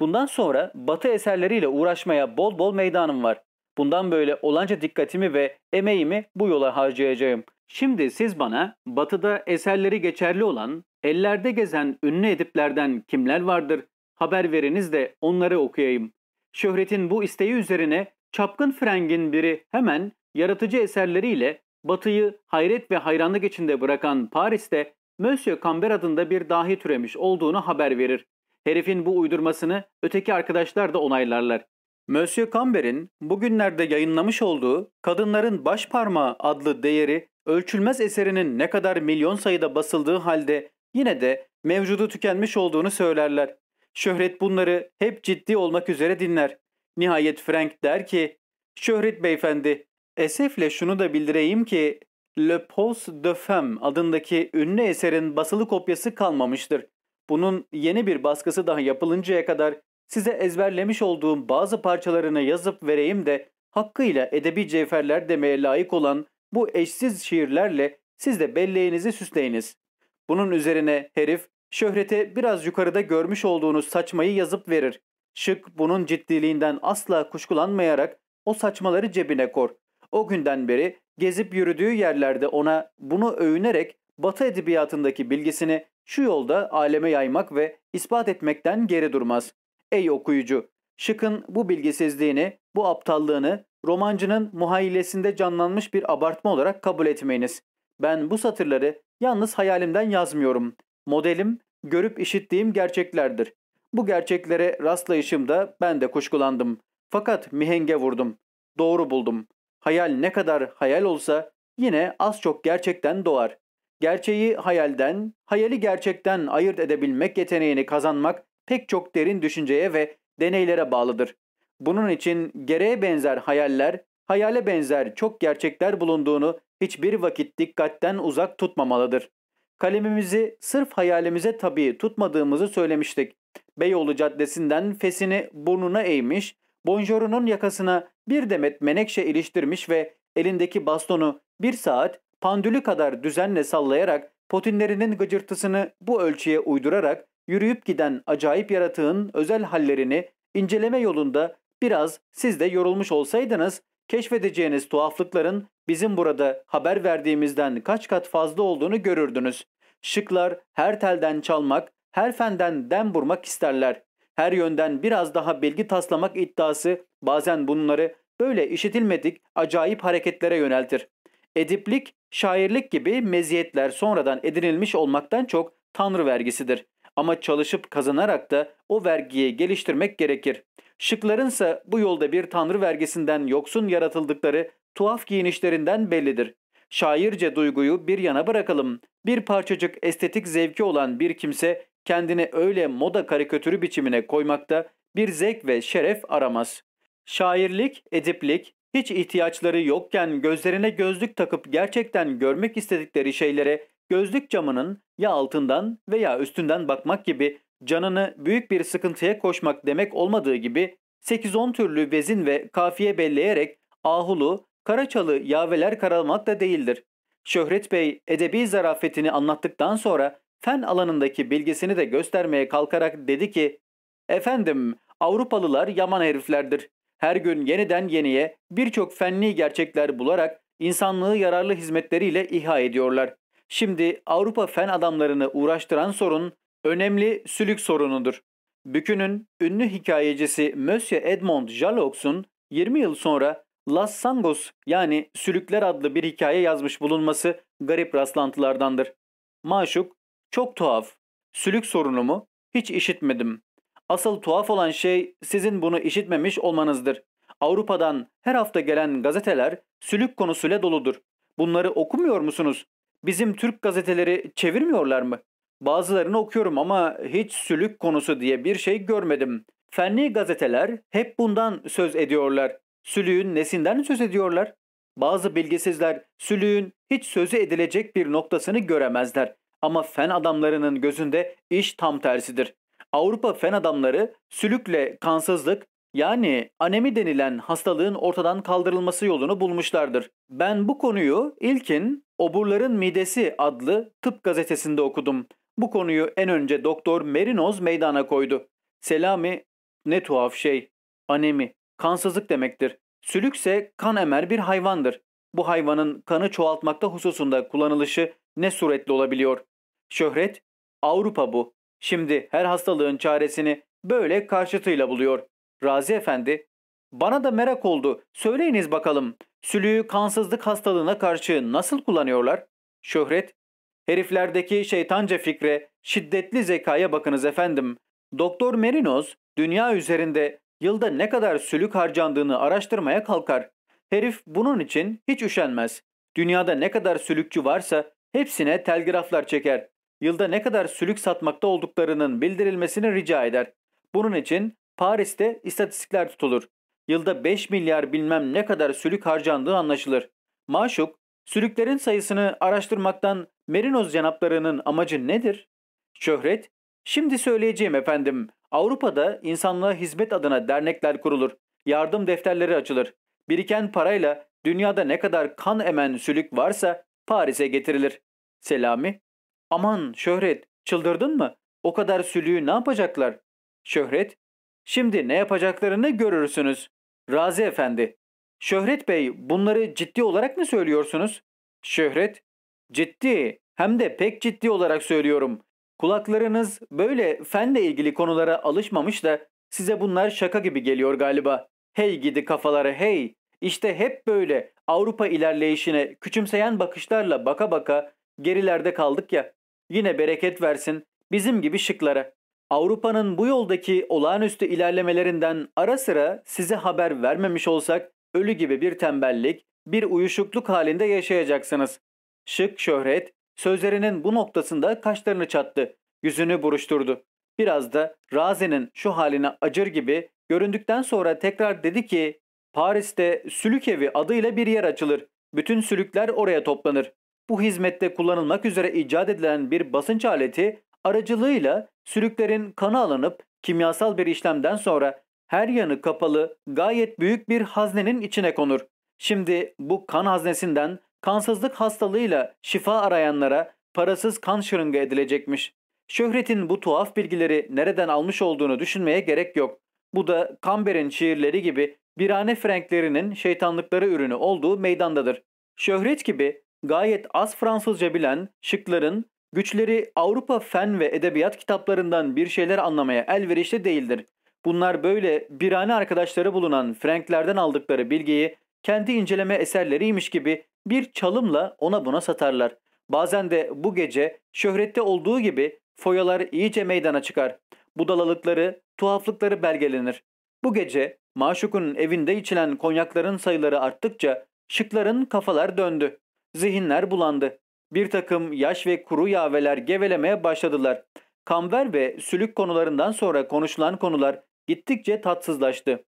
Bundan sonra batı eserleriyle uğraşmaya bol bol meydanım var. Bundan böyle olanca dikkatimi ve emeğimi bu yola harcayacağım. Şimdi siz bana batıda eserleri geçerli olan, ellerde gezen ünlü ediplerden kimler vardır haber veriniz de onları okuyayım. Şöhretin bu isteği üzerine Çapkın Freng'in biri hemen yaratıcı eserleriyle Batı'yı hayret ve hayranlık içinde bırakan Paris'te Monsieur Camber adında bir dahi türemiş olduğunu haber verir. Herifin bu uydurmasını öteki arkadaşlar da onaylarlar. Monsieur Camber'in bugünlerde yayınlamış olduğu Kadınların Baş Parmağı adlı değeri ölçülmez eserinin ne kadar milyon sayıda basıldığı halde yine de mevcudu tükenmiş olduğunu söylerler. Şöhret bunları hep ciddi olmak üzere dinler. Nihayet Frank der ki, Şöhret beyefendi, esefle şunu da bildireyim ki Le Pos de Femme adındaki ünlü eserin basılı kopyası kalmamıştır. Bunun yeni bir baskısı daha yapılıncaya kadar size ezberlemiş olduğum bazı parçalarını yazıp vereyim de hakkıyla edebi cevherler demeye layık olan bu eşsiz şiirlerle siz de belleğinizi süsleyiniz. Bunun üzerine herif şöhrete biraz yukarıda görmüş olduğunuz saçmayı yazıp verir. Şık bunun ciddiliğinden asla kuşkulanmayarak o saçmaları cebine kor. O günden beri gezip yürüdüğü yerlerde ona bunu övünerek Batı edebiyatındaki bilgisini şu yolda aleme yaymak ve ispat etmekten geri durmaz. Ey okuyucu! Şık'ın bu bilgisizliğini, bu aptallığını romancının muhayyilesinde canlanmış bir abartma olarak kabul etmeyiniz. Ben bu satırları yalnız hayalimden yazmıyorum. Modelim, görüp işittiğim gerçeklerdir. Bu gerçeklere rastlayışımda ben de kuşkulandım. Fakat mihenge vurdum. Doğru buldum. Hayal ne kadar hayal olsa yine az çok gerçekten doğar. Gerçeği hayalden, hayali gerçekten ayırt edebilmek yeteneğini kazanmak pek çok derin düşünceye ve deneylere bağlıdır. Bunun için gereğe benzer hayaller, hayale benzer çok gerçekler bulunduğunu hiçbir vakit dikkatten uzak tutmamalıdır. Kalemimizi sırf hayalimize tabi tutmadığımızı söylemiştik. Beyoğlu Caddesi'nden fesini burnuna eğmiş, bonjorunun yakasına bir demet menekşe iliştirmiş ve elindeki bastonu bir saat pandülü kadar düzenle sallayarak potinlerinin gıcırtısını bu ölçüye uydurarak yürüyüp giden acayip yaratığın özel hallerini inceleme yolunda biraz siz de yorulmuş olsaydınız keşfedeceğiniz tuhaflıkların bizim burada haber verdiğimizden kaç kat fazla olduğunu görürdünüz. Şıklar her telden çalmak, her fenden dem vurmak isterler. Her yönden biraz daha bilgi taslamak iddiası bazen bunları böyle işitilmedik acayip hareketlere yöneltir. Ediplik, şairlik gibi meziyetler sonradan edinilmiş olmaktan çok tanrı vergisidir. Ama çalışıp kazanarak da o vergiyi geliştirmek gerekir. Şıkların ise bu yolda bir tanrı vergisinden yoksun yaratıldıkları tuhaf giyinişlerinden bellidir. Şairce duyguyu bir yana bırakalım. Bir parçacık estetik zevki olan bir kimse kendini öyle moda karikatürü biçimine koymakta bir zevk ve şeref aramaz. Şairlik, ediplik, hiç ihtiyaçları yokken gözlerine gözlük takıp gerçekten görmek istedikleri şeylere gözlük camının ya altından veya üstünden bakmak gibi canını büyük bir sıkıntıya koşmak demek olmadığı gibi 8-10 türlü vezin ve kafiye belleyerek ahulu, karaçalı yaveler karalamak da değildir. Şöhret Bey edebi zarafetini anlattıktan sonra fen alanındaki bilgisini de göstermeye kalkarak dedi ki ''Efendim Avrupalılar yaman heriflerdir. Her gün yeniden yeniye birçok fenli gerçekler bularak insanlığı yararlı hizmetleriyle ihya ediyorlar. Şimdi Avrupa fen adamlarını uğraştıran sorun önemli sülük sorunudur. Bükünün ünlü hikayecisi Monsieur Edmond Jalox'un 20 yıl sonra Las Sangos yani Sülükler adlı bir hikaye yazmış bulunması garip rastlantılardandır. Maşuk çok tuhaf. Sülük sorunumu hiç işitmedim. Asıl tuhaf olan şey sizin bunu işitmemiş olmanızdır. Avrupa'dan her hafta gelen gazeteler sülük konusuyla doludur. Bunları okumuyor musunuz? Bizim Türk gazeteleri çevirmiyorlar mı? Bazılarını okuyorum ama hiç sülük konusu diye bir şey görmedim. Fenli gazeteler hep bundan söz ediyorlar. Sülüğün nesinden söz ediyorlar? Bazı bilgisizler sülüğün hiç sözü edilecek bir noktasını göremezler. Ama fen adamlarının gözünde iş tam tersidir. Avrupa fen adamları sülükle kansızlık yani anemi denilen hastalığın ortadan kaldırılması yolunu bulmuşlardır. Ben bu konuyu ilkin Oburların Midesi adlı tıp gazetesinde okudum. Bu konuyu en önce Doktor Merinoz meydana koydu. Selami ne tuhaf şey. Anemi kansızlık demektir. Sülükse kan emer bir hayvandır. Bu hayvanın kanı çoğaltmakta hususunda kullanılışı ne suretli olabiliyor. Şöhret, Avrupa bu. Şimdi her hastalığın çaresini böyle karşıtıyla buluyor. Razi Efendi, bana da merak oldu. Söyleyiniz bakalım, sülüğü kansızlık hastalığına karşı nasıl kullanıyorlar? Şöhret, heriflerdeki şeytanca fikre, şiddetli zekaya bakınız efendim. Doktor Merinos, dünya üzerinde yılda ne kadar sülük harcandığını araştırmaya kalkar. Herif bunun için hiç üşenmez. Dünyada ne kadar sülükçü varsa hepsine telgraflar çeker yılda ne kadar sülük satmakta olduklarının bildirilmesini rica eder. Bunun için Paris'te istatistikler tutulur. Yılda 5 milyar bilmem ne kadar sülük harcandığı anlaşılır. Maşuk, sülüklerin sayısını araştırmaktan Merinoz cenaplarının amacı nedir? Şöhret, şimdi söyleyeceğim efendim. Avrupa'da insanlığa hizmet adına dernekler kurulur. Yardım defterleri açılır. Biriken parayla dünyada ne kadar kan emen sülük varsa Paris'e getirilir. Selami Aman Şöhret çıldırdın mı? O kadar sülüğü ne yapacaklar? Şöhret şimdi ne yapacaklarını görürsünüz. Razi efendi. Şöhret bey bunları ciddi olarak mı söylüyorsunuz? Şöhret ciddi hem de pek ciddi olarak söylüyorum. Kulaklarınız böyle fenle ilgili konulara alışmamış da size bunlar şaka gibi geliyor galiba. Hey gidi kafaları hey. İşte hep böyle Avrupa ilerleyişine küçümseyen bakışlarla baka baka Gerilerde kaldık ya. Yine bereket versin bizim gibi şıklara. Avrupa'nın bu yoldaki olağanüstü ilerlemelerinden ara sıra size haber vermemiş olsak ölü gibi bir tembellik, bir uyuşukluk halinde yaşayacaksınız. Şık şöhret sözlerinin bu noktasında kaşlarını çattı, yüzünü buruşturdu. Biraz da Razi'nin şu haline acır gibi göründükten sonra tekrar dedi ki Paris'te Sülük Evi adıyla bir yer açılır. Bütün sülükler oraya toplanır bu hizmette kullanılmak üzere icat edilen bir basınç aleti aracılığıyla sürüklerin kanı alınıp kimyasal bir işlemden sonra her yanı kapalı gayet büyük bir haznenin içine konur. Şimdi bu kan haznesinden kansızlık hastalığıyla şifa arayanlara parasız kan şırınga edilecekmiş. Şöhret'in bu tuhaf bilgileri nereden almış olduğunu düşünmeye gerek yok. Bu da Camber'in şiirleri gibi Birane Franklerinin şeytanlıkları ürünü olduğu meydandadır. Şöhret gibi gayet az Fransızca bilen şıkların güçleri Avrupa fen ve edebiyat kitaplarından bir şeyler anlamaya elverişli değildir. Bunlar böyle birane arkadaşları bulunan Franklerden aldıkları bilgiyi kendi inceleme eserleriymiş gibi bir çalımla ona buna satarlar. Bazen de bu gece şöhrette olduğu gibi foyalar iyice meydana çıkar. Budalalıkları, tuhaflıkları belgelenir. Bu gece maşukun evinde içilen konyakların sayıları arttıkça şıkların kafalar döndü. Zihinler bulandı. Bir takım yaş ve kuru yaveler gevelemeye başladılar. Kamber ve sülük konularından sonra konuşulan konular gittikçe tatsızlaştı.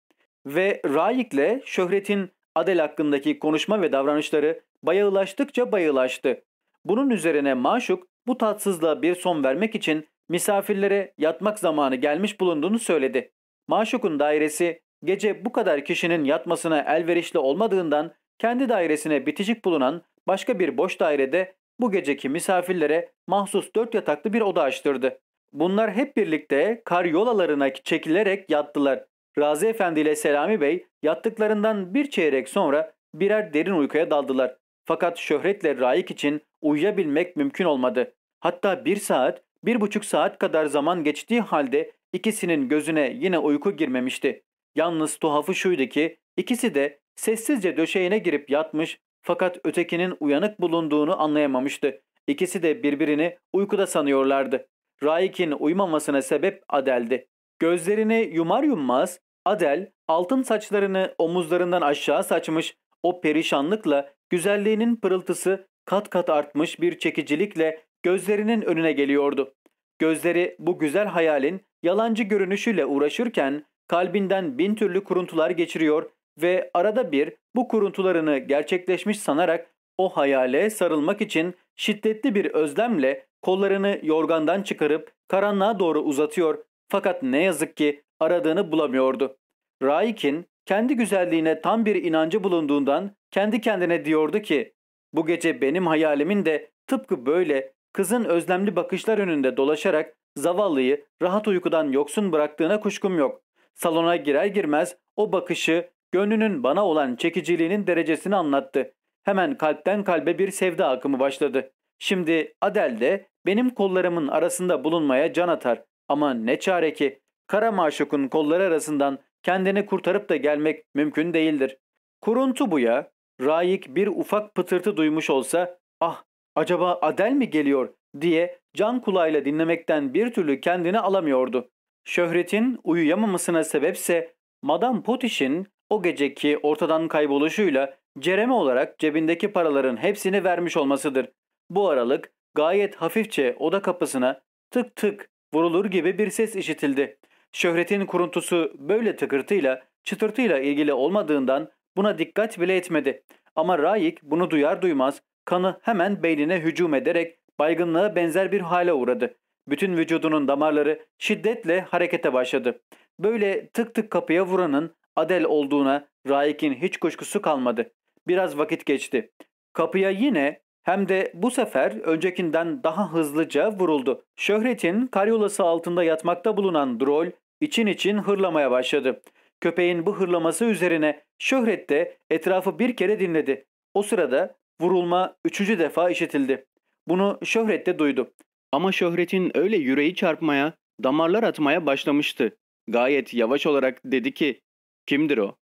Ve Raik'le şöhretin Adel hakkındaki konuşma ve davranışları bayılaştıkça bayılaştı. Bunun üzerine Maşuk bu tatsızlığa bir son vermek için misafirlere yatmak zamanı gelmiş bulunduğunu söyledi. Maşuk'un dairesi gece bu kadar kişinin yatmasına elverişli olmadığından kendi dairesine bitişik bulunan başka bir boş dairede bu geceki misafirlere mahsus dört yataklı bir oda açtırdı. Bunlar hep birlikte kar karyolalarına çekilerek yattılar. Razi Efendi ile Selami Bey yattıklarından bir çeyrek sonra birer derin uykuya daldılar. Fakat şöhretle Raik için uyuyabilmek mümkün olmadı. Hatta bir saat, bir buçuk saat kadar zaman geçtiği halde ikisinin gözüne yine uyku girmemişti. Yalnız tuhafı şuydu ki ikisi de sessizce döşeğine girip yatmış fakat ötekinin uyanık bulunduğunu anlayamamıştı. İkisi de birbirini uykuda sanıyorlardı. Raik'in uyumamasına sebep Adel'di. Gözlerini yumar yummaz Adel altın saçlarını omuzlarından aşağı saçmış, o perişanlıkla güzelliğinin pırıltısı kat kat artmış bir çekicilikle gözlerinin önüne geliyordu. Gözleri bu güzel hayalin yalancı görünüşüyle uğraşırken kalbinden bin türlü kuruntular geçiriyor ve arada bir bu kuruntularını gerçekleşmiş sanarak o hayale sarılmak için şiddetli bir özlemle kollarını yorgandan çıkarıp karanlığa doğru uzatıyor fakat ne yazık ki aradığını bulamıyordu. Raik'in kendi güzelliğine tam bir inancı bulunduğundan kendi kendine diyordu ki bu gece benim hayalimin de tıpkı böyle kızın özlemli bakışlar önünde dolaşarak zavallıyı rahat uykudan yoksun bıraktığına kuşkum yok. Salona girer girmez o bakışı Gönlünün bana olan çekiciliğinin derecesini anlattı. Hemen kalpten kalbe bir sevda akımı başladı. Şimdi Adel de benim kollarımın arasında bulunmaya can atar. Ama ne çare ki kara maşukun kolları arasından kendini kurtarıp da gelmek mümkün değildir. Kuruntu bu ya. Raik bir ufak pıtırtı duymuş olsa ah acaba Adel mi geliyor diye can kulağıyla dinlemekten bir türlü kendini alamıyordu. Şöhretin uyuyamamasına sebepse Madame Potiş'in o geceki ortadan kayboluşuyla cereme olarak cebindeki paraların hepsini vermiş olmasıdır. Bu aralık gayet hafifçe oda kapısına tık tık vurulur gibi bir ses işitildi. Şöhretin kuruntusu böyle tıkırtıyla, çıtırtıyla ilgili olmadığından buna dikkat bile etmedi. Ama Raik bunu duyar duymaz kanı hemen beynine hücum ederek baygınlığa benzer bir hale uğradı. Bütün vücudunun damarları şiddetle harekete başladı. Böyle tık tık kapıya vuranın Adel olduğuna Raik'in hiç kuşkusu kalmadı. Biraz vakit geçti. Kapıya yine hem de bu sefer öncekinden daha hızlıca vuruldu. Şöhret'in karyolası altında yatmakta bulunan drol için için hırlamaya başladı. Köpeğin bu hırlaması üzerine Şöhret de etrafı bir kere dinledi. O sırada vurulma üçüncü defa işitildi. Bunu Şöhret de duydu. Ama Şöhret'in öyle yüreği çarpmaya, damarlar atmaya başlamıştı. Gayet yavaş olarak dedi ki Kimdir o?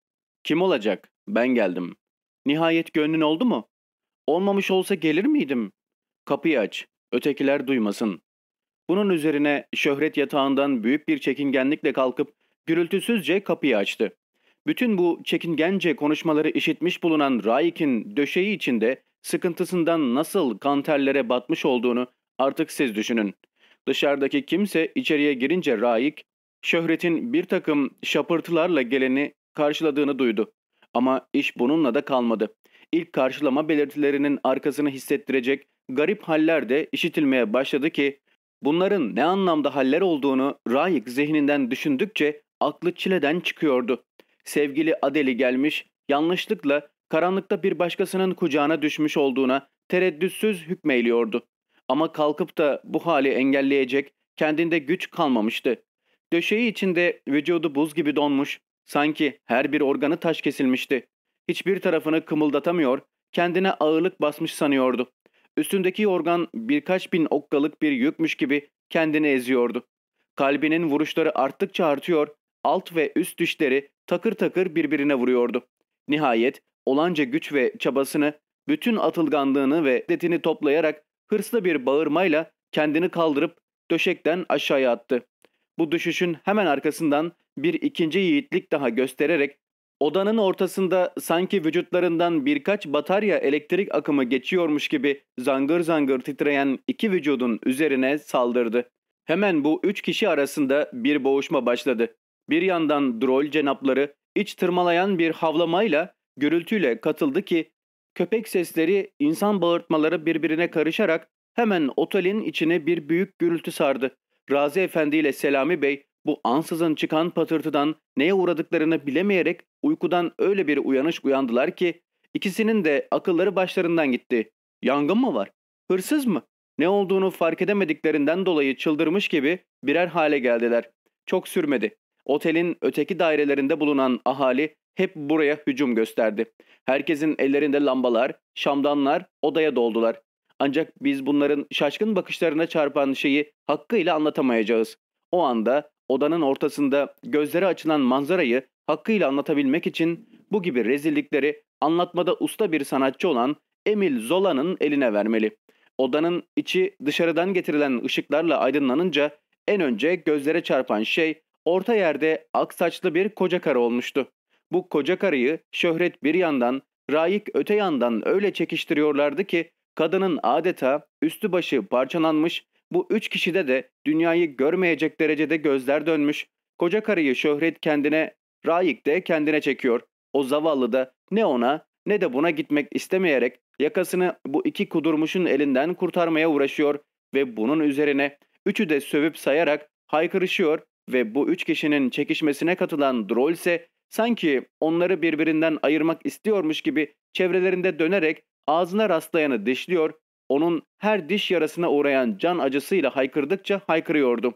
Kim olacak? Ben geldim. Nihayet gönlün oldu mu? Olmamış olsa gelir miydim? Kapıyı aç. Ötekiler duymasın. Bunun üzerine şöhret yatağından büyük bir çekingenlikle kalkıp gürültüsüzce kapıyı açtı. Bütün bu çekingence konuşmaları işitmiş bulunan Raik'in döşeği içinde sıkıntısından nasıl kanterlere batmış olduğunu artık siz düşünün. Dışarıdaki kimse içeriye girince Raik Şöhret'in bir takım şapırtılarla geleni karşıladığını duydu. Ama iş bununla da kalmadı. İlk karşılama belirtilerinin arkasını hissettirecek garip haller de işitilmeye başladı ki bunların ne anlamda haller olduğunu Raik zihninden düşündükçe aklı çileden çıkıyordu. Sevgili Adeli gelmiş, yanlışlıkla karanlıkta bir başkasının kucağına düşmüş olduğuna tereddütsüz hükmeyliyordu. Ama kalkıp da bu hali engelleyecek kendinde güç kalmamıştı. Döşeği içinde vücudu buz gibi donmuş, sanki her bir organı taş kesilmişti. Hiçbir tarafını kımıldatamıyor, kendine ağırlık basmış sanıyordu. Üstündeki yorgan birkaç bin okkalık bir yükmüş gibi kendini eziyordu. Kalbinin vuruşları arttıkça artıyor, alt ve üst dişleri takır takır birbirine vuruyordu. Nihayet olanca güç ve çabasını, bütün atılganlığını ve detini toplayarak hırslı bir bağırmayla kendini kaldırıp döşekten aşağıya attı. Bu düşüşün hemen arkasından bir ikinci yiğitlik daha göstererek odanın ortasında sanki vücutlarından birkaç batarya elektrik akımı geçiyormuş gibi zangır zangır titreyen iki vücudun üzerine saldırdı. Hemen bu üç kişi arasında bir boğuşma başladı. Bir yandan drol cenapları iç tırmalayan bir havlamayla gürültüyle katıldı ki köpek sesleri insan bağırtmaları birbirine karışarak hemen otelin içine bir büyük gürültü sardı. Razi Efendi ile Selami Bey bu ansızın çıkan patırtıdan neye uğradıklarını bilemeyerek uykudan öyle bir uyanış uyandılar ki ikisinin de akılları başlarından gitti. Yangın mı var? Hırsız mı? Ne olduğunu fark edemediklerinden dolayı çıldırmış gibi birer hale geldiler. Çok sürmedi. Otelin öteki dairelerinde bulunan ahali hep buraya hücum gösterdi. Herkesin ellerinde lambalar, şamdanlar odaya doldular. Ancak biz bunların şaşkın bakışlarına çarpan şeyi hakkıyla anlatamayacağız. O anda odanın ortasında gözleri açılan manzarayı hakkıyla anlatabilmek için bu gibi rezillikleri anlatmada usta bir sanatçı olan Emil Zola'nın eline vermeli. Odanın içi dışarıdan getirilen ışıklarla aydınlanınca en önce gözlere çarpan şey orta yerde ak saçlı bir koca karı olmuştu. Bu koca karıyı şöhret bir yandan, Raik öte yandan öyle çekiştiriyorlardı ki Kadının adeta üstü başı parçalanmış, bu üç kişide de dünyayı görmeyecek derecede gözler dönmüş, koca karıyı şöhret kendine, Raik de kendine çekiyor. O zavallı da ne ona ne de buna gitmek istemeyerek yakasını bu iki kudurmuşun elinden kurtarmaya uğraşıyor ve bunun üzerine üçü de sövüp sayarak haykırışıyor ve bu üç kişinin çekişmesine katılan Droll ise sanki onları birbirinden ayırmak istiyormuş gibi çevrelerinde dönerek Ağzına rastlayanı dişliyor, onun her diş yarasına uğrayan can acısıyla haykırdıkça haykırıyordu.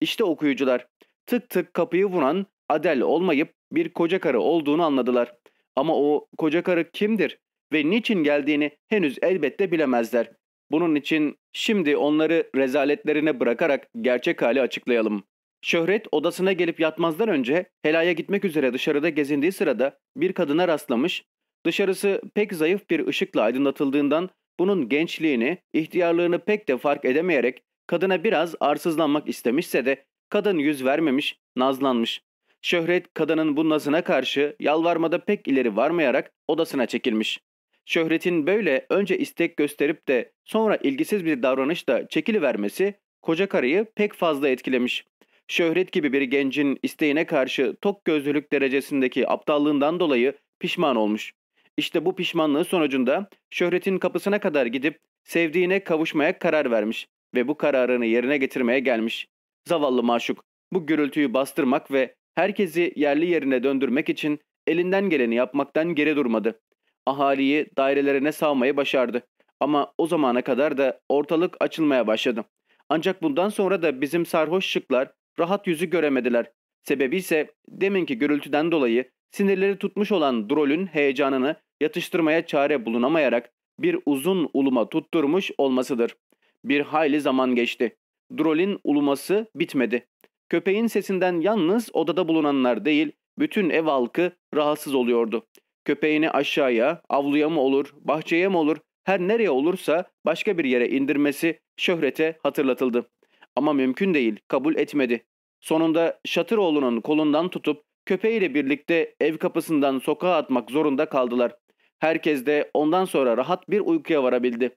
İşte okuyucular, tık tık kapıyı vuran Adel olmayıp bir koca karı olduğunu anladılar. Ama o koca karı kimdir ve niçin geldiğini henüz elbette bilemezler. Bunun için şimdi onları rezaletlerine bırakarak gerçek hali açıklayalım. Şöhret odasına gelip yatmazdan önce helaya gitmek üzere dışarıda gezindiği sırada bir kadına rastlamış Dışarısı pek zayıf bir ışıkla aydınlatıldığından bunun gençliğini, ihtiyarlığını pek de fark edemeyerek kadına biraz arsızlanmak istemişse de kadın yüz vermemiş, nazlanmış. Şöhret kadının bu nazına karşı yalvarmada pek ileri varmayarak odasına çekilmiş. Şöhretin böyle önce istek gösterip de sonra ilgisiz bir davranışla çekilivermesi koca karıyı pek fazla etkilemiş. Şöhret gibi bir gencin isteğine karşı tok gözlülük derecesindeki aptallığından dolayı pişman olmuş. İşte bu pişmanlığı sonucunda şöhretin kapısına kadar gidip sevdiğine kavuşmaya karar vermiş ve bu kararını yerine getirmeye gelmiş. Zavallı maşuk bu gürültüyü bastırmak ve herkesi yerli yerine döndürmek için elinden geleni yapmaktan geri durmadı. Ahaliyi dairelerine savmayı başardı ama o zamana kadar da ortalık açılmaya başladı. Ancak bundan sonra da bizim sarhoş şıklar rahat yüzü göremediler. Sebebi ise deminki gürültüden dolayı sinirleri tutmuş olan Drol'ün heyecanını yatıştırmaya çare bulunamayarak bir uzun uluma tutturmuş olmasıdır. Bir hayli zaman geçti. Drol'in uluması bitmedi. Köpeğin sesinden yalnız odada bulunanlar değil, bütün ev halkı rahatsız oluyordu. Köpeğini aşağıya, avluya mı olur, bahçeye mi olur, her nereye olursa başka bir yere indirmesi şöhrete hatırlatıldı. Ama mümkün değil, kabul etmedi. Sonunda Şatıroğlu'nun kolundan tutup köpeğiyle birlikte ev kapısından sokağa atmak zorunda kaldılar. Herkes de ondan sonra rahat bir uykuya varabildi.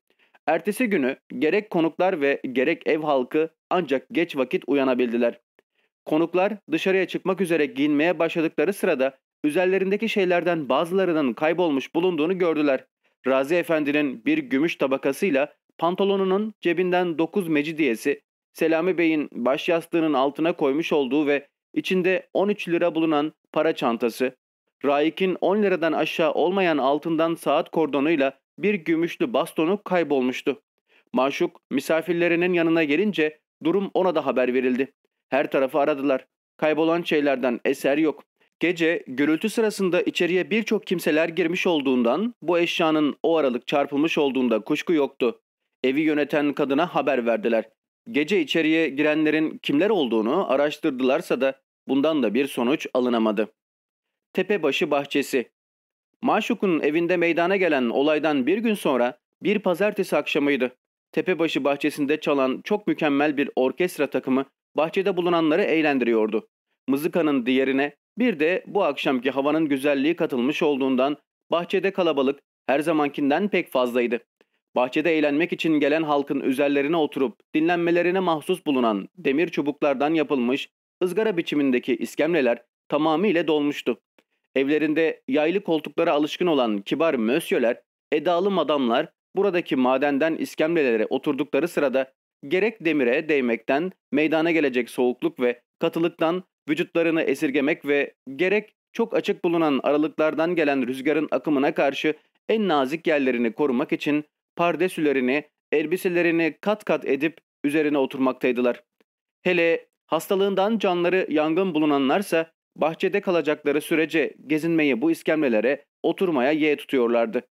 Ertesi günü gerek konuklar ve gerek ev halkı ancak geç vakit uyanabildiler. Konuklar dışarıya çıkmak üzere giyinmeye başladıkları sırada üzerlerindeki şeylerden bazılarının kaybolmuş bulunduğunu gördüler. Razi Efendi'nin bir gümüş tabakasıyla pantolonunun cebinden dokuz mecidiyesi, Selami Bey'in baş yastığının altına koymuş olduğu ve içinde 13 lira bulunan para çantası, Raik'in 10 liradan aşağı olmayan altından saat kordonuyla bir gümüşlü bastonu kaybolmuştu. Maşuk misafirlerinin yanına gelince durum ona da haber verildi. Her tarafı aradılar. Kaybolan şeylerden eser yok. Gece gürültü sırasında içeriye birçok kimseler girmiş olduğundan bu eşyanın o aralık çarpılmış olduğunda kuşku yoktu. Evi yöneten kadına haber verdiler. Gece içeriye girenlerin kimler olduğunu araştırdılarsa da bundan da bir sonuç alınamadı. Tepebaşı Bahçesi Maşuk'un evinde meydana gelen olaydan bir gün sonra bir pazartesi akşamıydı. Tepebaşı bahçesinde çalan çok mükemmel bir orkestra takımı bahçede bulunanları eğlendiriyordu. Mızıkanın diğerine bir de bu akşamki havanın güzelliği katılmış olduğundan bahçede kalabalık her zamankinden pek fazlaydı. Bahçede eğlenmek için gelen halkın üzerlerine oturup dinlenmelerine mahsus bulunan demir çubuklardan yapılmış ızgara biçimindeki iskemleler tamamıyla dolmuştu. Evlerinde yaylı koltuklara alışkın olan kibar mösyöler, edalı madamlar buradaki madenden iskemlelere oturdukları sırada gerek demire değmekten meydana gelecek soğukluk ve katılıktan vücutlarını esirgemek ve gerek çok açık bulunan aralıklardan gelen rüzgarın akımına karşı en nazik yerlerini korumak için pardesülerini, elbiselerini kat kat edip üzerine oturmaktaydılar. Hele hastalığından canları yangın bulunanlarsa Bahçede kalacakları sürece gezinmeyi bu iskemlelere oturmaya ye tutuyorlardı.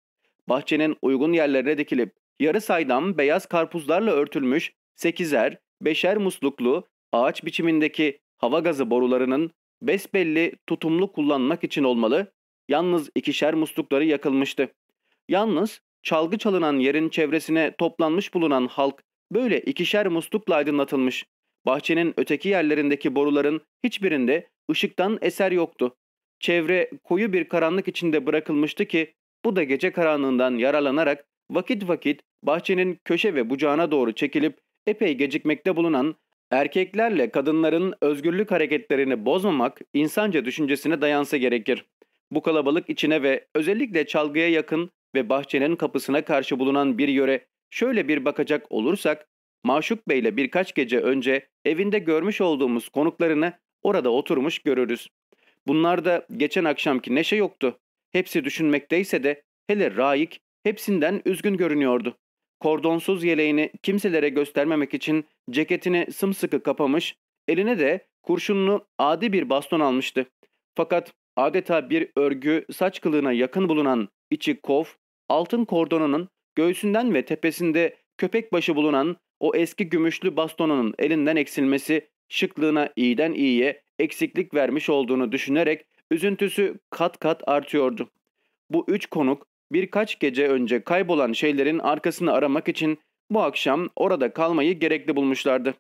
Bahçenin uygun yerlerine dikilip yarı saydam beyaz karpuzlarla örtülmüş sekizer, beşer musluklu ağaç biçimindeki hava gazı borularının besbelli tutumlu kullanmak için olmalı, yalnız ikişer muslukları yakılmıştı. Yalnız çalgı çalınan yerin çevresine toplanmış bulunan halk böyle ikişer muslukla aydınlatılmış. Bahçenin öteki yerlerindeki boruların hiçbirinde ışıktan eser yoktu. Çevre koyu bir karanlık içinde bırakılmıştı ki bu da gece karanlığından yaralanarak vakit vakit bahçenin köşe ve bucağına doğru çekilip epey gecikmekte bulunan erkeklerle kadınların özgürlük hareketlerini bozmamak insanca düşüncesine dayansa gerekir. Bu kalabalık içine ve özellikle çalgıya yakın ve bahçenin kapısına karşı bulunan bir yöre şöyle bir bakacak olursak Maşuk Bey'le birkaç gece önce evinde görmüş olduğumuz konuklarını orada oturmuş görürüz. Bunlar da geçen akşamki neşe yoktu. Hepsi düşünmekteyse de hele Raik hepsinden üzgün görünüyordu. Kordonsuz yeleğini kimselere göstermemek için ceketini sımsıkı kapamış, eline de kurşunlu adi bir baston almıştı. Fakat adeta bir örgü saç kılığına yakın bulunan içi kov, altın kordonunun göğsünden ve tepesinde köpek başı bulunan o eski gümüşlü bastonunun elinden eksilmesi şıklığına iyiden iyiye eksiklik vermiş olduğunu düşünerek üzüntüsü kat kat artıyordu. Bu üç konuk birkaç gece önce kaybolan şeylerin arkasını aramak için bu akşam orada kalmayı gerekli bulmuşlardı.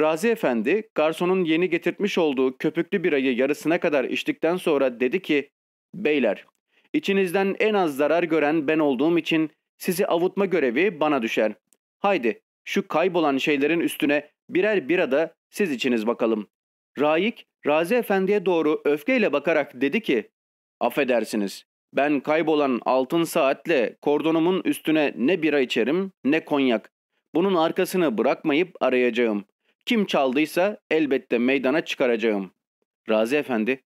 Razi Efendi garsonun yeni getirtmiş olduğu köpüklü birayı yarısına kadar içtikten sonra dedi ki ''Beyler, içinizden en az zarar gören ben olduğum için sizi avutma görevi bana düşer. Haydi şu kaybolan şeylerin üstüne birer bira da siz içiniz bakalım. Raik, Razi Efendi'ye doğru öfkeyle bakarak dedi ki, ''Affedersiniz, ben kaybolan altın saatle kordonumun üstüne ne bira içerim ne konyak. Bunun arkasını bırakmayıp arayacağım. Kim çaldıysa elbette meydana çıkaracağım.'' Razi Efendi,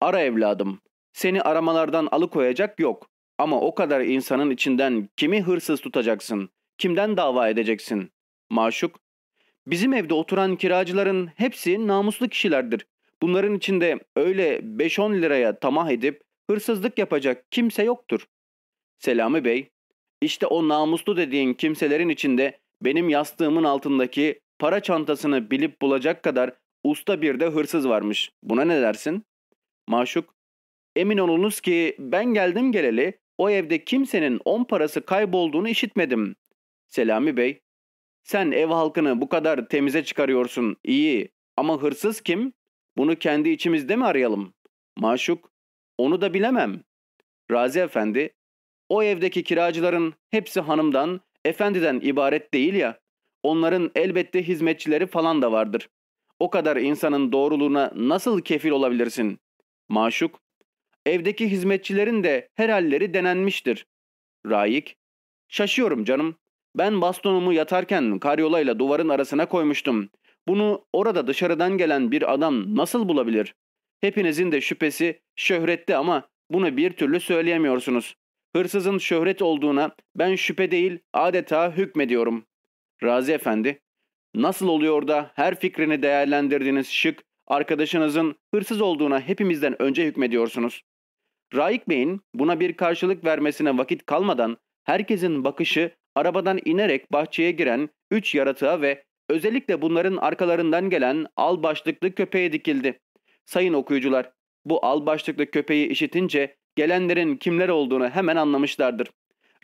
''Ara evladım, seni aramalardan alıkoyacak yok. Ama o kadar insanın içinden kimi hırsız tutacaksın, kimden dava edeceksin? Maşuk, bizim evde oturan kiracıların hepsi namuslu kişilerdir. Bunların içinde öyle 5-10 liraya tamah edip hırsızlık yapacak kimse yoktur. Selami Bey, işte o namuslu dediğin kimselerin içinde benim yastığımın altındaki para çantasını bilip bulacak kadar usta bir de hırsız varmış. Buna ne dersin? Maşuk, emin olunuz ki ben geldim geleli o evde kimsenin on parası kaybolduğunu işitmedim. Selami Bey, sen ev halkını bu kadar temize çıkarıyorsun, iyi. Ama hırsız kim? Bunu kendi içimizde mi arayalım? Maşuk, onu da bilemem. Razi Efendi, o evdeki kiracıların hepsi hanımdan, efendiden ibaret değil ya. Onların elbette hizmetçileri falan da vardır. O kadar insanın doğruluğuna nasıl kefil olabilirsin? Maşuk, evdeki hizmetçilerin de her halleri denenmiştir. Raik, şaşıyorum canım. Ben bastonumu yatarken karyolayla duvarın arasına koymuştum. Bunu orada dışarıdan gelen bir adam nasıl bulabilir? Hepinizin de şüphesi şöhrette ama bunu bir türlü söyleyemiyorsunuz. Hırsızın şöhret olduğuna ben şüphe değil adeta hükmediyorum. Razi Efendi, nasıl oluyor da her fikrini değerlendirdiğiniz şık arkadaşınızın hırsız olduğuna hepimizden önce hükmediyorsunuz? Raik Bey'in buna bir karşılık vermesine vakit kalmadan herkesin bakışı arabadan inerek bahçeye giren üç yaratığa ve özellikle bunların arkalarından gelen al başlıklı köpeğe dikildi. Sayın okuyucular, bu al başlıklı köpeği işitince gelenlerin kimler olduğunu hemen anlamışlardır.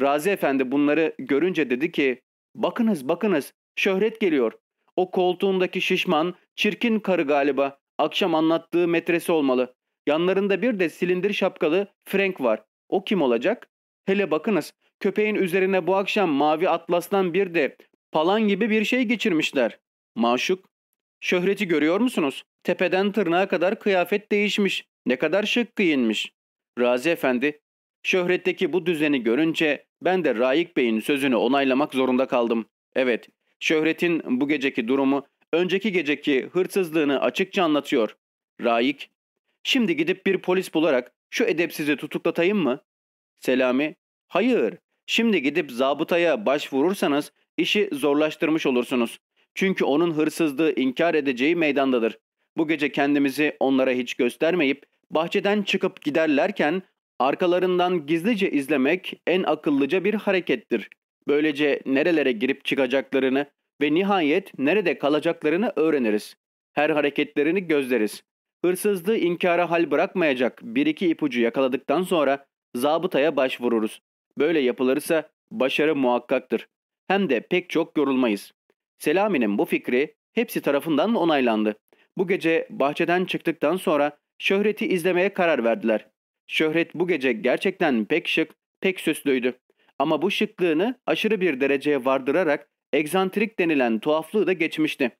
Razi Efendi bunları görünce dedi ki, ''Bakınız bakınız, şöhret geliyor. O koltuğundaki şişman, çirkin karı galiba. Akşam anlattığı metresi olmalı. Yanlarında bir de silindir şapkalı Frank var. O kim olacak? Hele bakınız, Köpeğin üzerine bu akşam mavi atlastan bir de palan gibi bir şey geçirmişler. Maşuk. Şöhreti görüyor musunuz? Tepeden tırnağa kadar kıyafet değişmiş. Ne kadar şık giyinmiş. Razi Efendi, şöhretteki bu düzeni görünce ben de Raik Bey'in sözünü onaylamak zorunda kaldım. Evet, şöhretin bu geceki durumu önceki geceki hırsızlığını açıkça anlatıyor. Raik, şimdi gidip bir polis bularak şu edepsizi tutuklatayım mı? Selami, hayır Şimdi gidip zabıtaya başvurursanız işi zorlaştırmış olursunuz. Çünkü onun hırsızlığı inkar edeceği meydandadır. Bu gece kendimizi onlara hiç göstermeyip bahçeden çıkıp giderlerken arkalarından gizlice izlemek en akıllıca bir harekettir. Böylece nerelere girip çıkacaklarını ve nihayet nerede kalacaklarını öğreniriz. Her hareketlerini gözleriz. Hırsızlığı inkara hal bırakmayacak bir iki ipucu yakaladıktan sonra zabıtaya başvururuz. Böyle yapılırsa başarı muhakkaktır. Hem de pek çok yorulmayız. Selami'nin bu fikri hepsi tarafından onaylandı. Bu gece bahçeden çıktıktan sonra şöhreti izlemeye karar verdiler. Şöhret bu gece gerçekten pek şık, pek süslüydü. Ama bu şıklığını aşırı bir dereceye vardırarak egzantrik denilen tuhaflığı da geçmişti.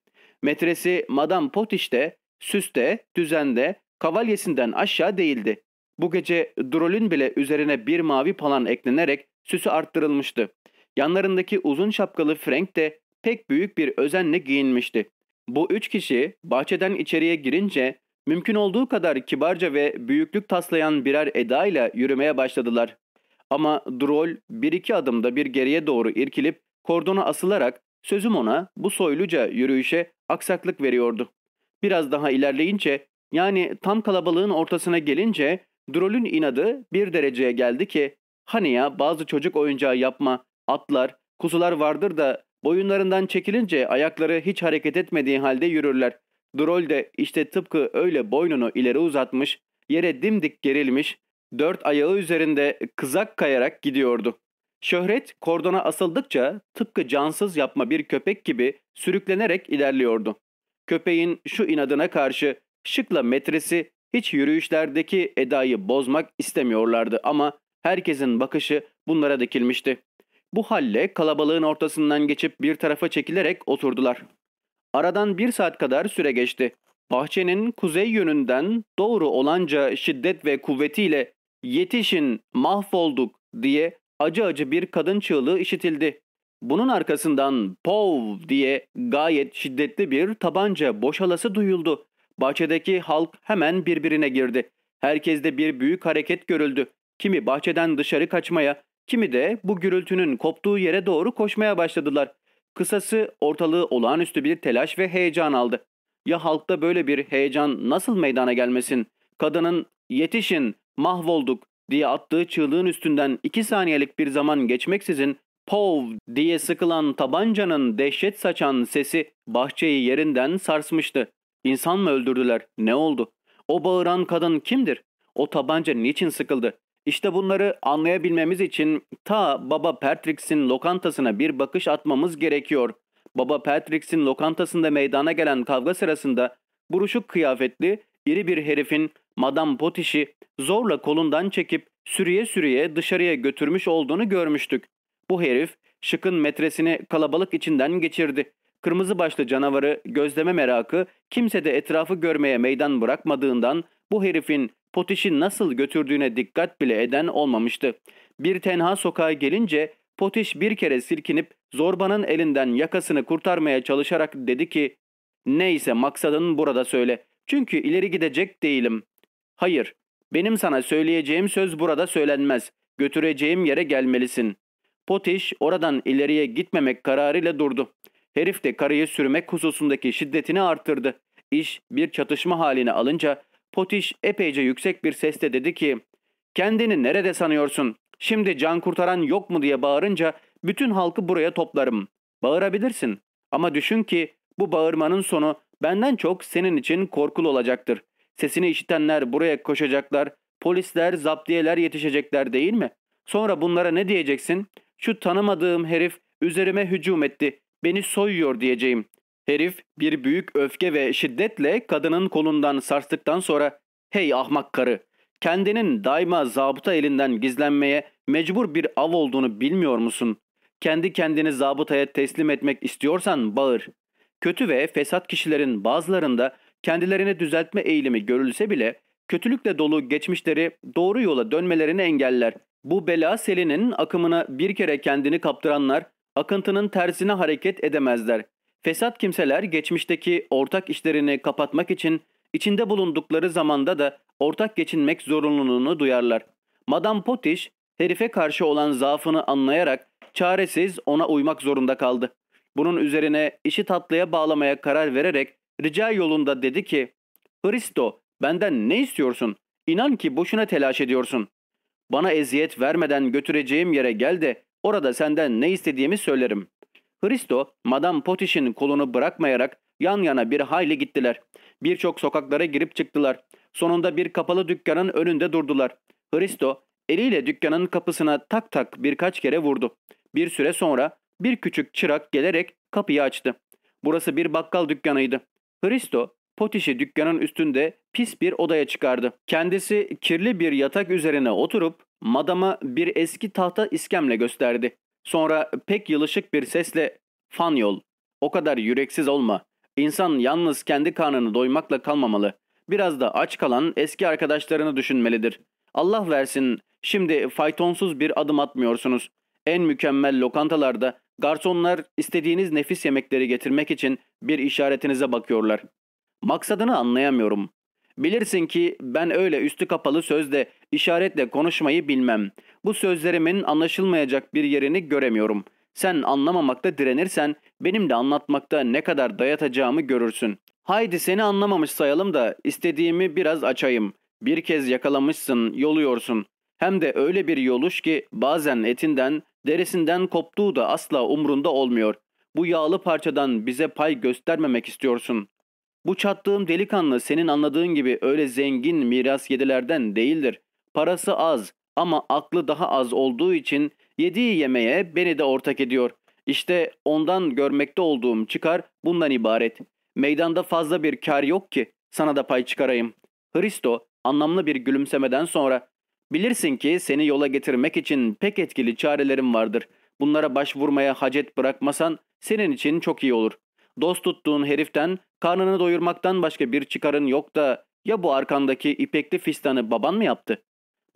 Metresi Madame Potiş de, süste, düzende, kavalyesinden aşağı değildi. Bu gece drolün bile üzerine bir mavi palan eklenerek süsü arttırılmıştı. Yanlarındaki uzun şapkalı Frank de pek büyük bir özenle giyinmişti. Bu üç kişi bahçeden içeriye girince mümkün olduğu kadar kibarca ve büyüklük taslayan birer edayla yürümeye başladılar. Ama drol bir iki adımda bir geriye doğru irkilip kordona asılarak sözüm ona bu soyluca yürüyüşe aksaklık veriyordu. Biraz daha ilerleyince yani tam kalabalığın ortasına gelince Drol'ün inadı bir dereceye geldi ki hani ya bazı çocuk oyuncağı yapma, atlar, kuzular vardır da boyunlarından çekilince ayakları hiç hareket etmediği halde yürürler. Drol de işte tıpkı öyle boynunu ileri uzatmış, yere dimdik gerilmiş, dört ayağı üzerinde kızak kayarak gidiyordu. Şöhret kordona asıldıkça tıpkı cansız yapma bir köpek gibi sürüklenerek ilerliyordu. Köpeğin şu inadına karşı şıkla metresi hiç yürüyüşlerdeki edayı bozmak istemiyorlardı ama herkesin bakışı bunlara dikilmişti. Bu halle kalabalığın ortasından geçip bir tarafa çekilerek oturdular. Aradan bir saat kadar süre geçti. Bahçenin kuzey yönünden doğru olanca şiddet ve kuvvetiyle yetişin mahvolduk diye acı acı bir kadın çığlığı işitildi. Bunun arkasından pov diye gayet şiddetli bir tabanca boşalası duyuldu Bahçedeki halk hemen birbirine girdi. Herkeste bir büyük hareket görüldü. Kimi bahçeden dışarı kaçmaya, kimi de bu gürültünün koptuğu yere doğru koşmaya başladılar. Kısası ortalığı olağanüstü bir telaş ve heyecan aldı. Ya halkta böyle bir heyecan nasıl meydana gelmesin? Kadının yetişin, mahvolduk diye attığı çığlığın üstünden iki saniyelik bir zaman geçmeksizin pov diye sıkılan tabancanın dehşet saçan sesi bahçeyi yerinden sarsmıştı. İnsan mı öldürdüler? Ne oldu? O bağıran kadın kimdir? O tabanca niçin sıkıldı? İşte bunları anlayabilmemiz için ta Baba Patrick'sin lokantasına bir bakış atmamız gerekiyor. Baba Patrick'sin lokantasında meydana gelen kavga sırasında buruşuk kıyafetli iri bir herifin Madame Potiş'i zorla kolundan çekip sürüye sürüye dışarıya götürmüş olduğunu görmüştük. Bu herif şıkın metresini kalabalık içinden geçirdi Kırmızı başlı canavarı gözleme merakı de etrafı görmeye meydan bırakmadığından bu herifin potişi nasıl götürdüğüne dikkat bile eden olmamıştı. Bir tenha sokağa gelince potiş bir kere silkinip zorbanın elinden yakasını kurtarmaya çalışarak dedi ki ''Neyse maksadın burada söyle. Çünkü ileri gidecek değilim.'' ''Hayır, benim sana söyleyeceğim söz burada söylenmez. Götüreceğim yere gelmelisin.'' Potiş oradan ileriye gitmemek kararıyla durdu. Herif de karıyı sürmek hususundaki şiddetini arttırdı. İş bir çatışma haline alınca Potiş epeyce yüksek bir sesle dedi ki ''Kendini nerede sanıyorsun? Şimdi can kurtaran yok mu?'' diye bağırınca bütün halkı buraya toplarım. Bağırabilirsin ama düşün ki bu bağırmanın sonu benden çok senin için korkulu olacaktır. Sesini işitenler buraya koşacaklar, polisler, zaptiyeler yetişecekler değil mi? Sonra bunlara ne diyeceksin? Şu tanımadığım herif üzerime hücum etti beni soyuyor diyeceğim. Herif bir büyük öfke ve şiddetle kadının kolundan sarstıktan sonra hey ahmak karı kendinin daima zabıta elinden gizlenmeye mecbur bir av olduğunu bilmiyor musun? Kendi kendini zabıtaya teslim etmek istiyorsan bağır. Kötü ve fesat kişilerin bazılarında kendilerini düzeltme eğilimi görülse bile kötülükle dolu geçmişleri doğru yola dönmelerini engeller. Bu bela selinin akımına bir kere kendini kaptıranlar Akıntının tersine hareket edemezler. Fesat kimseler geçmişteki ortak işlerini kapatmak için içinde bulundukları zamanda da ortak geçinmek zorunluluğunu duyarlar. Madame Potiş, herife karşı olan zaafını anlayarak çaresiz ona uymak zorunda kaldı. Bunun üzerine işi tatlıya bağlamaya karar vererek rica yolunda dedi ki ''Hristo benden ne istiyorsun? İnan ki boşuna telaş ediyorsun. Bana eziyet vermeden götüreceğim yere gel de Orada senden ne istediğimi söylerim. Hristo, Madame Potiş'in kolunu bırakmayarak yan yana bir hayli gittiler. Birçok sokaklara girip çıktılar. Sonunda bir kapalı dükkanın önünde durdular. Hristo, eliyle dükkanın kapısına tak tak birkaç kere vurdu. Bir süre sonra bir küçük çırak gelerek kapıyı açtı. Burası bir bakkal dükkanıydı. Hristo, Potiş'i dükkanın üstünde pis bir odaya çıkardı. Kendisi kirli bir yatak üzerine oturup Madama bir eski tahta iskemle gösterdi. Sonra pek yılışık bir sesle ''Fanyol, o kadar yüreksiz olma. İnsan yalnız kendi karnını doymakla kalmamalı. Biraz da aç kalan eski arkadaşlarını düşünmelidir. Allah versin şimdi faytonsuz bir adım atmıyorsunuz. En mükemmel lokantalarda garsonlar istediğiniz nefis yemekleri getirmek için bir işaretinize bakıyorlar. Maksadını anlayamıyorum. Bilirsin ki ben öyle üstü kapalı sözle, işaretle konuşmayı bilmem. Bu sözlerimin anlaşılmayacak bir yerini göremiyorum. Sen anlamamakta direnirsen benim de anlatmakta ne kadar dayatacağımı görürsün. Haydi seni anlamamış sayalım da istediğimi biraz açayım. Bir kez yakalamışsın, yoluyorsun. Hem de öyle bir yoluş ki bazen etinden, derisinden koptuğu da asla umrunda olmuyor. Bu yağlı parçadan bize pay göstermemek istiyorsun. Bu çattığım delikanlı senin anladığın gibi öyle zengin miras yedilerden değildir. Parası az ama aklı daha az olduğu için yediği yemeğe beni de ortak ediyor. İşte ondan görmekte olduğum çıkar bundan ibaret. Meydanda fazla bir kar yok ki sana da pay çıkarayım. Hristo anlamlı bir gülümsemeden sonra Bilirsin ki seni yola getirmek için pek etkili çarelerim vardır. Bunlara başvurmaya hacet bırakmasan senin için çok iyi olur. Dost tuttuğun heriften Karnını doyurmaktan başka bir çıkarın yok da ya bu arkandaki ipekli fistanı baban mı yaptı?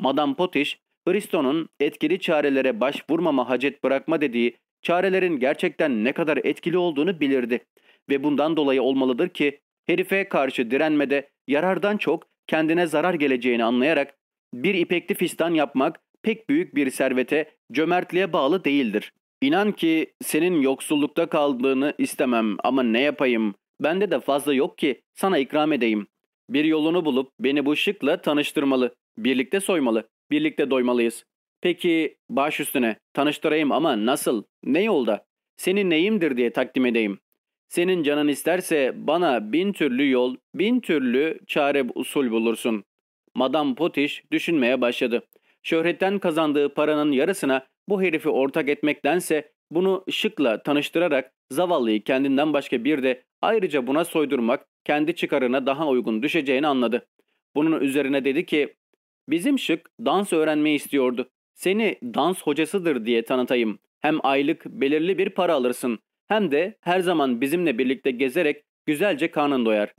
Madame Potiş, Bristol'un etkili çarelere başvurmama hacet bırakma dediği çarelerin gerçekten ne kadar etkili olduğunu bilirdi. Ve bundan dolayı olmalıdır ki herife karşı direnmede yarardan çok kendine zarar geleceğini anlayarak bir ipekli fistan yapmak pek büyük bir servete, cömertliğe bağlı değildir. İnan ki senin yoksullukta kaldığını istemem ama ne yapayım? Bende de fazla yok ki sana ikram edeyim. Bir yolunu bulup beni bu şıkla tanıştırmalı. Birlikte soymalı. Birlikte doymalıyız. Peki baş üstüne tanıştırayım ama nasıl? Ne yolda? Senin neyimdir diye takdim edeyim. Senin canın isterse bana bin türlü yol, bin türlü çare usul bulursun. Madam Potiş düşünmeye başladı. Şöhretten kazandığı paranın yarısına bu herifi ortak etmektense bunu şıkla tanıştırarak zavallıyı kendinden başka bir de Ayrıca buna soydurmak kendi çıkarına daha uygun düşeceğini anladı. Bunun üzerine dedi ki Bizim Şık dans öğrenmeyi istiyordu. Seni dans hocasıdır diye tanıtayım. Hem aylık belirli bir para alırsın hem de her zaman bizimle birlikte gezerek güzelce karnın doyar.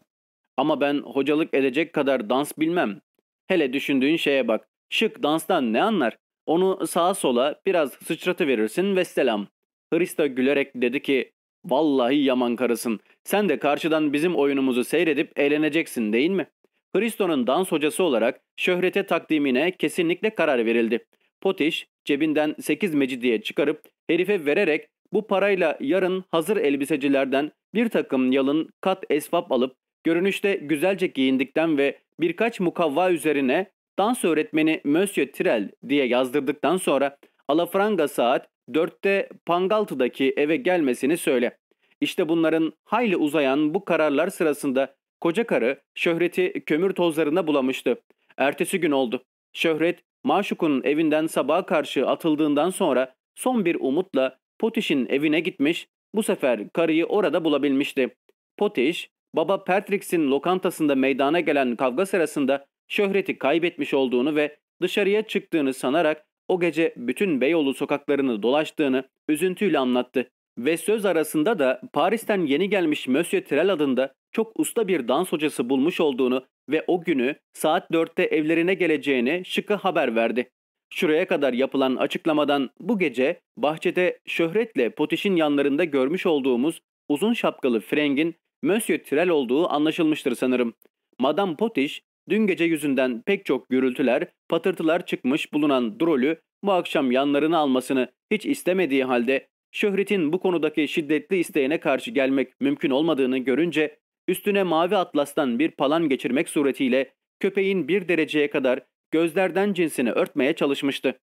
Ama ben hocalık edecek kadar dans bilmem. Hele düşündüğün şeye bak. Şık danstan ne anlar? Onu sağa sola biraz sıçratı verirsin ve selam. Hrista gülerek dedi ki, vallahi yaman karısın. Sen de karşıdan bizim oyunumuzu seyredip eğleneceksin değil mi? Hristo'nun dans hocası olarak şöhrete takdimine kesinlikle karar verildi. Potiş cebinden 8 mecidiye çıkarıp herife vererek bu parayla yarın hazır elbisecilerden bir takım yalın kat esvap alıp görünüşte güzelce giyindikten ve birkaç mukavva üzerine dans öğretmeni Monsieur Tirel diye yazdırdıktan sonra alafranga saat 4'te Pangaltı'daki eve gelmesini söyle. İşte bunların hayli uzayan bu kararlar sırasında koca karı şöhreti kömür tozlarına bulamıştı. Ertesi gün oldu. Şöhret Maşuk'un evinden sabaha karşı atıldığından sonra son bir umutla Potiş'in evine gitmiş, bu sefer karıyı orada bulabilmişti. Potiş, baba Patrick'sin lokantasında meydana gelen kavga sırasında şöhreti kaybetmiş olduğunu ve dışarıya çıktığını sanarak o gece bütün Beyoğlu sokaklarını dolaştığını üzüntüyle anlattı. Ve söz arasında da Paris'ten yeni gelmiş Monsieur Tirel adında çok usta bir dans hocası bulmuş olduğunu ve o günü saat 4'te evlerine geleceğini şıkı haber verdi. Şuraya kadar yapılan açıklamadan bu gece bahçede şöhretle Potiş'in yanlarında görmüş olduğumuz uzun şapkalı Freng'in Monsieur Tirel olduğu anlaşılmıştır sanırım. Madame Potiş dün gece yüzünden pek çok gürültüler, patırtılar çıkmış bulunan Drolü bu akşam yanlarını almasını hiç istemediği halde Şöhret'in bu konudaki şiddetli isteğine karşı gelmek mümkün olmadığını görünce üstüne mavi atlastan bir palan geçirmek suretiyle köpeğin bir dereceye kadar gözlerden cinsini örtmeye çalışmıştı.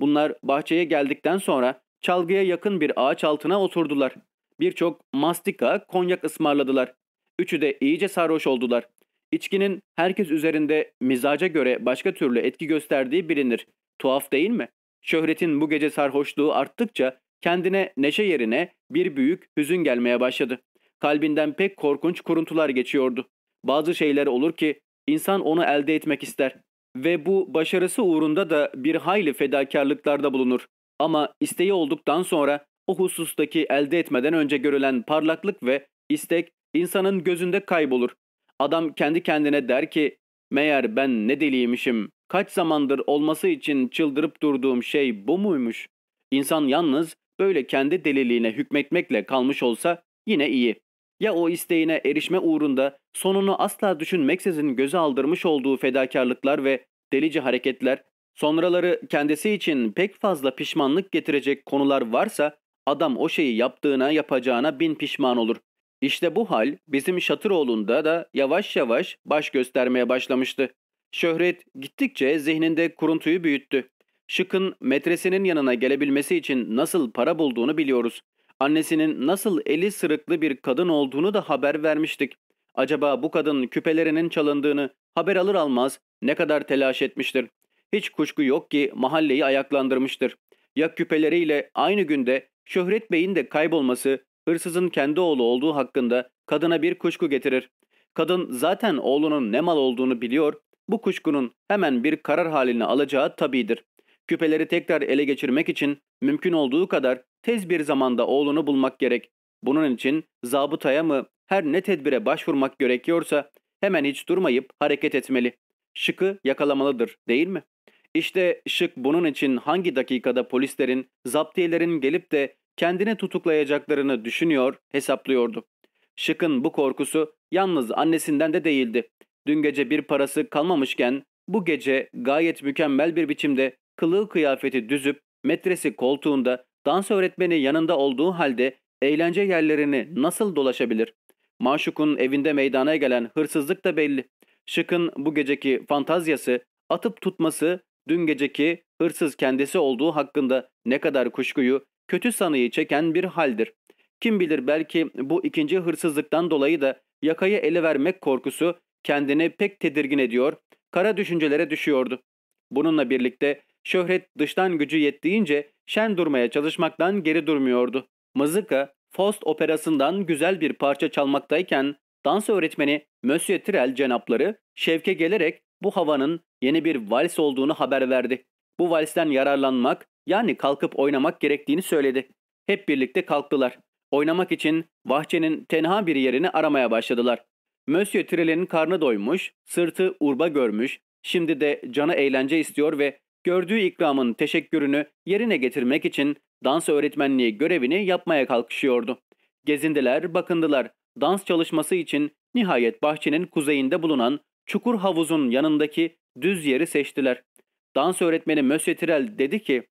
Bunlar bahçeye geldikten sonra çalgıya yakın bir ağaç altına oturdular. Birçok mastika, konyak ısmarladılar. Üçü de iyice sarhoş oldular. İçkinin herkes üzerinde mizaca göre başka türlü etki gösterdiği bilinir. Tuhaf değil mi? Şöhretin bu gece sarhoşluğu arttıkça Kendine neşe yerine bir büyük hüzün gelmeye başladı. Kalbinden pek korkunç kuruntular geçiyordu. Bazı şeyler olur ki insan onu elde etmek ister ve bu başarısı uğrunda da bir hayli fedakarlıklarda bulunur. Ama isteği olduktan sonra o husustaki elde etmeden önce görülen parlaklık ve istek insanın gözünde kaybolur. Adam kendi kendine der ki meğer ben ne deliymişim, kaç zamandır olması için çıldırıp durduğum şey bu muymuş? İnsan yalnız böyle kendi deliliğine hükmetmekle kalmış olsa yine iyi. Ya o isteğine erişme uğrunda sonunu asla düşünmeksizin göze aldırmış olduğu fedakarlıklar ve delici hareketler, sonraları kendisi için pek fazla pişmanlık getirecek konular varsa adam o şeyi yaptığına yapacağına bin pişman olur. İşte bu hal bizim Şatıroğlu'nda da yavaş yavaş baş göstermeye başlamıştı. Şöhret gittikçe zihninde kuruntuyu büyüttü. Şık'ın metresinin yanına gelebilmesi için nasıl para bulduğunu biliyoruz. Annesinin nasıl eli sırıklı bir kadın olduğunu da haber vermiştik. Acaba bu kadın küpelerinin çalındığını haber alır almaz ne kadar telaş etmiştir. Hiç kuşku yok ki mahalleyi ayaklandırmıştır. Ya küpeleriyle aynı günde Şöhret Bey'in de kaybolması hırsızın kendi oğlu olduğu hakkında kadına bir kuşku getirir. Kadın zaten oğlunun ne mal olduğunu biliyor, bu kuşkunun hemen bir karar haline alacağı tabidir küpeleri tekrar ele geçirmek için mümkün olduğu kadar tez bir zamanda oğlunu bulmak gerek. Bunun için zabıtaya mı her ne tedbire başvurmak gerekiyorsa hemen hiç durmayıp hareket etmeli. Şık'ı yakalamalıdır değil mi? İşte Şık bunun için hangi dakikada polislerin, zaptiyelerin gelip de kendini tutuklayacaklarını düşünüyor, hesaplıyordu. Şık'ın bu korkusu yalnız annesinden de değildi. Dün gece bir parası kalmamışken bu gece gayet mükemmel bir biçimde kılığı kıyafeti düzüp metresi koltuğunda dans öğretmeni yanında olduğu halde eğlence yerlerini nasıl dolaşabilir? Maşuk'un evinde meydana gelen hırsızlık da belli. Şık'ın bu geceki fantazyası, atıp tutması, dün geceki hırsız kendisi olduğu hakkında ne kadar kuşkuyu, kötü sanıyı çeken bir haldir. Kim bilir belki bu ikinci hırsızlıktan dolayı da yakayı ele vermek korkusu kendini pek tedirgin ediyor, kara düşüncelere düşüyordu. Bununla birlikte şöhret dıştan gücü yettiğince şen durmaya çalışmaktan geri durmuyordu. Mızıka, Faust operasından güzel bir parça çalmaktayken dans öğretmeni Monsieur Tirel cenapları Şevke gelerek bu havanın yeni bir vals olduğunu haber verdi. Bu valsten yararlanmak yani kalkıp oynamak gerektiğini söyledi. Hep birlikte kalktılar. Oynamak için bahçenin tenha bir yerini aramaya başladılar. Monsieur Tirel'in karnı doymuş, sırtı urba görmüş, şimdi de canı eğlence istiyor ve gördüğü ikramın teşekkürünü yerine getirmek için dans öğretmenliği görevini yapmaya kalkışıyordu. Gezindiler, bakındılar. Dans çalışması için nihayet bahçenin kuzeyinde bulunan çukur havuzun yanındaki düz yeri seçtiler. Dans öğretmeni Monsieur Tirel dedi ki,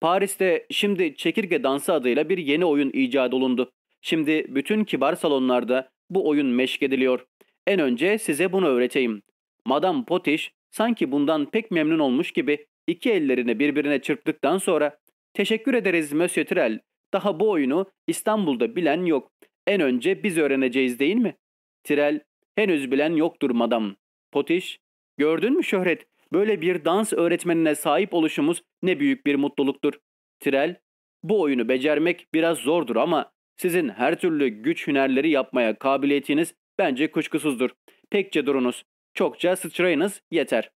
Paris'te şimdi çekirge dansı adıyla bir yeni oyun icat olundu. Şimdi bütün kibar salonlarda bu oyun ediliyor. En önce size bunu öğreteyim. Madame Potiş sanki bundan pek memnun olmuş gibi İki ellerini birbirine çırptıktan sonra ''Teşekkür ederiz Monsieur Tirel. Daha bu oyunu İstanbul'da bilen yok. En önce biz öğreneceğiz değil mi?'' Tirel ''Henüz bilen yoktur madam.'' Potiş ''Gördün mü şöhret? Böyle bir dans öğretmenine sahip oluşumuz ne büyük bir mutluluktur.'' Tirel ''Bu oyunu becermek biraz zordur ama sizin her türlü güç hünerleri yapmaya kabiliyetiniz bence kuşkusuzdur. Pekçe durunuz, çokça sıçrayınız yeter.''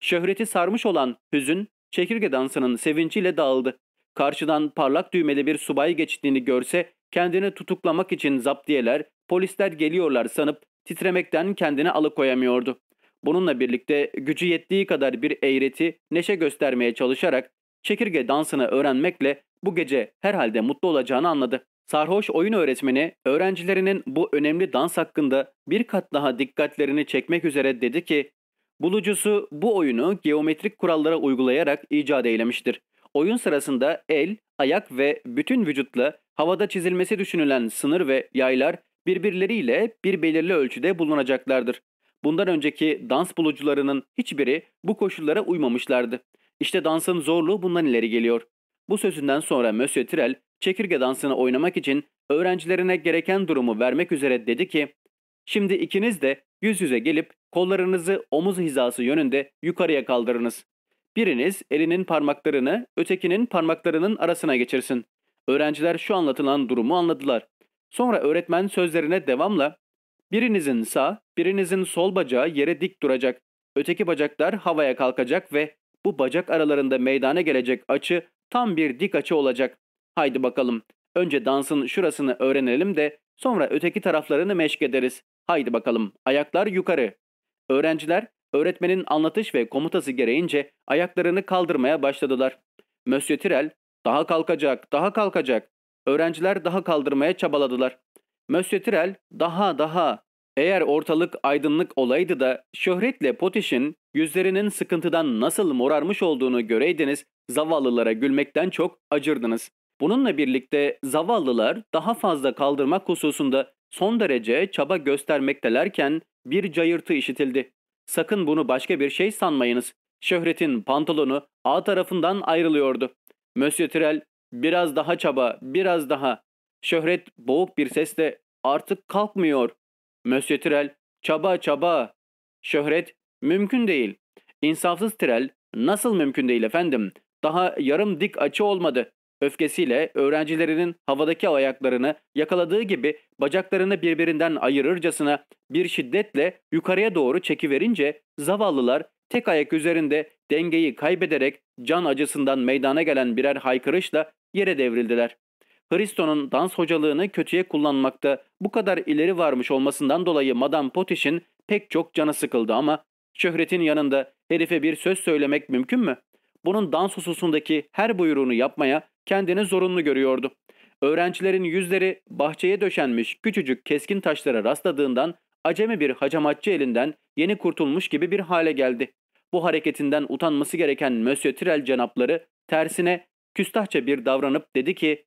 Şöhreti sarmış olan hüzün çekirge dansının sevinciyle dağıldı. Karşıdan parlak düğmeli bir subay geçtiğini görse kendini tutuklamak için zaptiyeler, polisler geliyorlar sanıp titremekten kendini alıkoyamıyordu. Bununla birlikte gücü yettiği kadar bir eğreti, neşe göstermeye çalışarak çekirge dansını öğrenmekle bu gece herhalde mutlu olacağını anladı. Sarhoş oyun öğretmeni öğrencilerinin bu önemli dans hakkında bir kat daha dikkatlerini çekmek üzere dedi ki Bulucusu bu oyunu geometrik kurallara uygulayarak icat eylemiştir. Oyun sırasında el, ayak ve bütün vücutla havada çizilmesi düşünülen sınır ve yaylar birbirleriyle bir belirli ölçüde bulunacaklardır. Bundan önceki dans bulucularının hiçbiri bu koşullara uymamışlardı. İşte dansın zorluğu bundan ileri geliyor. Bu sözünden sonra Monsieur Tirel çekirge dansını oynamak için öğrencilerine gereken durumu vermek üzere dedi ki ''Şimdi ikiniz de yüz yüze gelip Kollarınızı omuz hizası yönünde yukarıya kaldırınız. Biriniz elinin parmaklarını ötekinin parmaklarının arasına geçirsin. Öğrenciler şu anlatılan durumu anladılar. Sonra öğretmen sözlerine devamla birinizin sağ, birinizin sol bacağı yere dik duracak. Öteki bacaklar havaya kalkacak ve bu bacak aralarında meydana gelecek açı tam bir dik açı olacak. Haydi bakalım. Önce dansın şurasını öğrenelim de sonra öteki taraflarını meşk ederiz. Haydi bakalım. Ayaklar yukarı. Öğrenciler öğretmenin anlatış ve komutası gereğince ayaklarını kaldırmaya başladılar. Monsieur Tirel daha kalkacak, daha kalkacak. Öğrenciler daha kaldırmaya çabaladılar. Monsieur Tirel daha daha. Eğer ortalık aydınlık olaydı da şöhretle Potiş'in yüzlerinin sıkıntıdan nasıl morarmış olduğunu göreydiniz, zavallılara gülmekten çok acırdınız. Bununla birlikte zavallılar daha fazla kaldırmak hususunda son derece çaba göstermektelerken bir cayırtı işitildi. Sakın bunu başka bir şey sanmayınız. Şöhret'in pantolonu A tarafından ayrılıyordu. Monsieur Tirel biraz daha çaba, biraz daha. Şöhret boğuk bir sesle artık kalkmıyor. Monsieur Tirel çaba çaba. Şöhret mümkün değil. İnsafsız Tirel nasıl mümkün değil efendim? Daha yarım dik açı olmadı. Öfkesiyle öğrencilerinin havadaki ayaklarını yakaladığı gibi bacaklarını birbirinden ayırırcasına bir şiddetle yukarıya doğru çekiverince zavallılar tek ayak üzerinde dengeyi kaybederek can acısından meydana gelen birer haykırışla yere devrildiler. Hristo'nun dans hocalığını kötüye kullanmakta bu kadar ileri varmış olmasından dolayı Madame Potish'in pek çok canı sıkıldı ama şöhretin yanında herife bir söz söylemek mümkün mü? bunun dans hususundaki her buyruğunu yapmaya kendini zorunlu görüyordu. Öğrencilerin yüzleri bahçeye döşenmiş küçücük keskin taşlara rastladığından acemi bir hacamatçı elinden yeni kurtulmuş gibi bir hale geldi. Bu hareketinden utanması gereken Monsieur Tirel cenapları tersine küstahça bir davranıp dedi ki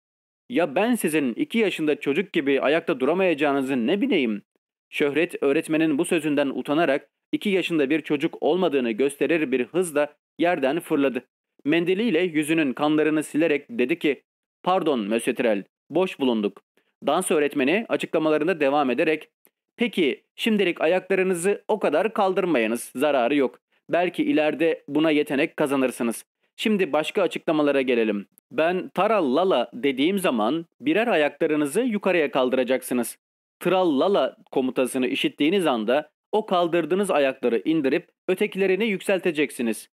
''Ya ben sizin iki yaşında çocuk gibi ayakta duramayacağınızı ne bileyim?'' Şöhret öğretmenin bu sözünden utanarak iki yaşında bir çocuk olmadığını gösterir bir hızla yerden fırladı. Mendiliyle yüzünün kanlarını silerek dedi ki ''Pardon Monsieur boş bulunduk.'' Dans öğretmeni açıklamalarında devam ederek ''Peki şimdilik ayaklarınızı o kadar kaldırmayınız, zararı yok. Belki ileride buna yetenek kazanırsınız. Şimdi başka açıklamalara gelelim. Ben tarallala dediğim zaman birer ayaklarınızı yukarıya kaldıracaksınız. Trallala komutasını işittiğiniz anda o kaldırdığınız ayakları indirip ötekilerini yükselteceksiniz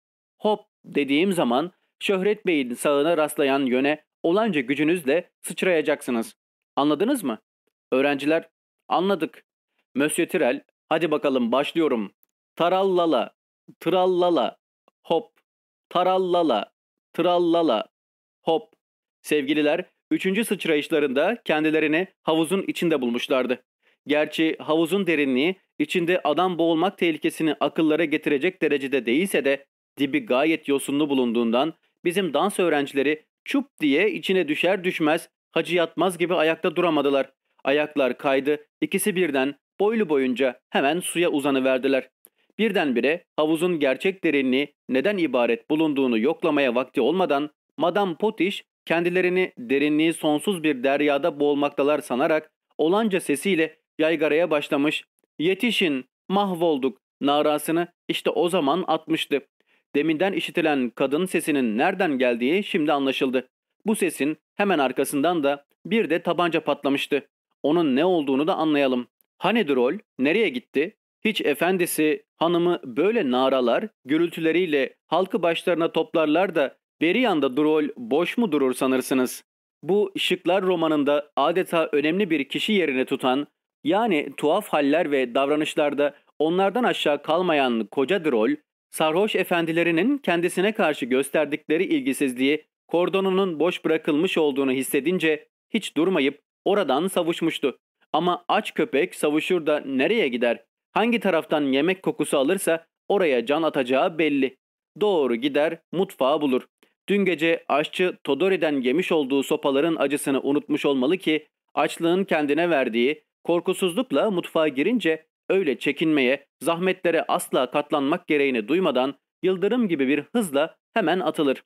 hop dediğim zaman Şöhret Bey'in sağına rastlayan yöne olanca gücünüzle sıçrayacaksınız. Anladınız mı? Öğrenciler, anladık. Monsieur Tirel, hadi bakalım başlıyorum. Tarallala, trallala, hop, tarallala, trallala, hop. Sevgililer, üçüncü sıçrayışlarında kendilerini havuzun içinde bulmuşlardı. Gerçi havuzun derinliği içinde adam boğulmak tehlikesini akıllara getirecek derecede değilse de Dibi gayet yosunlu bulunduğundan bizim dans öğrencileri çup diye içine düşer düşmez hacı yatmaz gibi ayakta duramadılar. Ayaklar kaydı, ikisi birden boylu boyunca hemen suya uzanıverdiler. Birdenbire havuzun gerçek derinliği neden ibaret bulunduğunu yoklamaya vakti olmadan Madame Potiş kendilerini derinliği sonsuz bir deryada boğulmaktalar sanarak olanca sesiyle yaygaraya başlamış. Yetişin, mahvolduk narasını işte o zaman atmıştı. Deminden işitilen kadın sesinin nereden geldiği şimdi anlaşıldı. Bu sesin hemen arkasından da bir de tabanca patlamıştı. Onun ne olduğunu da anlayalım. Hani drol, nereye gitti? Hiç efendisi, hanımı böyle naralar, gürültüleriyle halkı başlarına toplarlar da beri yanda drol boş mu durur sanırsınız? Bu Şıklar romanında adeta önemli bir kişi yerine tutan, yani tuhaf haller ve davranışlarda onlardan aşağı kalmayan koca drol, sarhoş efendilerinin kendisine karşı gösterdikleri ilgisizliği kordonunun boş bırakılmış olduğunu hissedince hiç durmayıp oradan savuşmuştu. Ama aç köpek savuşur da nereye gider? Hangi taraftan yemek kokusu alırsa oraya can atacağı belli. Doğru gider mutfağı bulur. Dün gece aşçı Todori'den yemiş olduğu sopaların acısını unutmuş olmalı ki açlığın kendine verdiği korkusuzlukla mutfağa girince öyle çekinmeye, zahmetlere asla katlanmak gereğini duymadan yıldırım gibi bir hızla hemen atılır.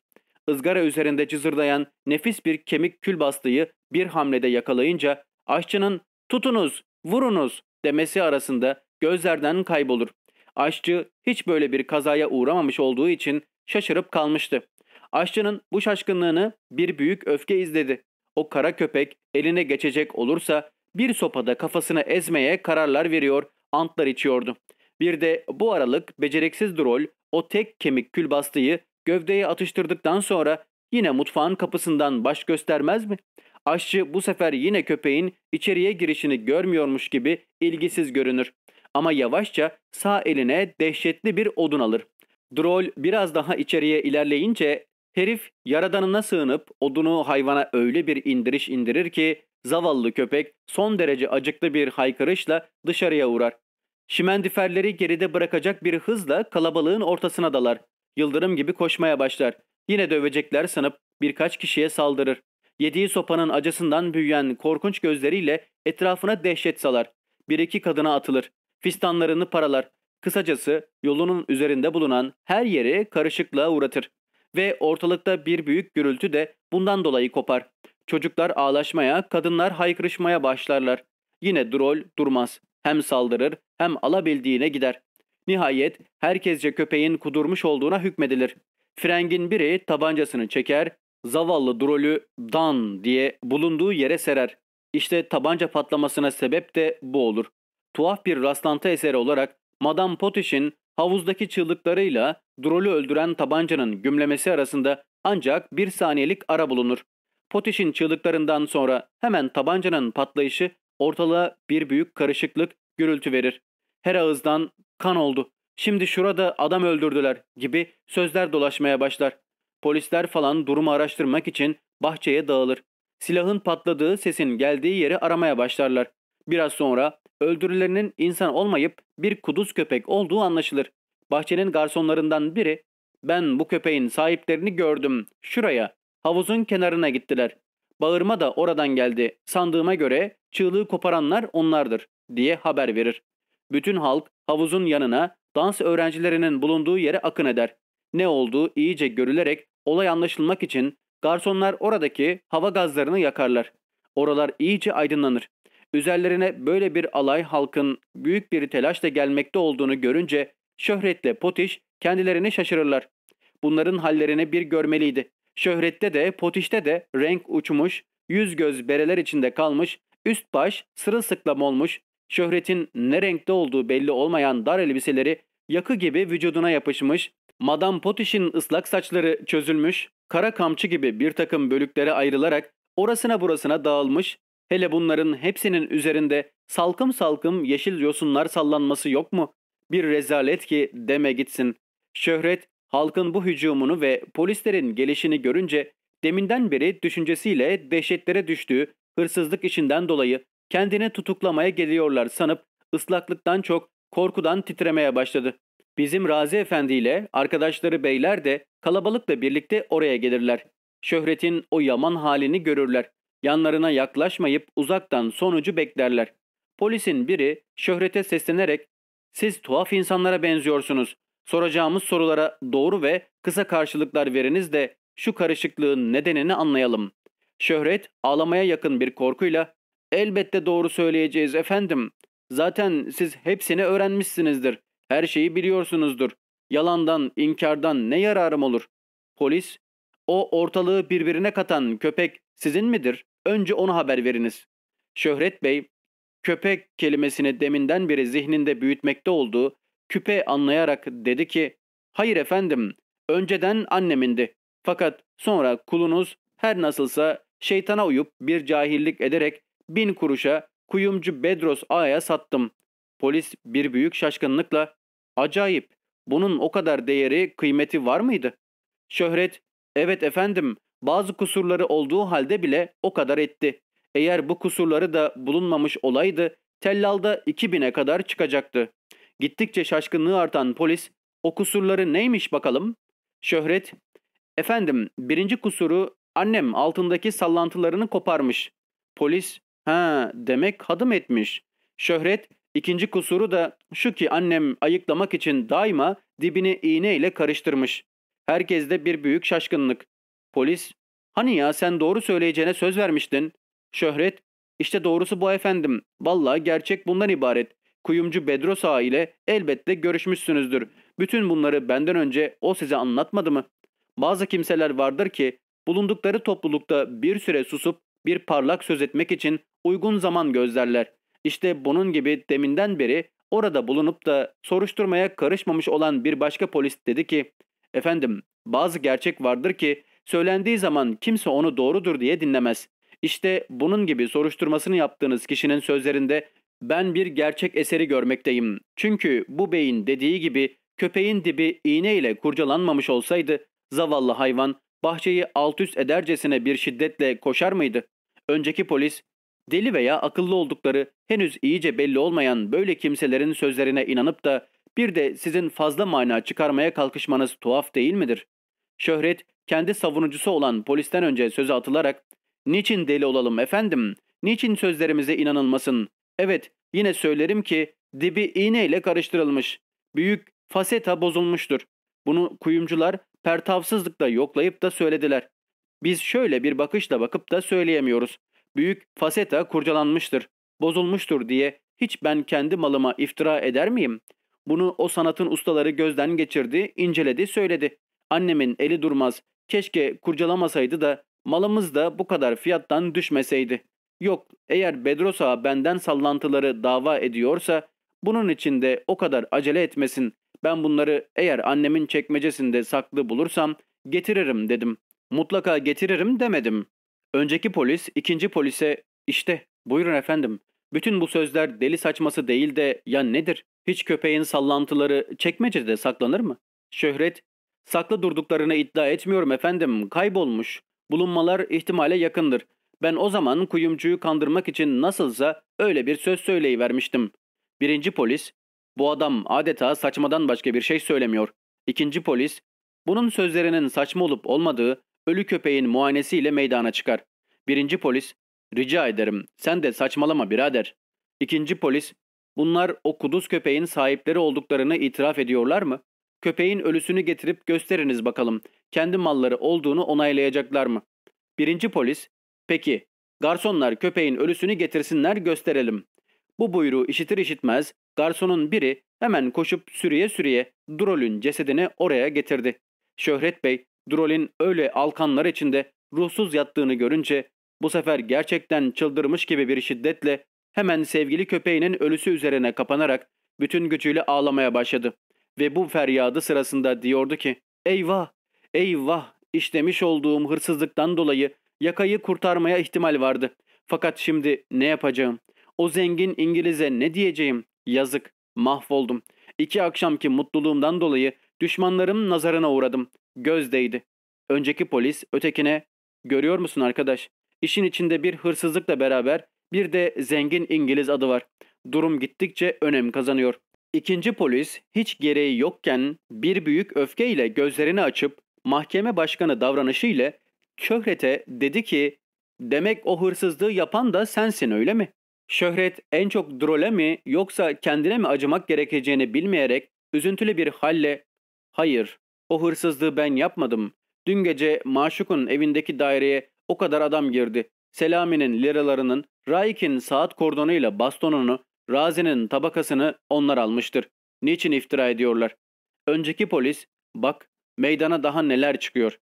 Izgara üzerinde cızırdayan nefis bir kemik külbastığı bir hamlede yakalayınca aşçının tutunuz, vurunuz demesi arasında gözlerden kaybolur. Aşçı hiç böyle bir kazaya uğramamış olduğu için şaşırıp kalmıştı. Aşçının bu şaşkınlığını bir büyük öfke izledi. O kara köpek eline geçecek olursa bir sopada kafasını ezmeye kararlar veriyor antlar içiyordu. Bir de bu aralık beceriksiz drol o tek kemik külbastıyı gövdeye atıştırdıktan sonra yine mutfağın kapısından baş göstermez mi? Aşçı bu sefer yine köpeğin içeriye girişini görmüyormuş gibi ilgisiz görünür. Ama yavaşça sağ eline dehşetli bir odun alır. Drol biraz daha içeriye ilerleyince herif yaradanına sığınıp odunu hayvana öyle bir indiriş indirir ki Zavallı köpek son derece acıklı bir haykırışla dışarıya uğrar. Şimendiferleri geride bırakacak bir hızla kalabalığın ortasına dalar. Yıldırım gibi koşmaya başlar. Yine dövecekler sanıp birkaç kişiye saldırır. Yediği sopanın acısından büyüyen korkunç gözleriyle etrafına dehşet salar. Bir iki kadına atılır. Fistanlarını paralar. Kısacası yolunun üzerinde bulunan her yeri karışıklığa uğratır. Ve ortalıkta bir büyük gürültü de bundan dolayı kopar. Çocuklar ağlaşmaya, kadınlar haykırışmaya başlarlar. Yine drol durmaz. Hem saldırır hem alabildiğine gider. Nihayet herkesce köpeğin kudurmuş olduğuna hükmedilir. Frengin biri tabancasını çeker, zavallı drolü dan diye bulunduğu yere serer. İşte tabanca patlamasına sebep de bu olur. Tuhaf bir rastlantı eseri olarak Madame Potish'in havuzdaki çığlıklarıyla drolü öldüren tabancanın gümlemesi arasında ancak bir saniyelik ara bulunur. Potiş'in çığlıklarından sonra hemen tabancanın patlayışı ortalığa bir büyük karışıklık, gürültü verir. Her ağızdan kan oldu, şimdi şurada adam öldürdüler gibi sözler dolaşmaya başlar. Polisler falan durumu araştırmak için bahçeye dağılır. Silahın patladığı sesin geldiği yeri aramaya başlarlar. Biraz sonra öldürülerinin insan olmayıp bir kuduz köpek olduğu anlaşılır. Bahçenin garsonlarından biri ''Ben bu köpeğin sahiplerini gördüm, şuraya'' Havuzun kenarına gittiler. Bağırma da oradan geldi. Sandığıma göre çığlığı koparanlar onlardır diye haber verir. Bütün halk havuzun yanına dans öğrencilerinin bulunduğu yere akın eder. Ne olduğu iyice görülerek olay anlaşılmak için garsonlar oradaki hava gazlarını yakarlar. Oralar iyice aydınlanır. Üzerlerine böyle bir alay halkın büyük bir telaşla gelmekte olduğunu görünce şöhretle potiş kendilerini şaşırırlar. Bunların hallerini bir görmeliydi. Şöhrette de, potişte de renk uçmuş, yüz göz bereler içinde kalmış, üst baş sırılsıklam olmuş, şöhretin ne renkte olduğu belli olmayan dar elbiseleri yakı gibi vücuduna yapışmış, madam Potiş'in ıslak saçları çözülmüş, kara kamçı gibi bir takım bölüklere ayrılarak orasına burasına dağılmış, hele bunların hepsinin üzerinde salkım salkım yeşil yosunlar sallanması yok mu? Bir rezalet ki deme gitsin. Şöhret Halkın bu hücumunu ve polislerin gelişini görünce deminden beri düşüncesiyle dehşetlere düştüğü hırsızlık işinden dolayı kendini tutuklamaya geliyorlar sanıp ıslaklıktan çok korkudan titremeye başladı. Bizim Razi Efendi ile arkadaşları beyler de kalabalıkla birlikte oraya gelirler. Şöhret'in o yaman halini görürler. Yanlarına yaklaşmayıp uzaktan sonucu beklerler. Polisin biri şöhrete seslenerek ''Siz tuhaf insanlara benziyorsunuz. Soracağımız sorulara doğru ve kısa karşılıklar veriniz de şu karışıklığın nedenini anlayalım. Şöhret ağlamaya yakın bir korkuyla elbette doğru söyleyeceğiz efendim. Zaten siz hepsini öğrenmişsinizdir. Her şeyi biliyorsunuzdur. Yalandan, inkardan ne yararım olur? Polis, o ortalığı birbirine katan köpek sizin midir? Önce onu haber veriniz. Şöhret Bey, köpek kelimesini deminden beri zihninde büyütmekte olduğu küpe anlayarak dedi ki hayır efendim önceden annemindi fakat sonra kulunuz her nasılsa şeytana uyup bir cahillik ederek bin kuruşa kuyumcu Bedros Ağa'ya sattım. Polis bir büyük şaşkınlıkla acayip bunun o kadar değeri kıymeti var mıydı? Şöhret evet efendim bazı kusurları olduğu halde bile o kadar etti. Eğer bu kusurları da bulunmamış olaydı tellalda iki bine kadar çıkacaktı. Gittikçe şaşkınlığı artan polis, o kusurları neymiş bakalım? Şöhret, efendim birinci kusuru annem altındaki sallantılarını koparmış. Polis, ha demek hadım etmiş. Şöhret, ikinci kusuru da şu ki annem ayıklamak için daima dibini iğneyle karıştırmış. Herkeste bir büyük şaşkınlık. Polis, hani ya sen doğru söyleyeceğine söz vermiştin. Şöhret, işte doğrusu bu efendim. Valla gerçek bundan ibaret kuyumcu Bedros Ağa ile elbette görüşmüşsünüzdür. Bütün bunları benden önce o size anlatmadı mı? Bazı kimseler vardır ki bulundukları toplulukta bir süre susup bir parlak söz etmek için uygun zaman gözlerler. İşte bunun gibi deminden beri orada bulunup da soruşturmaya karışmamış olan bir başka polis dedi ki ''Efendim bazı gerçek vardır ki söylendiği zaman kimse onu doğrudur diye dinlemez. İşte bunun gibi soruşturmasını yaptığınız kişinin sözlerinde ben bir gerçek eseri görmekteyim. Çünkü bu beyin dediği gibi köpeğin dibi iğne ile kurcalanmamış olsaydı zavallı hayvan bahçeyi alt üst edercesine bir şiddetle koşar mıydı? Önceki polis deli veya akıllı oldukları henüz iyice belli olmayan böyle kimselerin sözlerine inanıp da bir de sizin fazla mana çıkarmaya kalkışmanız tuhaf değil midir? Şöhret kendi savunucusu olan polisten önce söze atılarak ''Niçin deli olalım efendim? Niçin sözlerimize inanılmasın? Evet yine söylerim ki dibi iğneyle karıştırılmış. Büyük faseta bozulmuştur. Bunu kuyumcular pertavsızlıkla yoklayıp da söylediler. Biz şöyle bir bakışla bakıp da söyleyemiyoruz. Büyük faseta kurcalanmıştır, bozulmuştur diye hiç ben kendi malıma iftira eder miyim? Bunu o sanatın ustaları gözden geçirdi, inceledi, söyledi. Annemin eli durmaz. Keşke kurcalamasaydı da malımız da bu kadar fiyattan düşmeseydi. Yok eğer Bedrosa benden sallantıları dava ediyorsa bunun için de o kadar acele etmesin. Ben bunları eğer annemin çekmecesinde saklı bulursam getiririm dedim. Mutlaka getiririm demedim. Önceki polis ikinci polise işte buyurun efendim. Bütün bu sözler deli saçması değil de ya nedir? Hiç köpeğin sallantıları çekmecede saklanır mı? Şöhret saklı durduklarını iddia etmiyorum efendim kaybolmuş. Bulunmalar ihtimale yakındır. Ben o zaman kuyumcuyu kandırmak için nasılsa öyle bir söz söyleyivermiştim. Birinci polis, bu adam adeta saçmadan başka bir şey söylemiyor. İkinci polis, bunun sözlerinin saçma olup olmadığı ölü köpeğin muayenesiyle meydana çıkar. Birinci polis, rica ederim sen de saçmalama birader. İkinci polis, bunlar o kuduz köpeğin sahipleri olduklarını itiraf ediyorlar mı? Köpeğin ölüsünü getirip gösteriniz bakalım. Kendi malları olduğunu onaylayacaklar mı? Birinci polis, Peki, garsonlar köpeğin ölüsünü getirsinler gösterelim. Bu buyruğu işitir işitmez garsonun biri hemen koşup sürüye sürüye Drol'ün cesedini oraya getirdi. Şöhret Bey, Drol'in öyle alkanlar içinde ruhsuz yattığını görünce bu sefer gerçekten çıldırmış gibi bir şiddetle hemen sevgili köpeğinin ölüsü üzerine kapanarak bütün gücüyle ağlamaya başladı. Ve bu feryadı sırasında diyordu ki, Eyvah, eyvah, işlemiş olduğum hırsızlıktan dolayı Yakayı kurtarmaya ihtimal vardı. Fakat şimdi ne yapacağım? O zengin İngiliz'e ne diyeceğim? Yazık, mahvoldum. İki akşamki mutluluğumdan dolayı düşmanlarım nazarına uğradım. Göz değdi. Önceki polis ötekine, görüyor musun arkadaş? İşin içinde bir hırsızlıkla beraber bir de zengin İngiliz adı var. Durum gittikçe önem kazanıyor. İkinci polis hiç gereği yokken bir büyük öfkeyle gözlerini açıp mahkeme başkanı davranışıyla Şöhrete dedi ki demek o hırsızlığı yapan da sensin öyle mi? Şöhret en çok drole mi yoksa kendine mi acımak gerekeceğini bilmeyerek üzüntülü bir halle hayır o hırsızlığı ben yapmadım. Dün gece Maşuk'un evindeki daireye o kadar adam girdi. Selami'nin liralarının, Raik'in saat kordonuyla bastonunu, Razi'nin tabakasını onlar almıştır. Niçin iftira ediyorlar? Önceki polis, bak meydana daha neler çıkıyor.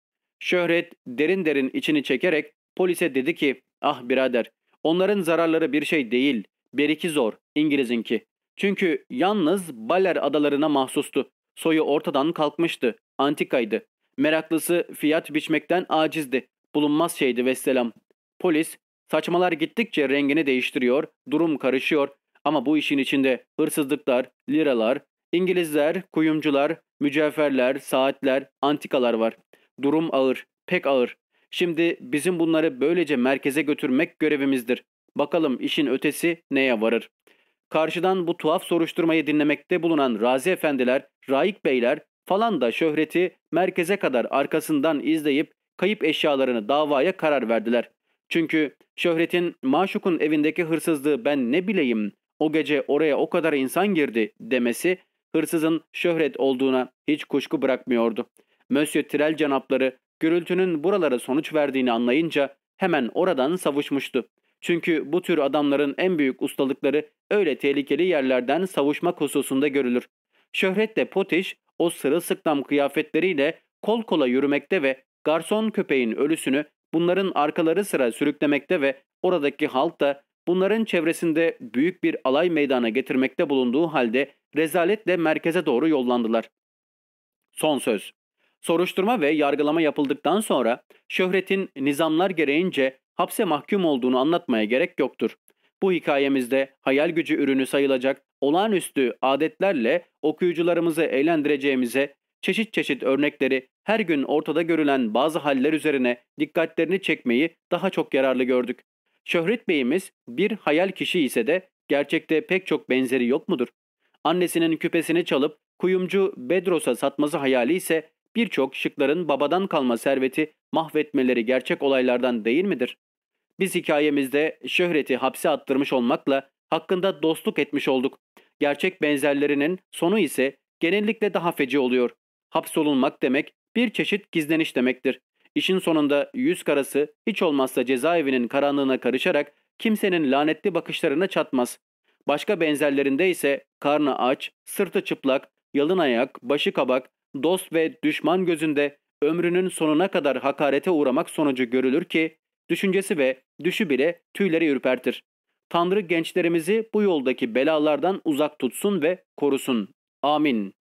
Şöhret derin derin içini çekerek polise dedi ki ah birader onların zararları bir şey değil. Beriki zor İngiliz'inki. Çünkü yalnız Baler adalarına mahsustu. Soyu ortadan kalkmıştı. Antikaydı. Meraklısı fiyat biçmekten acizdi. Bulunmaz şeydi vesselam. Polis saçmalar gittikçe rengini değiştiriyor, durum karışıyor ama bu işin içinde hırsızlıklar, liralar, İngilizler, kuyumcular, mücevherler, saatler, antikalar var. Durum ağır, pek ağır. Şimdi bizim bunları böylece merkeze götürmek görevimizdir. Bakalım işin ötesi neye varır. Karşıdan bu tuhaf soruşturmayı dinlemekte bulunan Razi Efendiler, Raik Beyler falan da şöhreti merkeze kadar arkasından izleyip kayıp eşyalarını davaya karar verdiler. Çünkü şöhretin maşukun evindeki hırsızlığı ben ne bileyim o gece oraya o kadar insan girdi demesi hırsızın şöhret olduğuna hiç kuşku bırakmıyordu. Monsieur Tirel canapları gürültünün buralara sonuç verdiğini anlayınca hemen oradan savuşmuştu. Çünkü bu tür adamların en büyük ustalıkları öyle tehlikeli yerlerden savuşmak hususunda görülür. Şöhretle Potiş o sırılsıklam kıyafetleriyle kol kola yürümekte ve garson köpeğin ölüsünü bunların arkaları sıra sürüklemekte ve oradaki halk da bunların çevresinde büyük bir alay meydana getirmekte bulunduğu halde rezaletle merkeze doğru yollandılar. Son söz Soruşturma ve yargılama yapıldıktan sonra şöhretin nizamlar gereğince hapse mahkum olduğunu anlatmaya gerek yoktur. Bu hikayemizde hayal gücü ürünü sayılacak olağanüstü adetlerle okuyucularımızı eğlendireceğimize çeşit çeşit örnekleri her gün ortada görülen bazı haller üzerine dikkatlerini çekmeyi daha çok yararlı gördük. Şöhret Bey'imiz bir hayal kişi ise de gerçekte pek çok benzeri yok mudur? Annesinin küpesini çalıp kuyumcu Bedros'a satması hayali ise birçok şıkların babadan kalma serveti mahvetmeleri gerçek olaylardan değil midir? Biz hikayemizde şöhreti hapse attırmış olmakla hakkında dostluk etmiş olduk. Gerçek benzerlerinin sonu ise genellikle daha feci oluyor. Hapsolunmak demek bir çeşit gizleniş demektir. İşin sonunda yüz karası hiç olmazsa cezaevinin karanlığına karışarak kimsenin lanetli bakışlarına çatmaz. Başka benzerlerinde ise karnı aç, sırtı çıplak, yalın ayak, başı kabak, dost ve düşman gözünde ömrünün sonuna kadar hakarete uğramak sonucu görülür ki, düşüncesi ve düşü bile tüyleri ürpertir. Tanrı gençlerimizi bu yoldaki belalardan uzak tutsun ve korusun. Amin.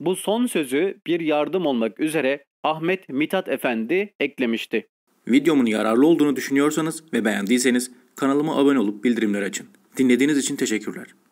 Bu son sözü bir yardım olmak üzere Ahmet Mitat Efendi eklemişti. Videomun yararlı olduğunu düşünüyorsanız ve beğendiyseniz kanalıma abone olup bildirimleri açın. Dinlediğiniz için teşekkürler.